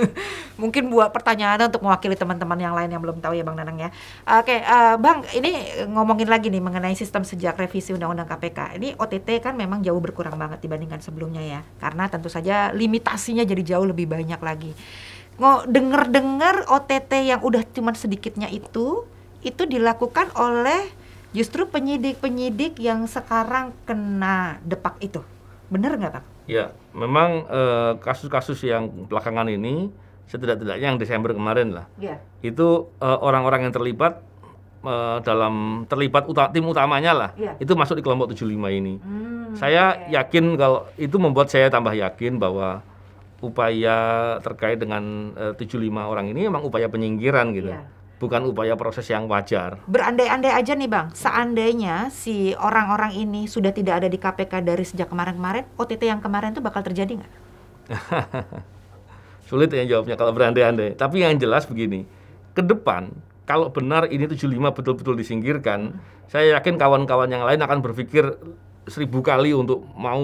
Mungkin buat pertanyaan untuk mewakili teman-teman yang lain yang belum tahu ya Bang Danang ya. Oke, okay, uh, eh, Bang, ini ngomongin lagi nih mengenai sistem sejak revisi Undang-Undang KPK. Ini OTT kan memang jauh berkurang banget dibandingkan sebelumnya ya, karena tentu saja limitasinya jadi jauh lebih banyak lagi. nggak denger-dengar OTT yang udah cuma sedikitnya itu, itu dilakukan oleh justru penyidik-penyidik yang sekarang kena depak itu. Benar nggak Pak? Ya, memang eh, kasus-kasus eh, yang belakangan ini setidak-tidaknya yang Desember kemarin lah. Ya. Itu eh, orang-orang eh, yang terlibat eh, dalam terlibat uta tim utamanya lah. Ya. Itu masuk di kelompok 75 ini. Hmm, saya okay. yakin kalau itu membuat saya tambah yakin bahwa upaya terkait dengan eh, uh, 75 orang ini memang upaya penyingkiran gitu. Ya bukan upaya proses yang wajar. Berandai-andai aja nih Bang, seandainya si orang-orang ini sudah tidak ada di KPK dari sejak kemarin-kemarin, OTT yang kemarin itu bakal terjadi nggak? Sulit ya jawabnya kalau berandai-andai. Tapi yang jelas begini, ke depan kalau benar ini 75 betul-betul disingkirkan, hmm. saya yakin kawan-kawan yang lain akan berpikir seribu kali untuk mau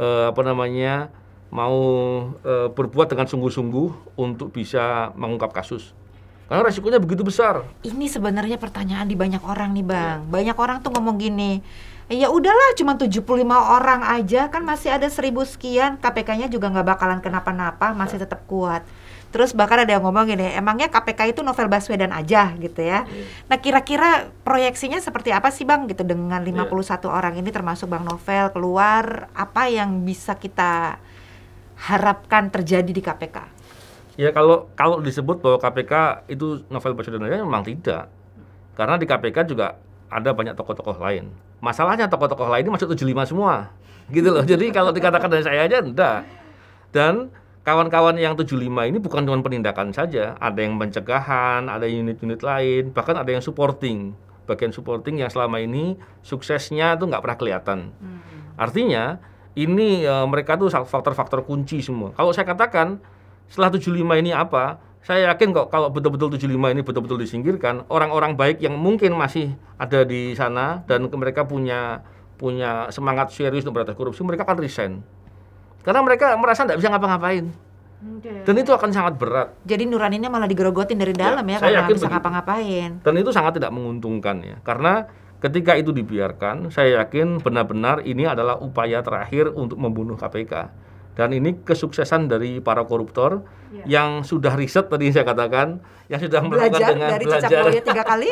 eh, apa namanya mau e, berbuat dengan sungguh-sungguh untuk bisa mengungkap kasus. Karena resikonya begitu besar. Ini sebenarnya pertanyaan di banyak orang nih, Bang. Ya. Banyak orang tuh ngomong gini, ya udahlah cuma 75 orang aja kan masih ada seribu sekian KPK-nya juga nggak bakalan kenapa-napa masih tetap kuat terus bahkan ada yang ngomong gini emangnya KPK itu Novel Baswedan aja gitu ya nah kira-kira proyeksinya seperti apa sih Bang gitu dengan 51 iya. yeah. orang ini termasuk Bang Novel keluar apa yang bisa kita harapkan terjadi di KPK Ya kalau kalau disebut bahwa KPK itu novel Baswedan aja memang tidak. Karena di KPK juga ada banyak tokoh-tokoh lain. Masalahnya tokoh-tokoh lain ini masuk 75 semua. Gitu loh. Jadi kalau dikatakan dari saya aja enggak. Dan kawan-kawan yang 75 ini bukan cuma penindakan saja, ada yang pencegahan, ada unit-unit lain, bahkan ada yang supporting. Bagian supporting yang selama ini suksesnya itu nggak pernah kelihatan. Hmm. Artinya ini e, mereka tuh faktor-faktor kunci semua. Kalau saya katakan setelah 75 ini apa? Saya yakin kok kalau betul-betul 75 ini betul-betul disingkirkan, orang-orang baik yang mungkin masih ada di sana dan mereka punya punya semangat serius untuk berantas korupsi, mereka akan resign. Karena mereka merasa tidak bisa ngapa-ngapain. Okay. Dan itu akan sangat berat. Jadi nuraninya malah digerogotin dari dalam ya, ya karena yakin bisa ngapa-ngapain. Dan itu sangat tidak menguntungkan ya, karena ketika itu dibiarkan, saya yakin benar-benar ini adalah upaya terakhir untuk membunuh KPK. Dan ini kesuksesan dari para koruptor ya. yang sudah riset tadi saya katakan, yang sudah melakukan belajar dengan dari belajar tiga kali,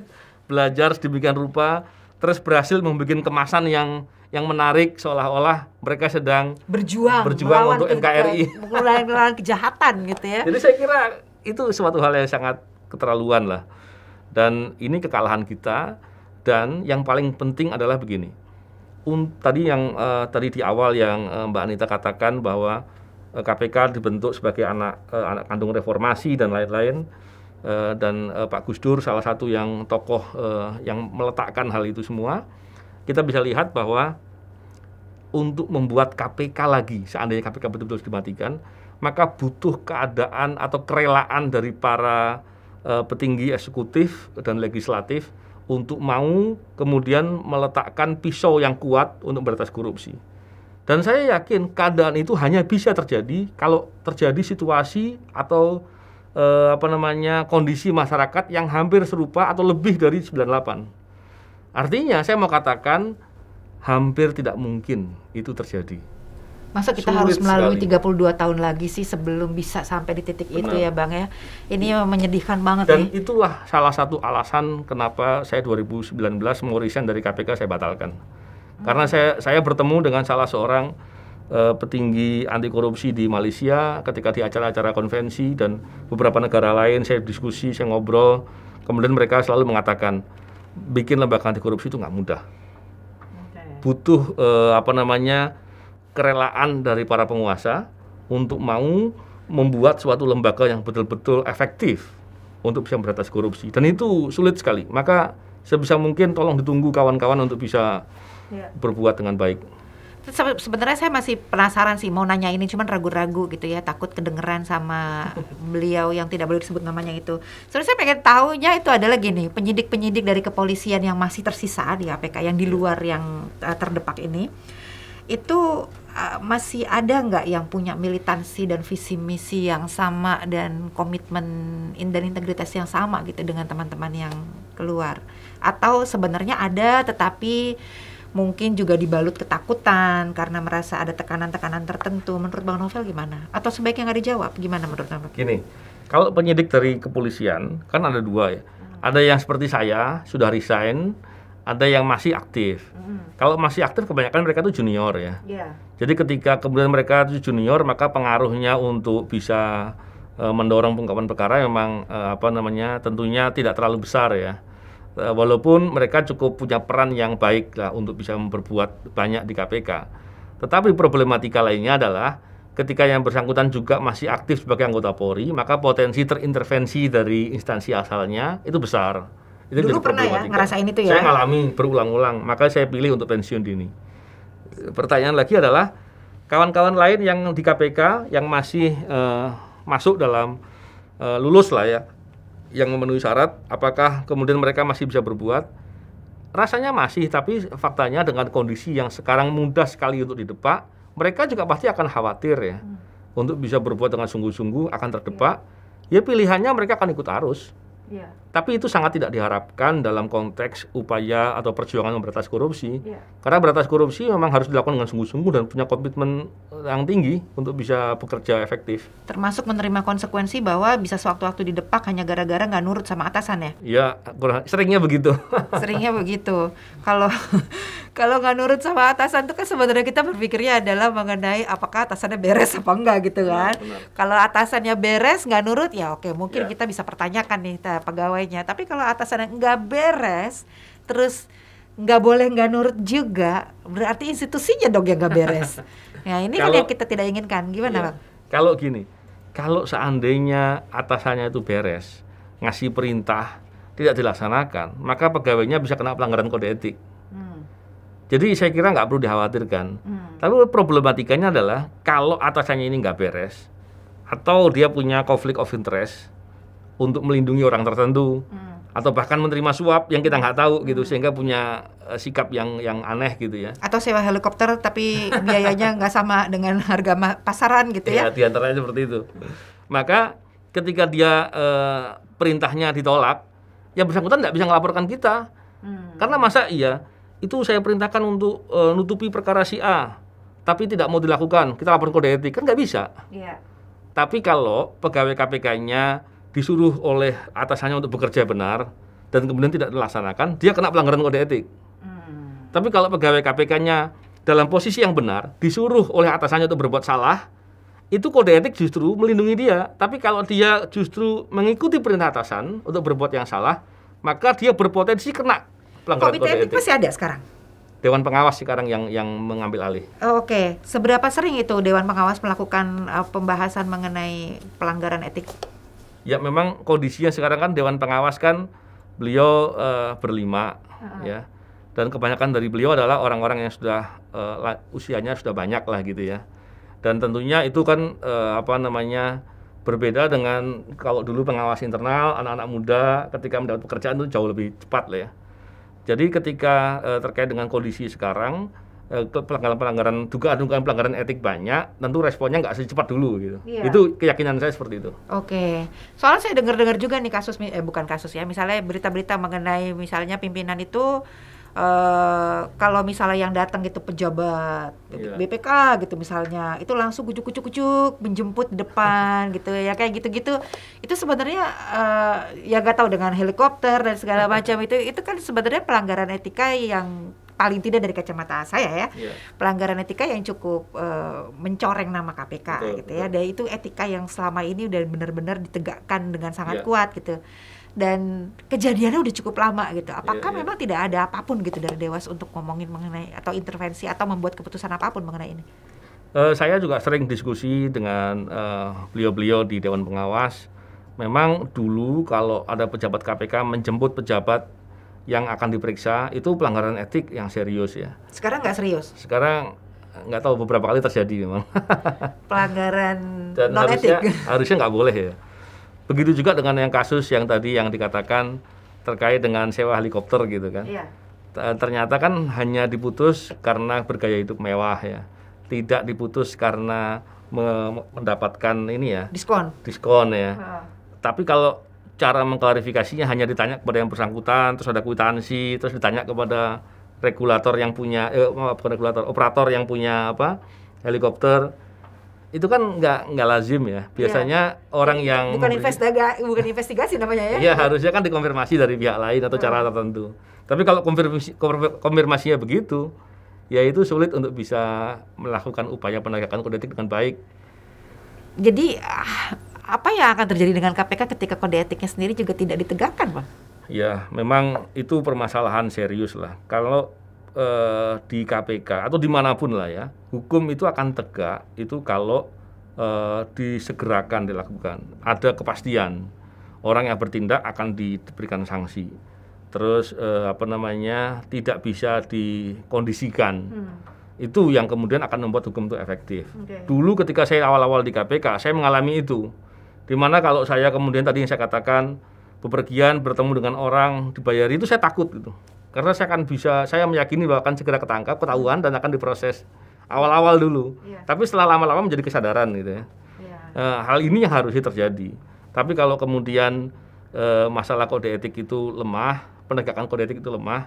belajar sedemikian rupa, terus berhasil membuat kemasan yang yang menarik seolah-olah mereka sedang berjuang berjuang untuk NKRI melawan kejahatan gitu ya. Jadi saya kira itu suatu hal yang sangat keterlaluan lah. Dan ini kekalahan kita dan yang paling penting adalah begini un, tadi yang uh, tadi di awal yang uh, Mbak Anita katakan bahwa uh, eh, KPK dibentuk sebagai anak uh, anak kandung reformasi dan lain-lain uh, dan uh, Pak Gus Dur salah satu yang tokoh uh, yang meletakkan hal itu semua kita bisa lihat bahwa untuk membuat KPK lagi seandainya KPK betul-betul dimatikan maka butuh keadaan atau kerelaan dari para uh, petinggi eksekutif dan legislatif untuk mau kemudian meletakkan pisau yang kuat untuk berantas korupsi. Dan saya yakin keadaan itu hanya bisa terjadi kalau terjadi situasi atau eh, apa namanya kondisi masyarakat yang hampir serupa atau lebih dari 98. Artinya saya mau katakan hampir tidak mungkin itu terjadi. Masa kita Sulit harus melalui sekali. 32 tahun lagi sih sebelum bisa sampai di titik Benar. itu ya Bang ya. Ini menyedihkan banget Dan nih. Ya. itulah salah satu alasan kenapa saya 2019 mau resign dari KPK saya batalkan. Karena hmm. saya saya bertemu dengan salah seorang eh, petinggi anti korupsi di Malaysia ketika di acara-acara konvensi dan beberapa negara lain saya diskusi, saya ngobrol. Kemudian mereka selalu mengatakan bikin lembaga anti korupsi itu nggak mudah. Butuh uh, apa namanya? kerelaan dari para penguasa untuk mau membuat suatu lembaga yang betul-betul efektif untuk bisa memberantas korupsi. Dan itu sulit sekali. Maka sebisa mungkin tolong ditunggu kawan-kawan untuk bisa ya. berbuat dengan baik. Sebenarnya saya masih penasaran sih mau nanya ini, cuman ragu-ragu gitu ya, takut kedengeran sama beliau yang tidak boleh disebut namanya itu. Sebenarnya saya pengen tahunya itu adalah gini, penyidik-penyidik dari kepolisian yang masih tersisa di APK yang di iya. luar yang eh, terdepak ini itu uh, masih ada nggak yang punya militansi dan visi misi yang sama dan komitmen in dan integritas yang sama gitu dengan teman-teman yang keluar atau sebenarnya ada tetapi mungkin juga dibalut ketakutan karena merasa ada tekanan-tekanan tertentu menurut Bang Novel gimana atau sebaiknya nggak dijawab gimana menurut Bang Novel? Gini kalau penyidik dari kepolisian kan ada dua ya ada yang seperti saya sudah resign ada yang masih aktif. Mm. Kalau masih aktif kebanyakan mereka itu junior ya. Yeah. Jadi ketika kemudian mereka itu junior maka pengaruhnya untuk bisa e, mendorong pengungkapan perkara memang e, apa namanya tentunya tidak terlalu besar ya. E, walaupun mereka cukup punya peran yang baik lah untuk bisa memperbuat banyak di KPK. Tetapi problematika lainnya adalah ketika yang bersangkutan juga masih aktif sebagai anggota Polri maka potensi terintervensi dari instansi asalnya itu besar itu Dulu pernah ya ngerasain itu ya? Saya ngalami berulang-ulang, maka saya pilih untuk pensiun dini. Pertanyaan lagi adalah kawan-kawan lain yang di KPK yang masih uh, masuk dalam uh, lulus lah ya, yang memenuhi syarat, apakah kemudian mereka masih bisa berbuat? Rasanya masih, tapi faktanya dengan kondisi yang sekarang mudah sekali untuk didepak, mereka juga pasti akan khawatir ya. Hmm. Untuk bisa berbuat dengan sungguh-sungguh akan terdepak, yeah. ya pilihannya mereka akan ikut arus Yeah. Tapi itu sangat tidak diharapkan dalam konteks upaya atau perjuangan memberantas korupsi. Yeah. Karena memberantas korupsi memang harus dilakukan dengan sungguh-sungguh dan punya komitmen yang tinggi untuk bisa bekerja efektif. Termasuk menerima konsekuensi bahwa bisa sewaktu-waktu didepak hanya gara-gara nggak nurut sama atasan ya? Iya, seringnya begitu. seringnya begitu. Kalau kalau nggak nurut sama atasan tuh kan sebenarnya kita berpikirnya adalah mengenai apakah atasannya beres apa enggak gitu kan. Benar, benar. Kalau atasannya beres nggak nurut ya oke mungkin ya. kita bisa pertanyakan nih pegawainya. Tapi kalau atasannya nggak beres terus nggak boleh nggak nurut juga berarti institusinya dong yang nggak beres. ya ini kan kalau, kan yang kita tidak inginkan. Gimana iya. bang? Kalau gini, kalau seandainya atasannya itu beres ngasih perintah tidak dilaksanakan maka pegawainya bisa kena pelanggaran kode etik jadi saya kira nggak perlu dikhawatirkan. Hmm. Tapi problematikanya adalah kalau atasannya ini nggak beres atau dia punya konflik of interest untuk melindungi orang tertentu hmm. atau bahkan menerima suap yang kita nggak tahu gitu hmm. sehingga punya eh, sikap yang yang aneh gitu ya. Atau sewa helikopter tapi biayanya nggak sama dengan harga pasaran gitu ya. Ya, diantaranya seperti itu. Maka ketika dia uh, perintahnya ditolak, ya bersangkutan nggak bisa melaporkan kita. Hmm. Karena masa iya itu saya perintahkan untuk uh, nutupi perkara si A, tapi tidak mau dilakukan, kita lapor kode etik kan nggak bisa. Yeah. Tapi kalau pegawai KPK-nya disuruh oleh atasannya untuk bekerja benar dan kemudian tidak dilaksanakan, dia kena pelanggaran kode etik. Hmm. Tapi kalau pegawai KPK-nya dalam posisi yang benar disuruh oleh atasannya untuk berbuat salah, itu kode etik justru melindungi dia. Tapi kalau dia justru mengikuti perintah atasan untuk berbuat yang salah, maka dia berpotensi kena pelanggaran komite, kode etik masih ada sekarang. Dewan pengawas sekarang yang yang mengambil alih. Oh, Oke, okay. seberapa sering itu dewan pengawas melakukan uh, pembahasan mengenai pelanggaran etik? Ya memang kondisinya sekarang kan dewan pengawas kan beliau uh, berlima uh -huh. ya. Dan kebanyakan dari beliau adalah orang-orang yang sudah uh, usianya sudah banyak lah gitu ya. Dan tentunya itu kan uh, apa namanya berbeda dengan kalau dulu pengawas internal anak-anak muda ketika mendapat pekerjaan itu jauh lebih cepat lah ya jadi ketika e, terkait dengan kondisi sekarang pelanggaran-pelanggaran eh, dugaan-dugaan pelanggaran etik banyak, tentu responnya nggak secepat dulu gitu. Yeah. Itu keyakinan saya seperti itu. Oke, okay. soalnya saya dengar-dengar juga nih kasus eh bukan kasus ya, misalnya berita-berita mengenai misalnya pimpinan itu Uh, kalau misalnya yang datang gitu pejabat gitu, yeah. BPK gitu misalnya itu langsung kucuk-kucuk-kucuk menjemput depan gitu ya kayak gitu-gitu itu sebenarnya uh, ya gak tahu dengan helikopter dan segala macam itu itu kan sebenarnya pelanggaran etika yang paling tidak dari kacamata saya ya yeah. pelanggaran etika yang cukup uh, mencoreng nama KPK betul, gitu ya. betul. ya dan itu etika yang selama ini udah benar-benar ditegakkan dengan sangat yeah. kuat gitu dan kejadiannya udah cukup lama gitu. Iya, Apakah yeah, yeah. memang tidak ada apapun gitu dari Dewas untuk ngomongin mengenai atau intervensi atau membuat keputusan apapun mengenai ini? Uh, saya juga sering diskusi dengan eh, beliau-beliau uh, di Dewan Pengawas. Memang dulu kalau ada pejabat KPK menjemput pejabat yang akan diperiksa itu pelanggaran etik yang serius ya. Sekarang nggak serius? Sekarang eh, nggak tahu beberapa kali terjadi memang. pelanggaran non etik. harusnya nggak boleh ya Begitu juga dengan yang kasus yang tadi yang dikatakan terkait dengan sewa helikopter gitu kan. Iya. Ternyata kan hanya diputus karena bergaya hidup mewah ya. Tidak diputus karena mendapatkan ini ya. Diskon. Diskon ya. Uh. Tapi kalau cara mengklarifikasinya hanya ditanya kepada yang bersangkutan, terus ada kwitansi, terus ditanya kepada regulator yang punya eh, bukan regulator, operator yang punya apa? helikopter itu kan nggak nggak lazim ya. Iya. Biasanya ya. orang Jadi, iya. yang bukan investigasi bukan investigasi namanya ya. Iya, harusnya kan dikonfirmasi dari pihak lain atau hmm. cara ah. tertentu. Tapi kalau konfirmasi konfirmasinya begitu, ya itu sulit untuk bisa melakukan upaya penegakan kode etik dengan baik. Jadi ah, apa yang akan terjadi dengan KPK ketika kode etiknya sendiri juga tidak ditegakkan, Pak? Ya, memang itu permasalahan serius lah. Kalau eh, di KPK atau dimanapun lah ya hukum itu akan tegak itu kalau eh, disegerakan dilakukan ada kepastian orang yang bertindak akan diberikan sanksi terus eh, apa namanya tidak bisa dikondisikan hmm. itu yang kemudian akan membuat hukum itu efektif okay. dulu ketika saya awal-awal di KPK saya mengalami itu dimana kalau saya kemudian tadi yang saya katakan bepergian bertemu dengan orang dibayari itu saya takut gitu karena saya akan bisa, saya meyakini bahwa akan segera ketangkap, ketahuan dan akan diproses awal-awal dulu. ya. Tapi setelah lama-lama menjadi kesadaran gitu ya. ya. Uh, hal ini yang harusnya terjadi. Tapi kalau kemudian uh, masalah kode etik itu lemah, penegakan kode etik itu lemah,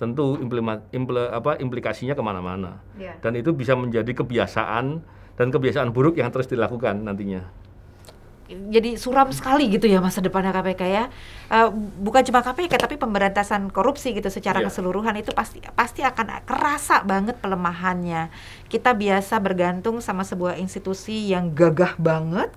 tentu implement, impl, apa, implikasinya kemana-mana. ya. Dan itu bisa menjadi kebiasaan dan kebiasaan buruk yang terus dilakukan nantinya jadi suram sekali gitu ya masa depannya KPK ya. Uh, bukan cuma KPK tapi pemberantasan korupsi gitu secara yeah. keseluruhan itu pasti pasti akan kerasa banget pelemahannya. Kita biasa bergantung sama sebuah institusi yang gagah banget,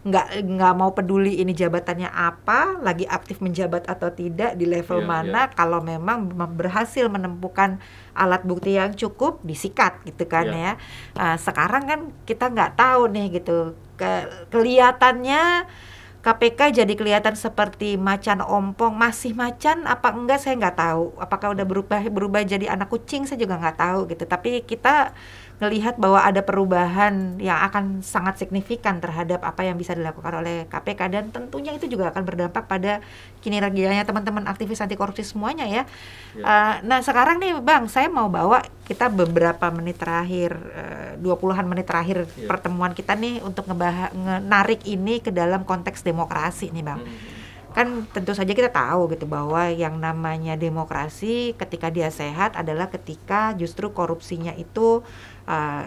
nggak nggak mau peduli ini jabatannya apa, lagi aktif menjabat atau tidak di level yeah, mana. Yeah. Kalau memang berhasil menemukan alat bukti yang cukup, disikat gitu kan yeah. ya. nah, sekarang kan kita nggak tahu nih gitu. Ke, kelihatannya KPK jadi kelihatan seperti macan ompong masih macan apa enggak saya nggak tahu apakah udah berubah berubah jadi anak kucing saya juga nggak tahu gitu tapi kita melihat bahwa ada perubahan yang akan sangat signifikan terhadap apa yang bisa dilakukan oleh KPK dan tentunya itu juga akan berdampak pada kinerjanya teman-teman aktivis anti korupsi semuanya ya. ya. Uh, nah sekarang nih Bang, saya mau bawa kita beberapa menit terakhir, eh, dua puluhan menit terakhir ya. pertemuan kita nih untuk ngebahas ini ke dalam konteks demokrasi nih Bang. Hmm kan tentu saja kita tahu gitu bahwa yang namanya demokrasi ketika dia sehat adalah ketika justru korupsinya itu uh,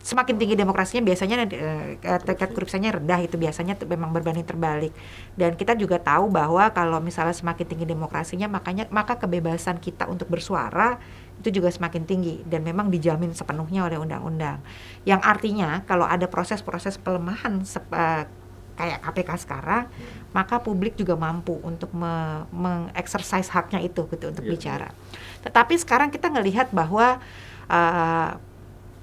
semakin tinggi demokrasinya biasanya uh, tingkat korupsinya rendah itu biasanya memang berbanding terbalik dan kita juga tahu bahwa kalau misalnya semakin tinggi demokrasinya makanya maka kebebasan kita untuk bersuara itu juga semakin tinggi dan memang dijamin sepenuhnya oleh undang-undang yang artinya kalau ada proses-proses pelemahan uh, kayak KPK sekarang hmm. maka publik juga mampu untuk me mengeksersis haknya itu gitu untuk yeah. bicara tetapi sekarang kita ngelihat bahwa uh,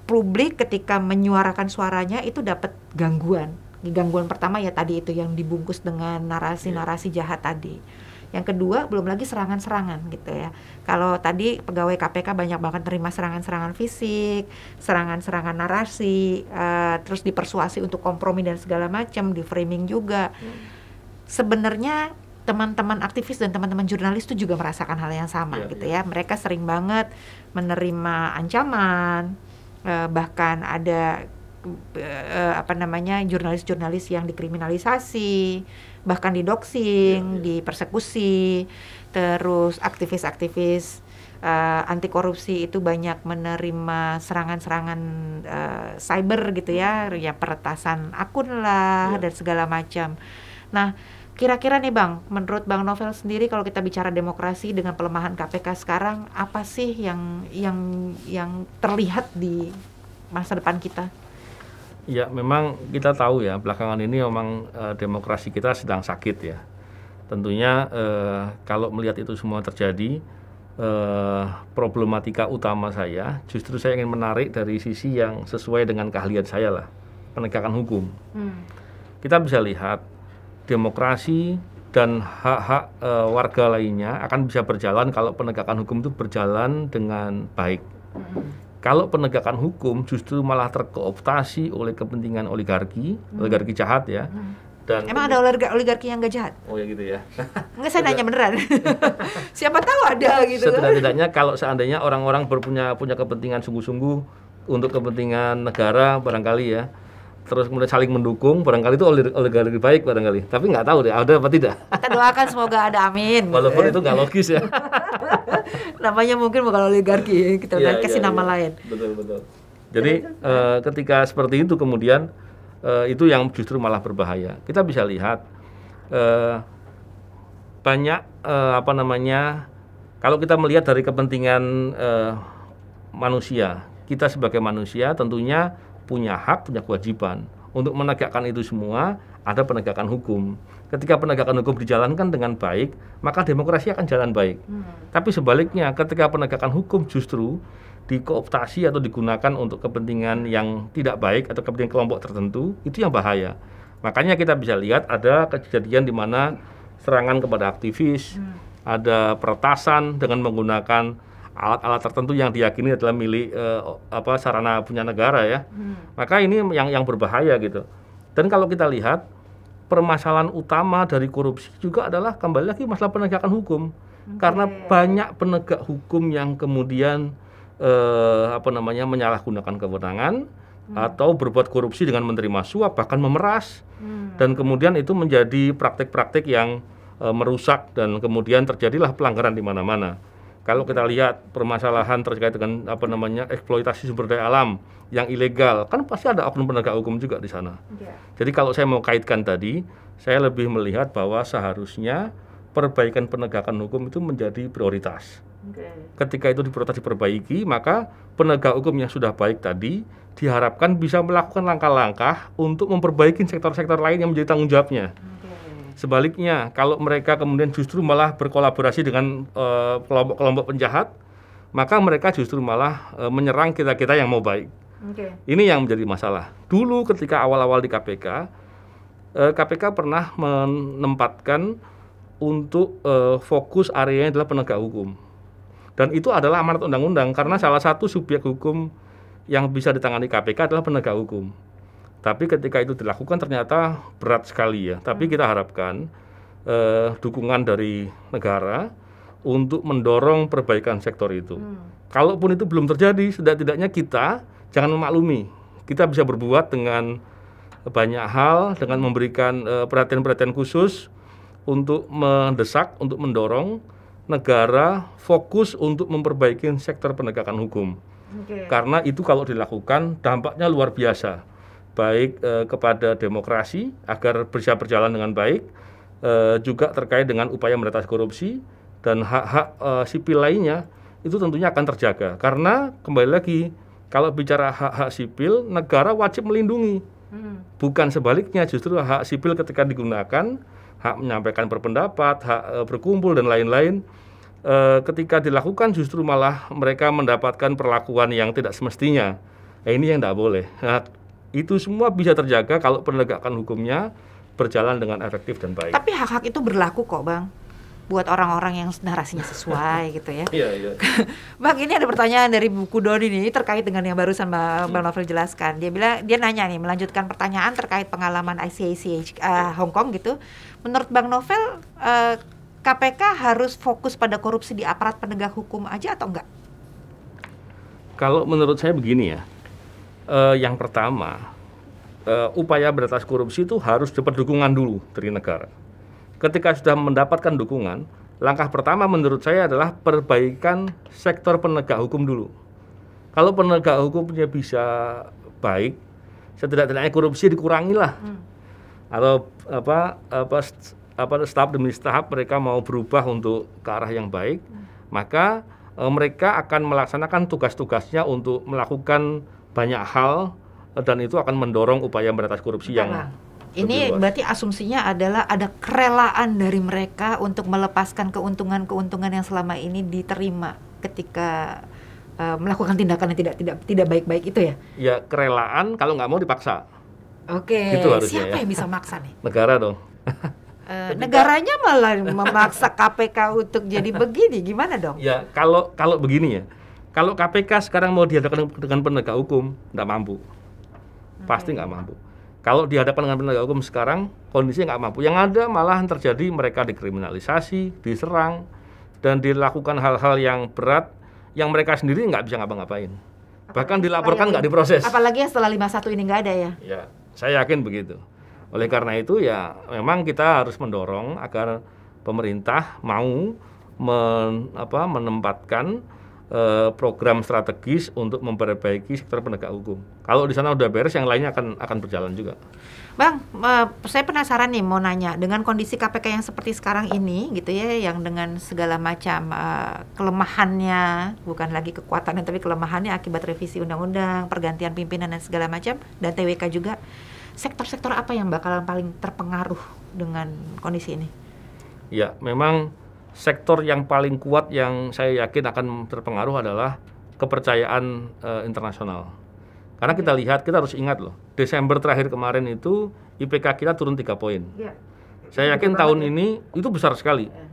publik ketika menyuarakan suaranya itu dapat gangguan. Gangguan pertama ya tadi itu yang dibungkus dengan narasi-narasi iya. jahat tadi. Yang kedua belum lagi serangan-serangan gitu ya. Kalau tadi pegawai KPK banyak banget terima serangan-serangan fisik, serangan-serangan narasi, uh, terus dipersuasi untuk kompromi dan segala macam, di framing juga. Hmm. Sebenarnya teman-teman aktivis dan teman-teman jurnalis itu juga merasakan hal yang sama yeah, gitu yeah. ya. Mereka sering banget menerima ancaman, uh, bahkan ada uh, apa namanya jurnalis-jurnalis yang dikriminalisasi bahkan didoxing, yeah, iya. dipersekusi, terus aktivis-aktivis uh, eh, anti korupsi itu banyak menerima serangan-serangan uh, cyber gitu ya, hmm. ya peretasan akun lah yeah. dan segala macam. Nah, Kira-kira nih Bang, menurut Bang Novel sendiri kalau kita bicara demokrasi dengan pelemahan KPK sekarang, apa sih yang yang yang terlihat di masa depan kita? Ya, memang kita tahu ya, belakangan ini memang e, demokrasi kita sedang sakit ya. Tentunya e, kalau melihat itu semua terjadi, e, problematika utama saya justru saya ingin menarik dari sisi yang sesuai dengan keahlian saya lah, penegakan hukum. Hmm. Kita bisa lihat demokrasi dan hak-hak e, warga lainnya akan bisa berjalan kalau penegakan hukum itu berjalan dengan baik. Mm-hmm. Kalau penegakan hukum justru malah terkooptasi oleh kepentingan oligarki, hmm oligarki jahat ya. Mm-hmm. Dan Emang ada oligarki, oligarki yang gak jahat? Oh ya gitu ya. Enggak saya nanya beneran. Siapa tahu ada gitu. Setidak-tidaknya kalau seandainya orang-orang berpunya punya kepentingan sungguh-sungguh untuk kepentingan negara barangkali ya terus kemudian saling mendukung barangkali itu oligarki baik barangkali tapi nggak tahu deh ada apa tidak kita doakan semoga ada amin walaupun itu nggak logis ya namanya mungkin bukan oligarki iya, kita udah ya, kasih ya, nama ya. lain betul betul jadi uh, ketika seperti itu kemudian uh, itu yang justru malah berbahaya kita bisa lihat uh, banyak uh, apa namanya kalau kita melihat dari kepentingan uh, manusia kita sebagai manusia tentunya punya hak, punya kewajiban. Untuk menegakkan itu semua, ada penegakan hukum. Ketika penegakan hukum dijalankan dengan baik, maka demokrasi akan jalan baik. Hmm. Tapi sebaliknya, ketika penegakan hukum justru dikooptasi atau digunakan untuk kepentingan yang tidak baik atau kepentingan kelompok tertentu, itu yang bahaya. Makanya kita bisa lihat ada kejadian di mana serangan kepada aktivis, hmm. ada peretasan dengan menggunakan alat-alat tertentu yang diyakini adalah milik uh, apa sarana punya negara ya. Hmm. Maka ini yang yang berbahaya gitu. Dan kalau kita lihat permasalahan utama dari korupsi juga adalah kembali lagi masalah penegakan hukum. Okay. Karena banyak penegak hukum yang kemudian uh, apa namanya menyalahgunakan kewenangan hmm. atau berbuat korupsi dengan menerima suap bahkan memeras hmm. dan kemudian itu menjadi praktik-praktik yang e, merusak dan kemudian terjadilah pelanggaran di mana-mana. Kalau kita lihat permasalahan terkait dengan apa namanya eksploitasi sumber daya alam yang ilegal, kan pasti ada oknum penegak hukum juga di sana. Yeah. Jadi kalau saya mau kaitkan tadi, saya lebih melihat bahwa seharusnya perbaikan penegakan hukum itu menjadi prioritas. Okay. Ketika itu diprotes diperbaiki, maka penegak hukum yang sudah baik tadi diharapkan bisa melakukan langkah-langkah untuk memperbaiki sektor-sektor lain yang menjadi tanggung jawabnya. Hmm Sebaliknya, kalau mereka kemudian justru malah berkolaborasi dengan kelompok-kelompok eh, uh, penjahat, maka mereka justru malah uh, menyerang kita-kita yang mau baik. Okay. Ini yang menjadi masalah. Dulu ketika awal-awal di KPK, uh, eh, KPK pernah menempatkan untuk uh, fokus areanya adalah penegak hukum. Dan itu adalah amanat undang-undang karena salah satu subjek hukum yang bisa ditangani KPK adalah penegak hukum. Tapi ketika itu dilakukan ternyata berat sekali ya. Tapi hmm. kita harapkan eh, dukungan dari negara untuk mendorong perbaikan sektor itu. Hmm. Kalaupun itu belum terjadi, setidak-tidaknya kita jangan memaklumi. Kita bisa berbuat dengan banyak hal dengan memberikan eh, perhatian-perhatian khusus untuk mendesak, untuk mendorong negara fokus untuk memperbaiki sektor penegakan hukum. Okay. Karena itu kalau dilakukan dampaknya luar biasa baik eh, kepada demokrasi agar bisa berjalan dengan baik, eh, juga terkait dengan upaya meretas korupsi dan hak-hak eh, sipil lainnya itu tentunya akan terjaga. Karena kembali lagi kalau bicara hak-hak sipil, negara wajib melindungi. Hmm. Bukan sebaliknya, justru hak sipil ketika digunakan, hak menyampaikan berpendapat, hak e, berkumpul dan lain-lain, e, ketika dilakukan justru malah mereka mendapatkan perlakuan yang tidak semestinya. Eh, ini yang tidak boleh. Nah, itu semua bisa terjaga kalau penegakan hukumnya berjalan dengan efektif dan baik. Tapi hak-hak itu berlaku kok, Bang. Buat orang-orang yang narasinya sesuai gitu ya. Iya, iya. bang, ini ada pertanyaan dari Buku Doni ini terkait dengan yang barusan Bang, hmm. bang Novel jelaskan. Dia bilang dia nanya nih melanjutkan pertanyaan terkait pengalaman ICAC uh, eh, Hong Kong gitu. Menurut Bang Novel uh, eh, KPK harus fokus pada korupsi di aparat penegak hukum aja atau enggak? Kalau menurut saya begini ya, uh, yang pertama uh, upaya berantas korupsi itu harus dapat dukungan dulu dari negara. Ketika sudah mendapatkan dukungan, langkah pertama menurut saya adalah perbaikan sektor penegak hukum dulu. Kalau penegak hukumnya bisa baik, setidak-tidaknya korupsi dikurangilah. Hmm. Atau apa apa apa staf demi tahap mereka mau berubah untuk ke arah yang baik, hmm. maka e, mereka akan melaksanakan tugas-tugasnya untuk melakukan banyak hal eh, dan itu akan mendorong upaya meretas korupsi yang nah, ini luas. berarti asumsinya adalah ada kerelaan dari mereka untuk melepaskan keuntungan-keuntungan yang selama ini diterima ketika uh, melakukan tindakan yang tidak tidak tidak baik-baik itu ya? Ya kerelaan kalau nggak mau dipaksa. Oke. Okay. Gitu harusnya Siapa ya. yang bisa maksa nih? Negara dong. Uh, negaranya malah memaksa KPK untuk jadi begini, gimana dong? Ya kalau kalau begini ya, kalau KPK sekarang mau dihadapkan dengan penegak hukum, tidak mampu. Pasti nggak mampu. Kalau dihadapkan dengan penegak hukum sekarang, kondisinya nggak mampu. Yang ada malah terjadi mereka dikriminalisasi, diserang, dan dilakukan hal-hal yang berat yang mereka sendiri nggak bisa ngapa-ngapain. Bahkan dilaporkan nggak diproses. Apalagi yang setelah 51 ini nggak ada ya? Ya, saya yakin begitu. Oleh karena itu ya memang kita harus mendorong agar pemerintah mau men, apa, menempatkan Eh, program strategis untuk memperbaiki sektor penegak hukum. Kalau di sana udah beres, yang lainnya akan akan berjalan juga. Bang, eh, saya penasaran nih mau nanya dengan kondisi KPK yang seperti sekarang ini gitu ya, yang dengan segala macam eh, kelemahannya, bukan lagi kekuatannya tapi kelemahannya akibat revisi undang-undang, pergantian pimpinan dan segala macam dan TWK juga. Sektor-sektor apa yang bakalan paling terpengaruh dengan kondisi ini? Ya, memang sektor yang paling kuat yang saya yakin akan terpengaruh adalah kepercayaan uh, internasional. Karena kita lihat, kita harus ingat loh, Desember terakhir kemarin itu IPK kita turun tiga poin. Yeah. Saya yakin tahun ya. ini itu besar sekali. Iya.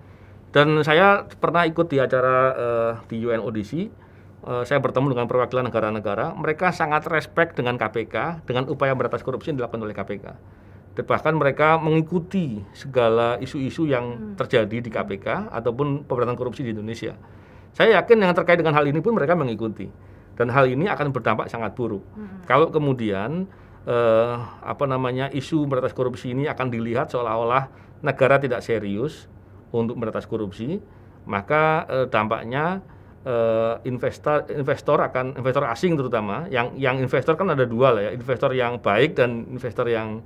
Dan saya pernah ikut di acara uh, di UNODC uh, eh, saya bertemu dengan perwakilan negara-negara, mereka sangat respect dengan KPK, dengan upaya beratas korupsi yang dilakukan oleh KPK bahkan mereka mengikuti segala isu-isu yang hmm. terjadi di KPK ataupun pemberantasan korupsi di Indonesia. Saya yakin yang terkait dengan hal ini pun mereka mengikuti dan hal ini akan berdampak sangat buruk. Hmm. Kalau kemudian eh, apa namanya isu meretas korupsi ini akan dilihat seolah-olah negara tidak serius untuk meretas korupsi, maka eh, dampaknya eh, investor investor akan investor asing terutama yang yang investor kan ada dua lah ya, investor yang baik dan investor yang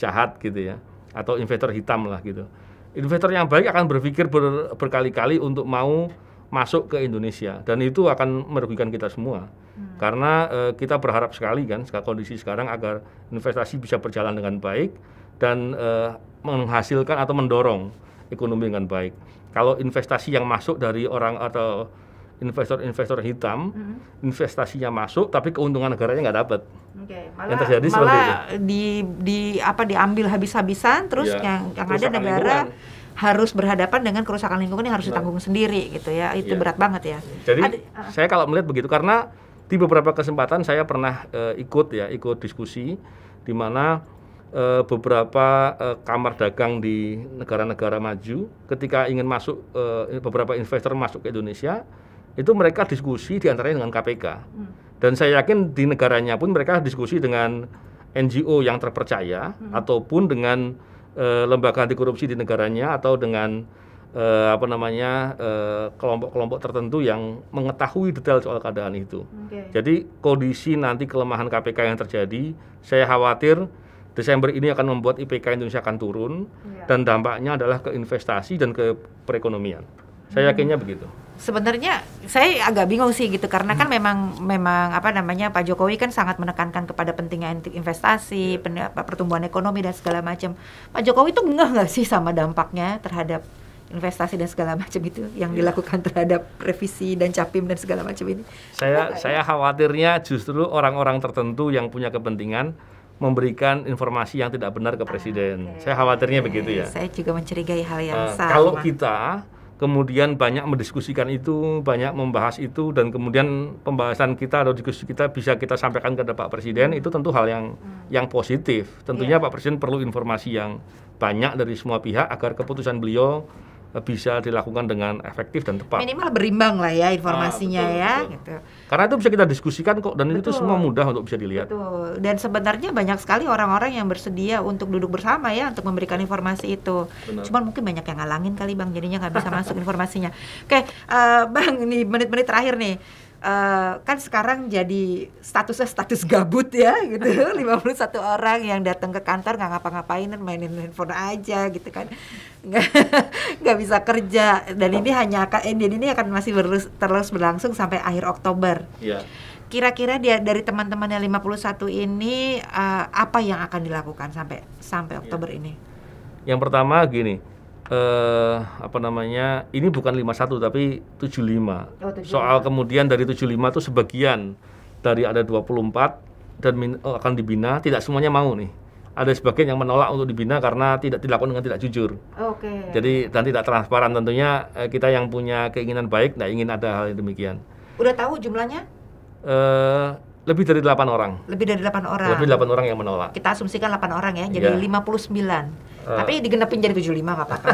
jahat gitu ya atau investor hitam lah gitu. Investor yang baik akan berpikir ber, berkali-kali untuk mau masuk ke Indonesia dan itu akan merugikan kita semua hmm. karena e, kita berharap sekali kan kondisi sekarang agar investasi bisa berjalan dengan baik dan e, menghasilkan atau mendorong ekonomi dengan baik. Kalau investasi yang masuk dari orang atau investor-investor hitam hmm. investasinya masuk tapi keuntungan negaranya nggak dapat. Okay. Malah, yang terjadi malah seperti itu. di di apa diambil habis-habisan terus ya, yang yang ada negara lingkungan. harus berhadapan dengan kerusakan lingkungan yang harus nah. ditanggung sendiri gitu ya. Itu yeah. berat banget ya. Jadi Adi, uh, ah. saya kalau melihat begitu karena di beberapa kesempatan saya pernah uh, ikut ya, ikut diskusi di mana uh, beberapa uh, kamar dagang di negara-negara maju ketika ingin masuk uh, beberapa investor masuk ke Indonesia itu mereka diskusi diantaranya dengan KPK. Hmm. Dan saya yakin di negaranya pun mereka diskusi dengan NGO yang terpercaya hmm. ataupun dengan e, lembaga anti korupsi di negaranya atau dengan e, apa namanya eh, kelompok-kelompok tertentu yang mengetahui detail soal keadaan itu. Okay. Jadi kondisi nanti kelemahan KPK yang terjadi, saya khawatir Desember ini akan membuat IPK Indonesia akan turun yeah. dan dampaknya adalah ke investasi dan ke perekonomian. Saya hmm. yakinnya hmm. begitu sebenarnya saya agak bingung sih gitu karena hmm. kan memang memang apa namanya Pak Jokowi kan sangat menekankan kepada pentingnya investasi, yeah. Iya. pertumbuhan ekonomi dan segala macam. Pak Jokowi tuh ngeh nggak sih sama dampaknya terhadap investasi dan segala macam itu yang yeah. dilakukan terhadap revisi dan capim dan segala macam ini. Saya ya? saya khawatirnya justru orang-orang tertentu yang punya kepentingan memberikan informasi yang tidak benar ke ah, presiden. Ah, okay. Saya khawatirnya okay. begitu ya. Saya juga mencurigai hal yang uh, sama. Kalau kita kemudian banyak mendiskusikan itu, banyak membahas itu, dan kemudian pembahasan kita atau diskusi kita bisa kita sampaikan kepada Pak Presiden, itu tentu hal yang hmm. yang positif. Tentunya yeah. Pak Presiden perlu informasi yang banyak dari semua pihak agar keputusan beliau bisa dilakukan dengan efektif dan tepat. Minimal berimbang lah ya ah, informasinya nah, betul, ya. Betul. Gitu. Karena itu bisa kita diskusikan kok dan betul. itu semua mudah untuk bisa dilihat. Betul. Dan sebenarnya banyak sekali orang-orang yang bersedia untuk duduk bersama ya untuk memberikan informasi itu. Benar. Cuman mungkin banyak yang ngalangin kali bang, jadinya nggak bisa masuk informasinya. Oke, uh, bang, ini menit-menit terakhir nih uh, kan sekarang jadi statusnya status gabut ya gitu 51 orang yang datang ke kantor nggak ngapa-ngapain dan mainin handphone aja gitu kan nggak bisa kerja dan ini hanya akan eh, dan ini akan masih berlus, terus berlangsung sampai akhir Oktober Iya. kira-kira dia dari teman-teman yang 51 ini uh, apa yang akan dilakukan sampai sampai iya. Oktober yeah. ini yang pertama gini eh, apa namanya ini bukan 51 tapi 75. Oh, 75. Soal kemudian dari 75 itu sebagian dari ada 24 dan min, oh, akan dibina, tidak semuanya mau nih. Ada sebagian yang menolak untuk dibina karena tidak dilakukan dengan tidak jujur. Oke. Okay. Jadi dan tidak transparan tentunya eh, kita yang punya keinginan baik tidak ingin ada hal yang demikian. Udah tahu jumlahnya? Eh lebih dari delapan orang. Lebih dari 8 orang. Lebih 8 orang yang menolak. Kita asumsikan delapan orang ya, jadi iya. lima puluh sembilan. Eh. Tapi digenepin jadi 75 nggak apa-apa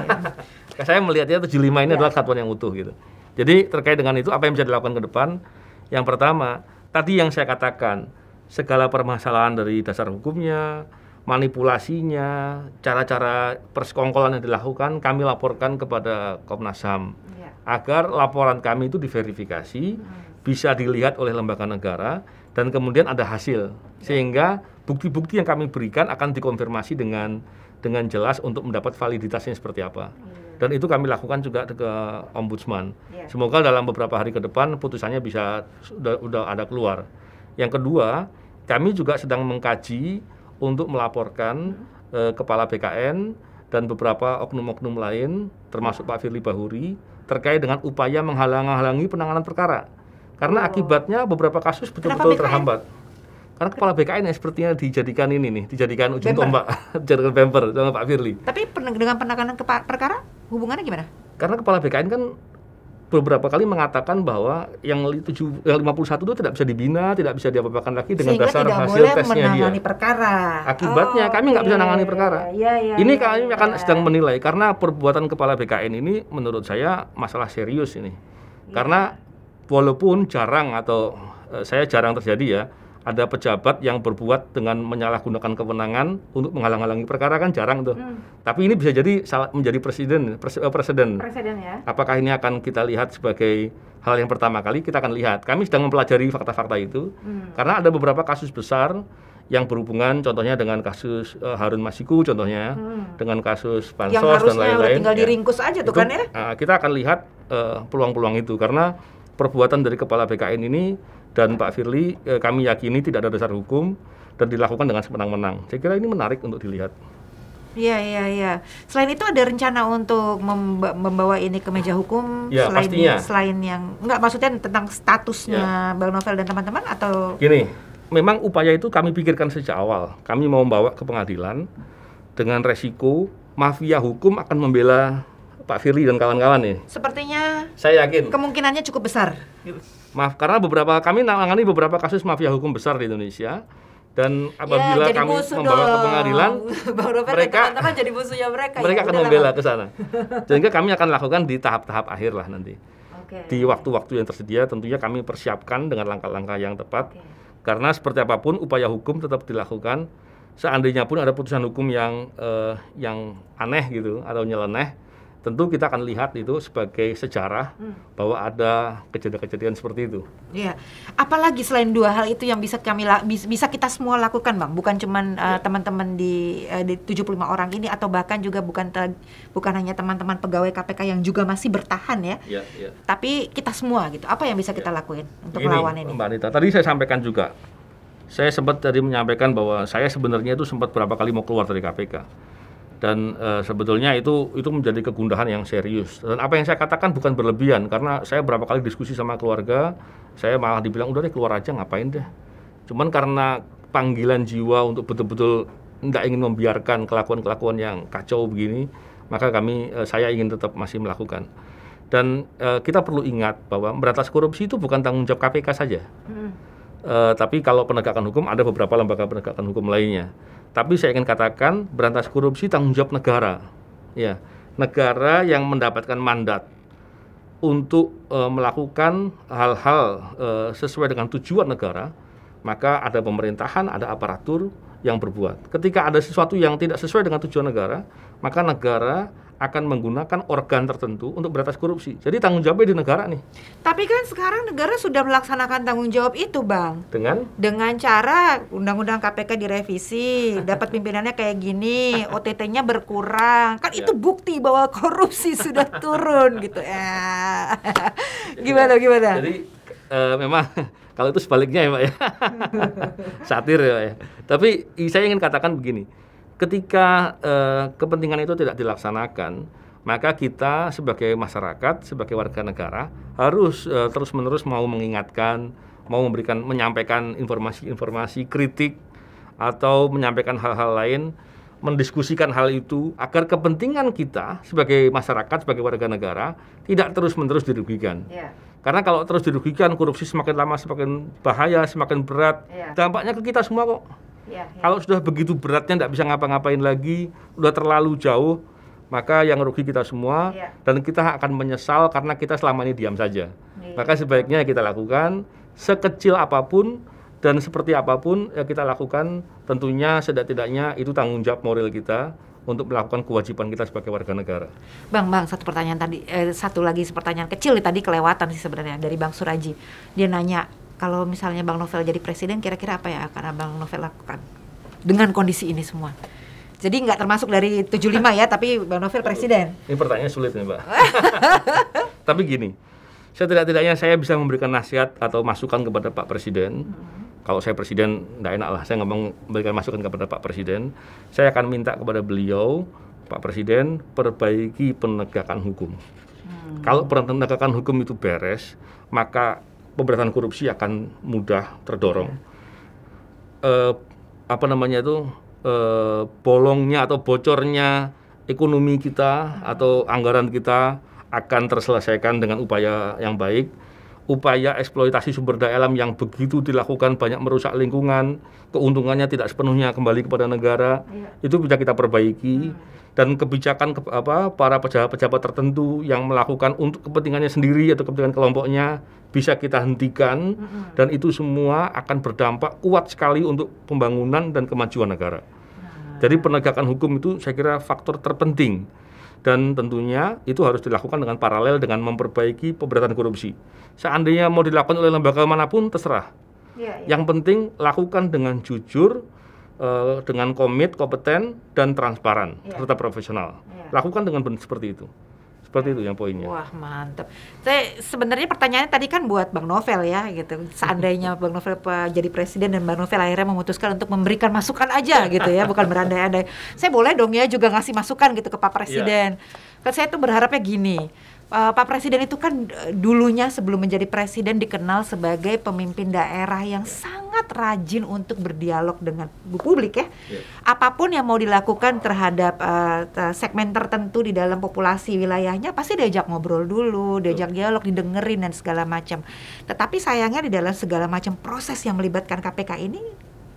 ya. Saya melihatnya tujuh lima ini ya. adalah satuan yang utuh gitu. Jadi terkait dengan itu apa yang bisa dilakukan ke depan? Yang pertama, tadi yang saya katakan, segala permasalahan dari dasar hukumnya, manipulasinya, cara-cara persekongkolan yang dilakukan kami laporkan kepada Komnas HAM ya. agar laporan kami itu diverifikasi, hmm. bisa dilihat oleh lembaga negara dan kemudian ada hasil ya. sehingga bukti-bukti yang kami berikan akan dikonfirmasi dengan dengan jelas untuk mendapat validitasnya seperti apa hmm. dan itu kami lakukan juga ke ombudsman ya. semoga dalam beberapa hari ke depan putusannya bisa sudah sudah ada keluar yang kedua kami juga sedang mengkaji untuk melaporkan hmm. eh, kepala BKN dan beberapa oknum-oknum lain termasuk Pak Firly Bahuri terkait dengan upaya menghalang-halangi penanganan perkara karena oh. akibatnya beberapa kasus betul-betul terhambat. Karena kepala BKN yang sepertinya dijadikan ini nih, dijadikan ujung bemper. tombak, dijadikan bemper sama Pak Firly. Tapi dengan penekanan perkara hubungannya gimana? Karena kepala BKN kan beberapa kali mengatakan bahwa yang 7 yang 51 itu tidak bisa dibina, tidak bisa diapapakan lagi dengan Sehingga dasar tidak hasil boleh tesnya menangani dia. perkara. Akibatnya oh, kami nggak okay. bisa menangani iya, iya, perkara. yeah, yeah, iya, ini yeah, kami akan sedang menilai karena perbuatan kepala BKN ini menurut saya masalah serius ini. Karena walaupun jarang atau eh, saya jarang terjadi ya ada pejabat yang berbuat dengan menyalahgunakan kewenangan untuk menghalang-halangi perkara kan jarang tuh. Hmm. Tapi ini bisa jadi salah, menjadi presiden eh, presiden. Presiden ya. Apakah ini akan kita lihat sebagai hal yang pertama kali kita akan lihat. Kami sedang mempelajari fakta-fakta itu hmm. karena ada beberapa kasus besar yang berhubungan contohnya dengan kasus uh, Harun Masiku contohnya hmm. dengan kasus pansos dan lain-lain. Yang harusnya tinggal ya. diringkus aja tuh kan ya. Uh, kita akan lihat peluang-peluang uh, peluang -peluang itu karena perbuatan dari kepala BKN ini dan Pak Firly eh, kami yakini tidak ada dasar hukum dan dilakukan dengan semenang-menang. Saya kira ini menarik untuk dilihat. Iya iya iya. Selain itu ada rencana untuk membawa ini ke meja hukum ya, selain pastinya. selain yang enggak maksudnya tentang statusnya ya. Bang Novel dan teman-teman atau Gini, memang upaya itu kami pikirkan sejak awal. Kami mau membawa ke pengadilan dengan resiko mafia hukum akan membela Pak Firly dan kawan-kawan nih? Sepertinya saya yakin kemungkinannya cukup besar. Maaf karena beberapa kami menangani beberapa kasus mafia hukum besar di Indonesia dan apabila ya, kami membawa dong. ke pengadilan Robert mereka teman -teman jadi musuhnya mereka mereka ya, akan membela ke sana sehingga kami akan lakukan di tahap-tahap akhir lah nanti okay. di waktu-waktu yang tersedia tentunya kami persiapkan dengan langkah-langkah yang tepat okay. karena seperti apapun upaya hukum tetap dilakukan seandainya pun ada putusan hukum yang eh, yang aneh gitu atau nyeleneh tentu kita akan lihat itu sebagai sejarah hmm. bahwa ada kejadian-kejadian seperti itu. Iya, apalagi selain dua hal itu yang bisa kami bisa kita semua lakukan, Bang. Bukan cuman uh, teman-teman di, uh, di 75 orang ini atau bahkan juga bukan bukan hanya teman-teman pegawai KPK yang juga masih bertahan ya. Iya, ya. Tapi kita semua gitu. Apa yang bisa kita ya. lakuin untuk ini, melawan ini? Mbak Anita, tadi saya sampaikan juga. Saya sempat tadi menyampaikan bahwa saya sebenarnya itu sempat berapa kali mau keluar dari KPK dan e, sebetulnya itu itu menjadi kegundahan yang serius dan apa yang saya katakan bukan berlebihan karena saya berapa kali diskusi sama keluarga saya malah dibilang udah deh keluar aja ngapain deh cuman karena panggilan jiwa untuk betul-betul tidak ingin membiarkan kelakuan-kelakuan yang kacau begini maka kami e, saya ingin tetap masih melakukan dan e, kita perlu ingat bahwa berantas korupsi itu bukan tanggung jawab KPK saja hmm. e, tapi kalau penegakan hukum ada beberapa lembaga penegakan hukum lainnya tapi saya ingin katakan berantas korupsi tanggung jawab negara. Ya, negara yang mendapatkan mandat untuk e, melakukan hal-hal e, sesuai dengan tujuan negara, maka ada pemerintahan, ada aparatur yang berbuat. Ketika ada sesuatu yang tidak sesuai dengan tujuan negara, maka negara akan menggunakan organ tertentu untuk beratas korupsi. Jadi tanggung jawabnya di negara nih. Tapi kan sekarang negara sudah melaksanakan tanggung jawab itu, Bang. Dengan? Dengan cara undang-undang KPK direvisi, dapat pimpinannya kayak gini, OTT-nya berkurang. Kan ya. itu bukti bahwa korupsi sudah turun gitu. Ya. gimana gimana? Jadi uh, memang kalau itu sebaliknya ya, Pak ya. Satir ya, Pak ya. Tapi saya ingin katakan begini Ketika eh, kepentingan itu tidak dilaksanakan, maka kita sebagai masyarakat, sebagai warga negara harus eh, terus-menerus mau mengingatkan, mau memberikan menyampaikan informasi-informasi kritik atau menyampaikan hal-hal lain, mendiskusikan hal itu agar kepentingan kita sebagai masyarakat, sebagai warga negara tidak terus-menerus dirugikan. Yeah. Karena kalau terus dirugikan, korupsi semakin lama semakin bahaya, semakin berat. Yeah. Dampaknya ke kita semua kok. Iya, iya. Kalau sudah begitu beratnya tidak bisa ngapa-ngapain lagi, sudah terlalu jauh, maka yang rugi kita semua ya. dan kita akan menyesal karena kita selama ini diam saja. Ya. Maka sebaiknya kita lakukan sekecil apapun dan seperti apapun yang kita lakukan tentunya setidak-tidaknya itu tanggung jawab moral kita untuk melakukan kewajiban kita sebagai warga negara. Bang, bang, satu pertanyaan tadi, eh, satu lagi pertanyaan kecil tadi kelewatan sih sebenarnya dari Bang Suraji. Dia nanya kalau misalnya Bang Novel jadi presiden, kira-kira apa ya akan Bang Novel lakukan dengan kondisi ini semua? Jadi nggak termasuk dari 75 ya, tapi Bang Novel presiden. Ini pertanyaan sulit nih, Mbak. tapi gini, setidak-tidaknya saya bisa memberikan nasihat atau masukan kepada Pak Presiden. Hmm. Kalau saya presiden, nggak enak lah. Saya ngomong memberikan masukan kepada Pak Presiden. Saya akan minta kepada beliau, Pak Presiden, perbaiki penegakan hukum. Hmm. Kalau penegakan hukum itu beres, maka pemberantasan korupsi akan mudah terdorong. Eh, apa namanya itu eh, bolongnya atau bocornya ekonomi kita atau anggaran kita akan terselesaikan dengan upaya yang baik. Upaya eksploitasi sumber daya alam yang begitu dilakukan banyak merusak lingkungan, keuntungannya tidak sepenuhnya kembali kepada negara. Iya. Itu bisa kita perbaiki. Hmm dan kebijakan ke, apa, para pejabat-pejabat tertentu yang melakukan untuk kepentingannya sendiri atau kepentingan kelompoknya bisa kita hentikan mm-hmm. dan itu semua akan berdampak kuat sekali untuk pembangunan dan kemajuan negara. -hmm. Jadi penegakan hukum itu saya kira faktor terpenting dan tentunya itu harus dilakukan dengan paralel dengan memperbaiki pemberantasan korupsi. Seandainya mau dilakukan oleh lembaga manapun terserah. Yeah, yeah. Yang penting lakukan dengan jujur, uh, dengan komit, kompeten, dan transparan yeah. serta profesional. Yeah. Lakukan dengan benar seperti itu. Seperti itu yang poinnya. Wah mantep. Saya sebenarnya pertanyaannya tadi kan buat Bang Novel ya gitu. Seandainya Bang Novel jadi presiden dan Bang Novel akhirnya memutuskan untuk memberikan masukan aja gitu ya, bukan berandai-andai. Saya boleh dong ya juga ngasih masukan gitu ke Pak iya. Presiden. Yeah. Kan saya tuh berharapnya gini uh, Pak Presiden itu kan eh, dulunya sebelum menjadi presiden dikenal sebagai pemimpin daerah yang ya. sangat rajin untuk berdialog dengan publik ya. Yeah. Apapun yang mau dilakukan terhadap uh, segmen tertentu di dalam populasi wilayahnya pasti diajak ngobrol dulu, diajak dialog, didengerin dan segala macam. Tetapi sayangnya di dalam segala macam proses yang melibatkan KPK ini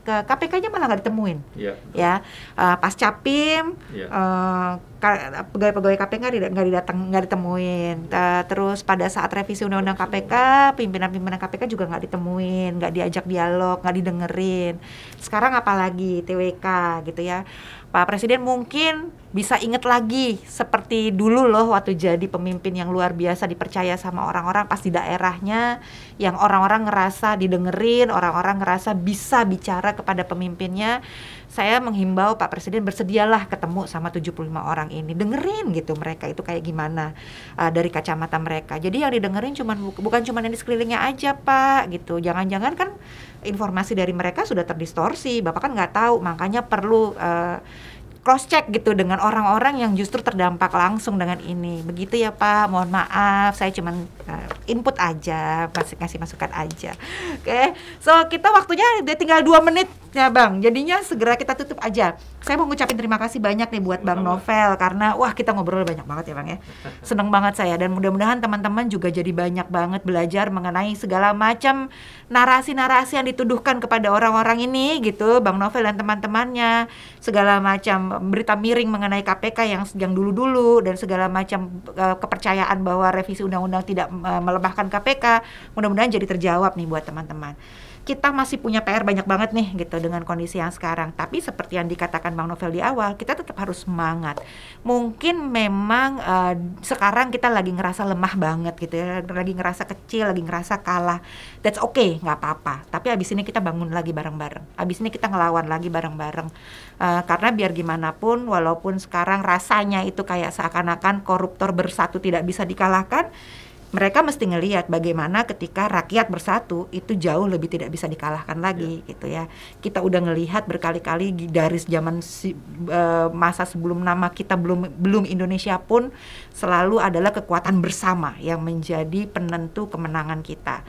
ke KPK-nya malah nggak ditemuin, yeah. Iya, ya uh, capim yeah. Iya. uh, pegawai-pegawai KPK nggak nggak didatang nggak ditemuin, uh, terus pada saat revisi undang-undang KPK iya, pimpinan-pimpinan KPK juga nggak ditemuin, nggak diajak dialog, nggak didengerin. Sekarang apalagi TWK gitu ya Pak Presiden mungkin bisa inget lagi seperti dulu loh waktu jadi pemimpin yang luar biasa dipercaya sama orang-orang pas di daerahnya yang orang-orang ngerasa didengerin, orang-orang ngerasa bisa bicara kepada pemimpinnya saya menghimbau Pak Presiden bersedialah ketemu sama 75 orang ini dengerin gitu mereka itu kayak gimana uh, dari kacamata mereka jadi yang didengerin cuman bukan cuma yang di sekelilingnya aja Pak gitu jangan-jangan kan informasi dari mereka sudah terdistorsi Bapak kan nggak tahu makanya perlu uh, eh, cross check gitu dengan orang-orang yang justru terdampak langsung dengan ini. Begitu ya Pak, mohon maaf saya cuman uh, input aja, kasih ngasih masukan aja. Oke. Okay. So, kita waktunya dia tinggal dua menit Ya Bang, jadinya segera kita tutup aja. Saya mau ngucapin terima kasih banyak nih buat Bang Novel karena wah kita ngobrol banyak banget ya Bang ya. Seneng banget saya dan mudah-mudahan teman-teman juga jadi banyak banget belajar mengenai segala macam narasi-narasi yang dituduhkan kepada orang-orang ini gitu, Bang Novel dan teman-temannya. Segala macam berita miring mengenai KPK yang yang dulu-dulu dan segala macam uh, kepercayaan bahwa revisi undang-undang tidak uh, melemahkan KPK, mudah-mudahan jadi terjawab nih buat teman-teman kita masih punya PR banyak banget nih gitu dengan kondisi yang sekarang. Tapi seperti yang dikatakan Bang Novel di awal, kita tetap harus semangat. Mungkin memang uh, sekarang kita lagi ngerasa lemah banget gitu ya, lagi ngerasa kecil, lagi ngerasa kalah. That's okay, nggak apa-apa. Tapi abis ini kita bangun lagi bareng-bareng. Abis ini kita ngelawan lagi bareng-bareng. Uh, karena biar gimana pun, walaupun sekarang rasanya itu kayak seakan-akan koruptor bersatu tidak bisa dikalahkan, mereka mesti ngelihat bagaimana ketika rakyat bersatu itu jauh lebih tidak bisa dikalahkan iya. lagi yeah. gitu ya. Kita udah ngelihat berkali-kali dari zaman si, eh, masa sebelum nama kita belum belum Indonesia pun selalu adalah kekuatan bersama yang menjadi penentu kemenangan kita.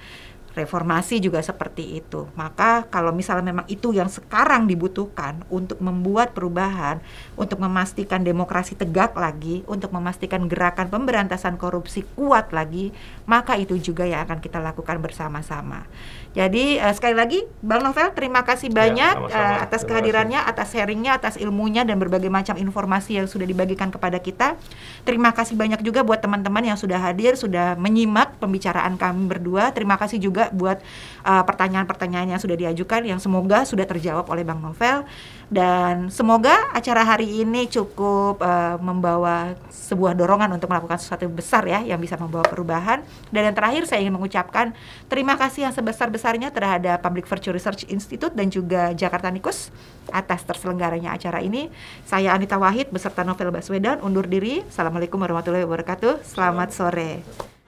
Reformasi juga seperti itu. Maka kalau misalnya memang itu yang sekarang dibutuhkan untuk membuat perubahan, untuk memastikan demokrasi tegak lagi, untuk memastikan gerakan pemberantasan korupsi kuat lagi, maka itu juga yang akan kita lakukan bersama-sama. Jadi uh, sekali lagi Bang Novel terima kasih ya, banyak ya, sama -sama. Uh, eh, atas kehadirannya, atas sharingnya, atas ilmunya dan berbagai macam informasi yang sudah dibagikan kepada kita. Terima kasih banyak juga buat teman-teman yang sudah hadir, sudah menyimak pembicaraan kami berdua. Terima kasih juga buat eh, pertanyaan-pertanyaan uh, pertanyaan -pertanyaan yang sudah diajukan yang semoga sudah terjawab oleh Bang Novel dan semoga acara hari ini cukup uh, membawa sebuah dorongan untuk melakukan sesuatu besar ya yang bisa membawa perubahan dan yang terakhir saya ingin mengucapkan terima kasih yang sebesar-besarnya terhadap Public Virtual Research Institute dan juga Jakarta Nikus atas terselenggaranya acara ini saya Anita Wahid beserta Novel Baswedan undur diri Assalamualaikum warahmatullahi wabarakatuh selamat sore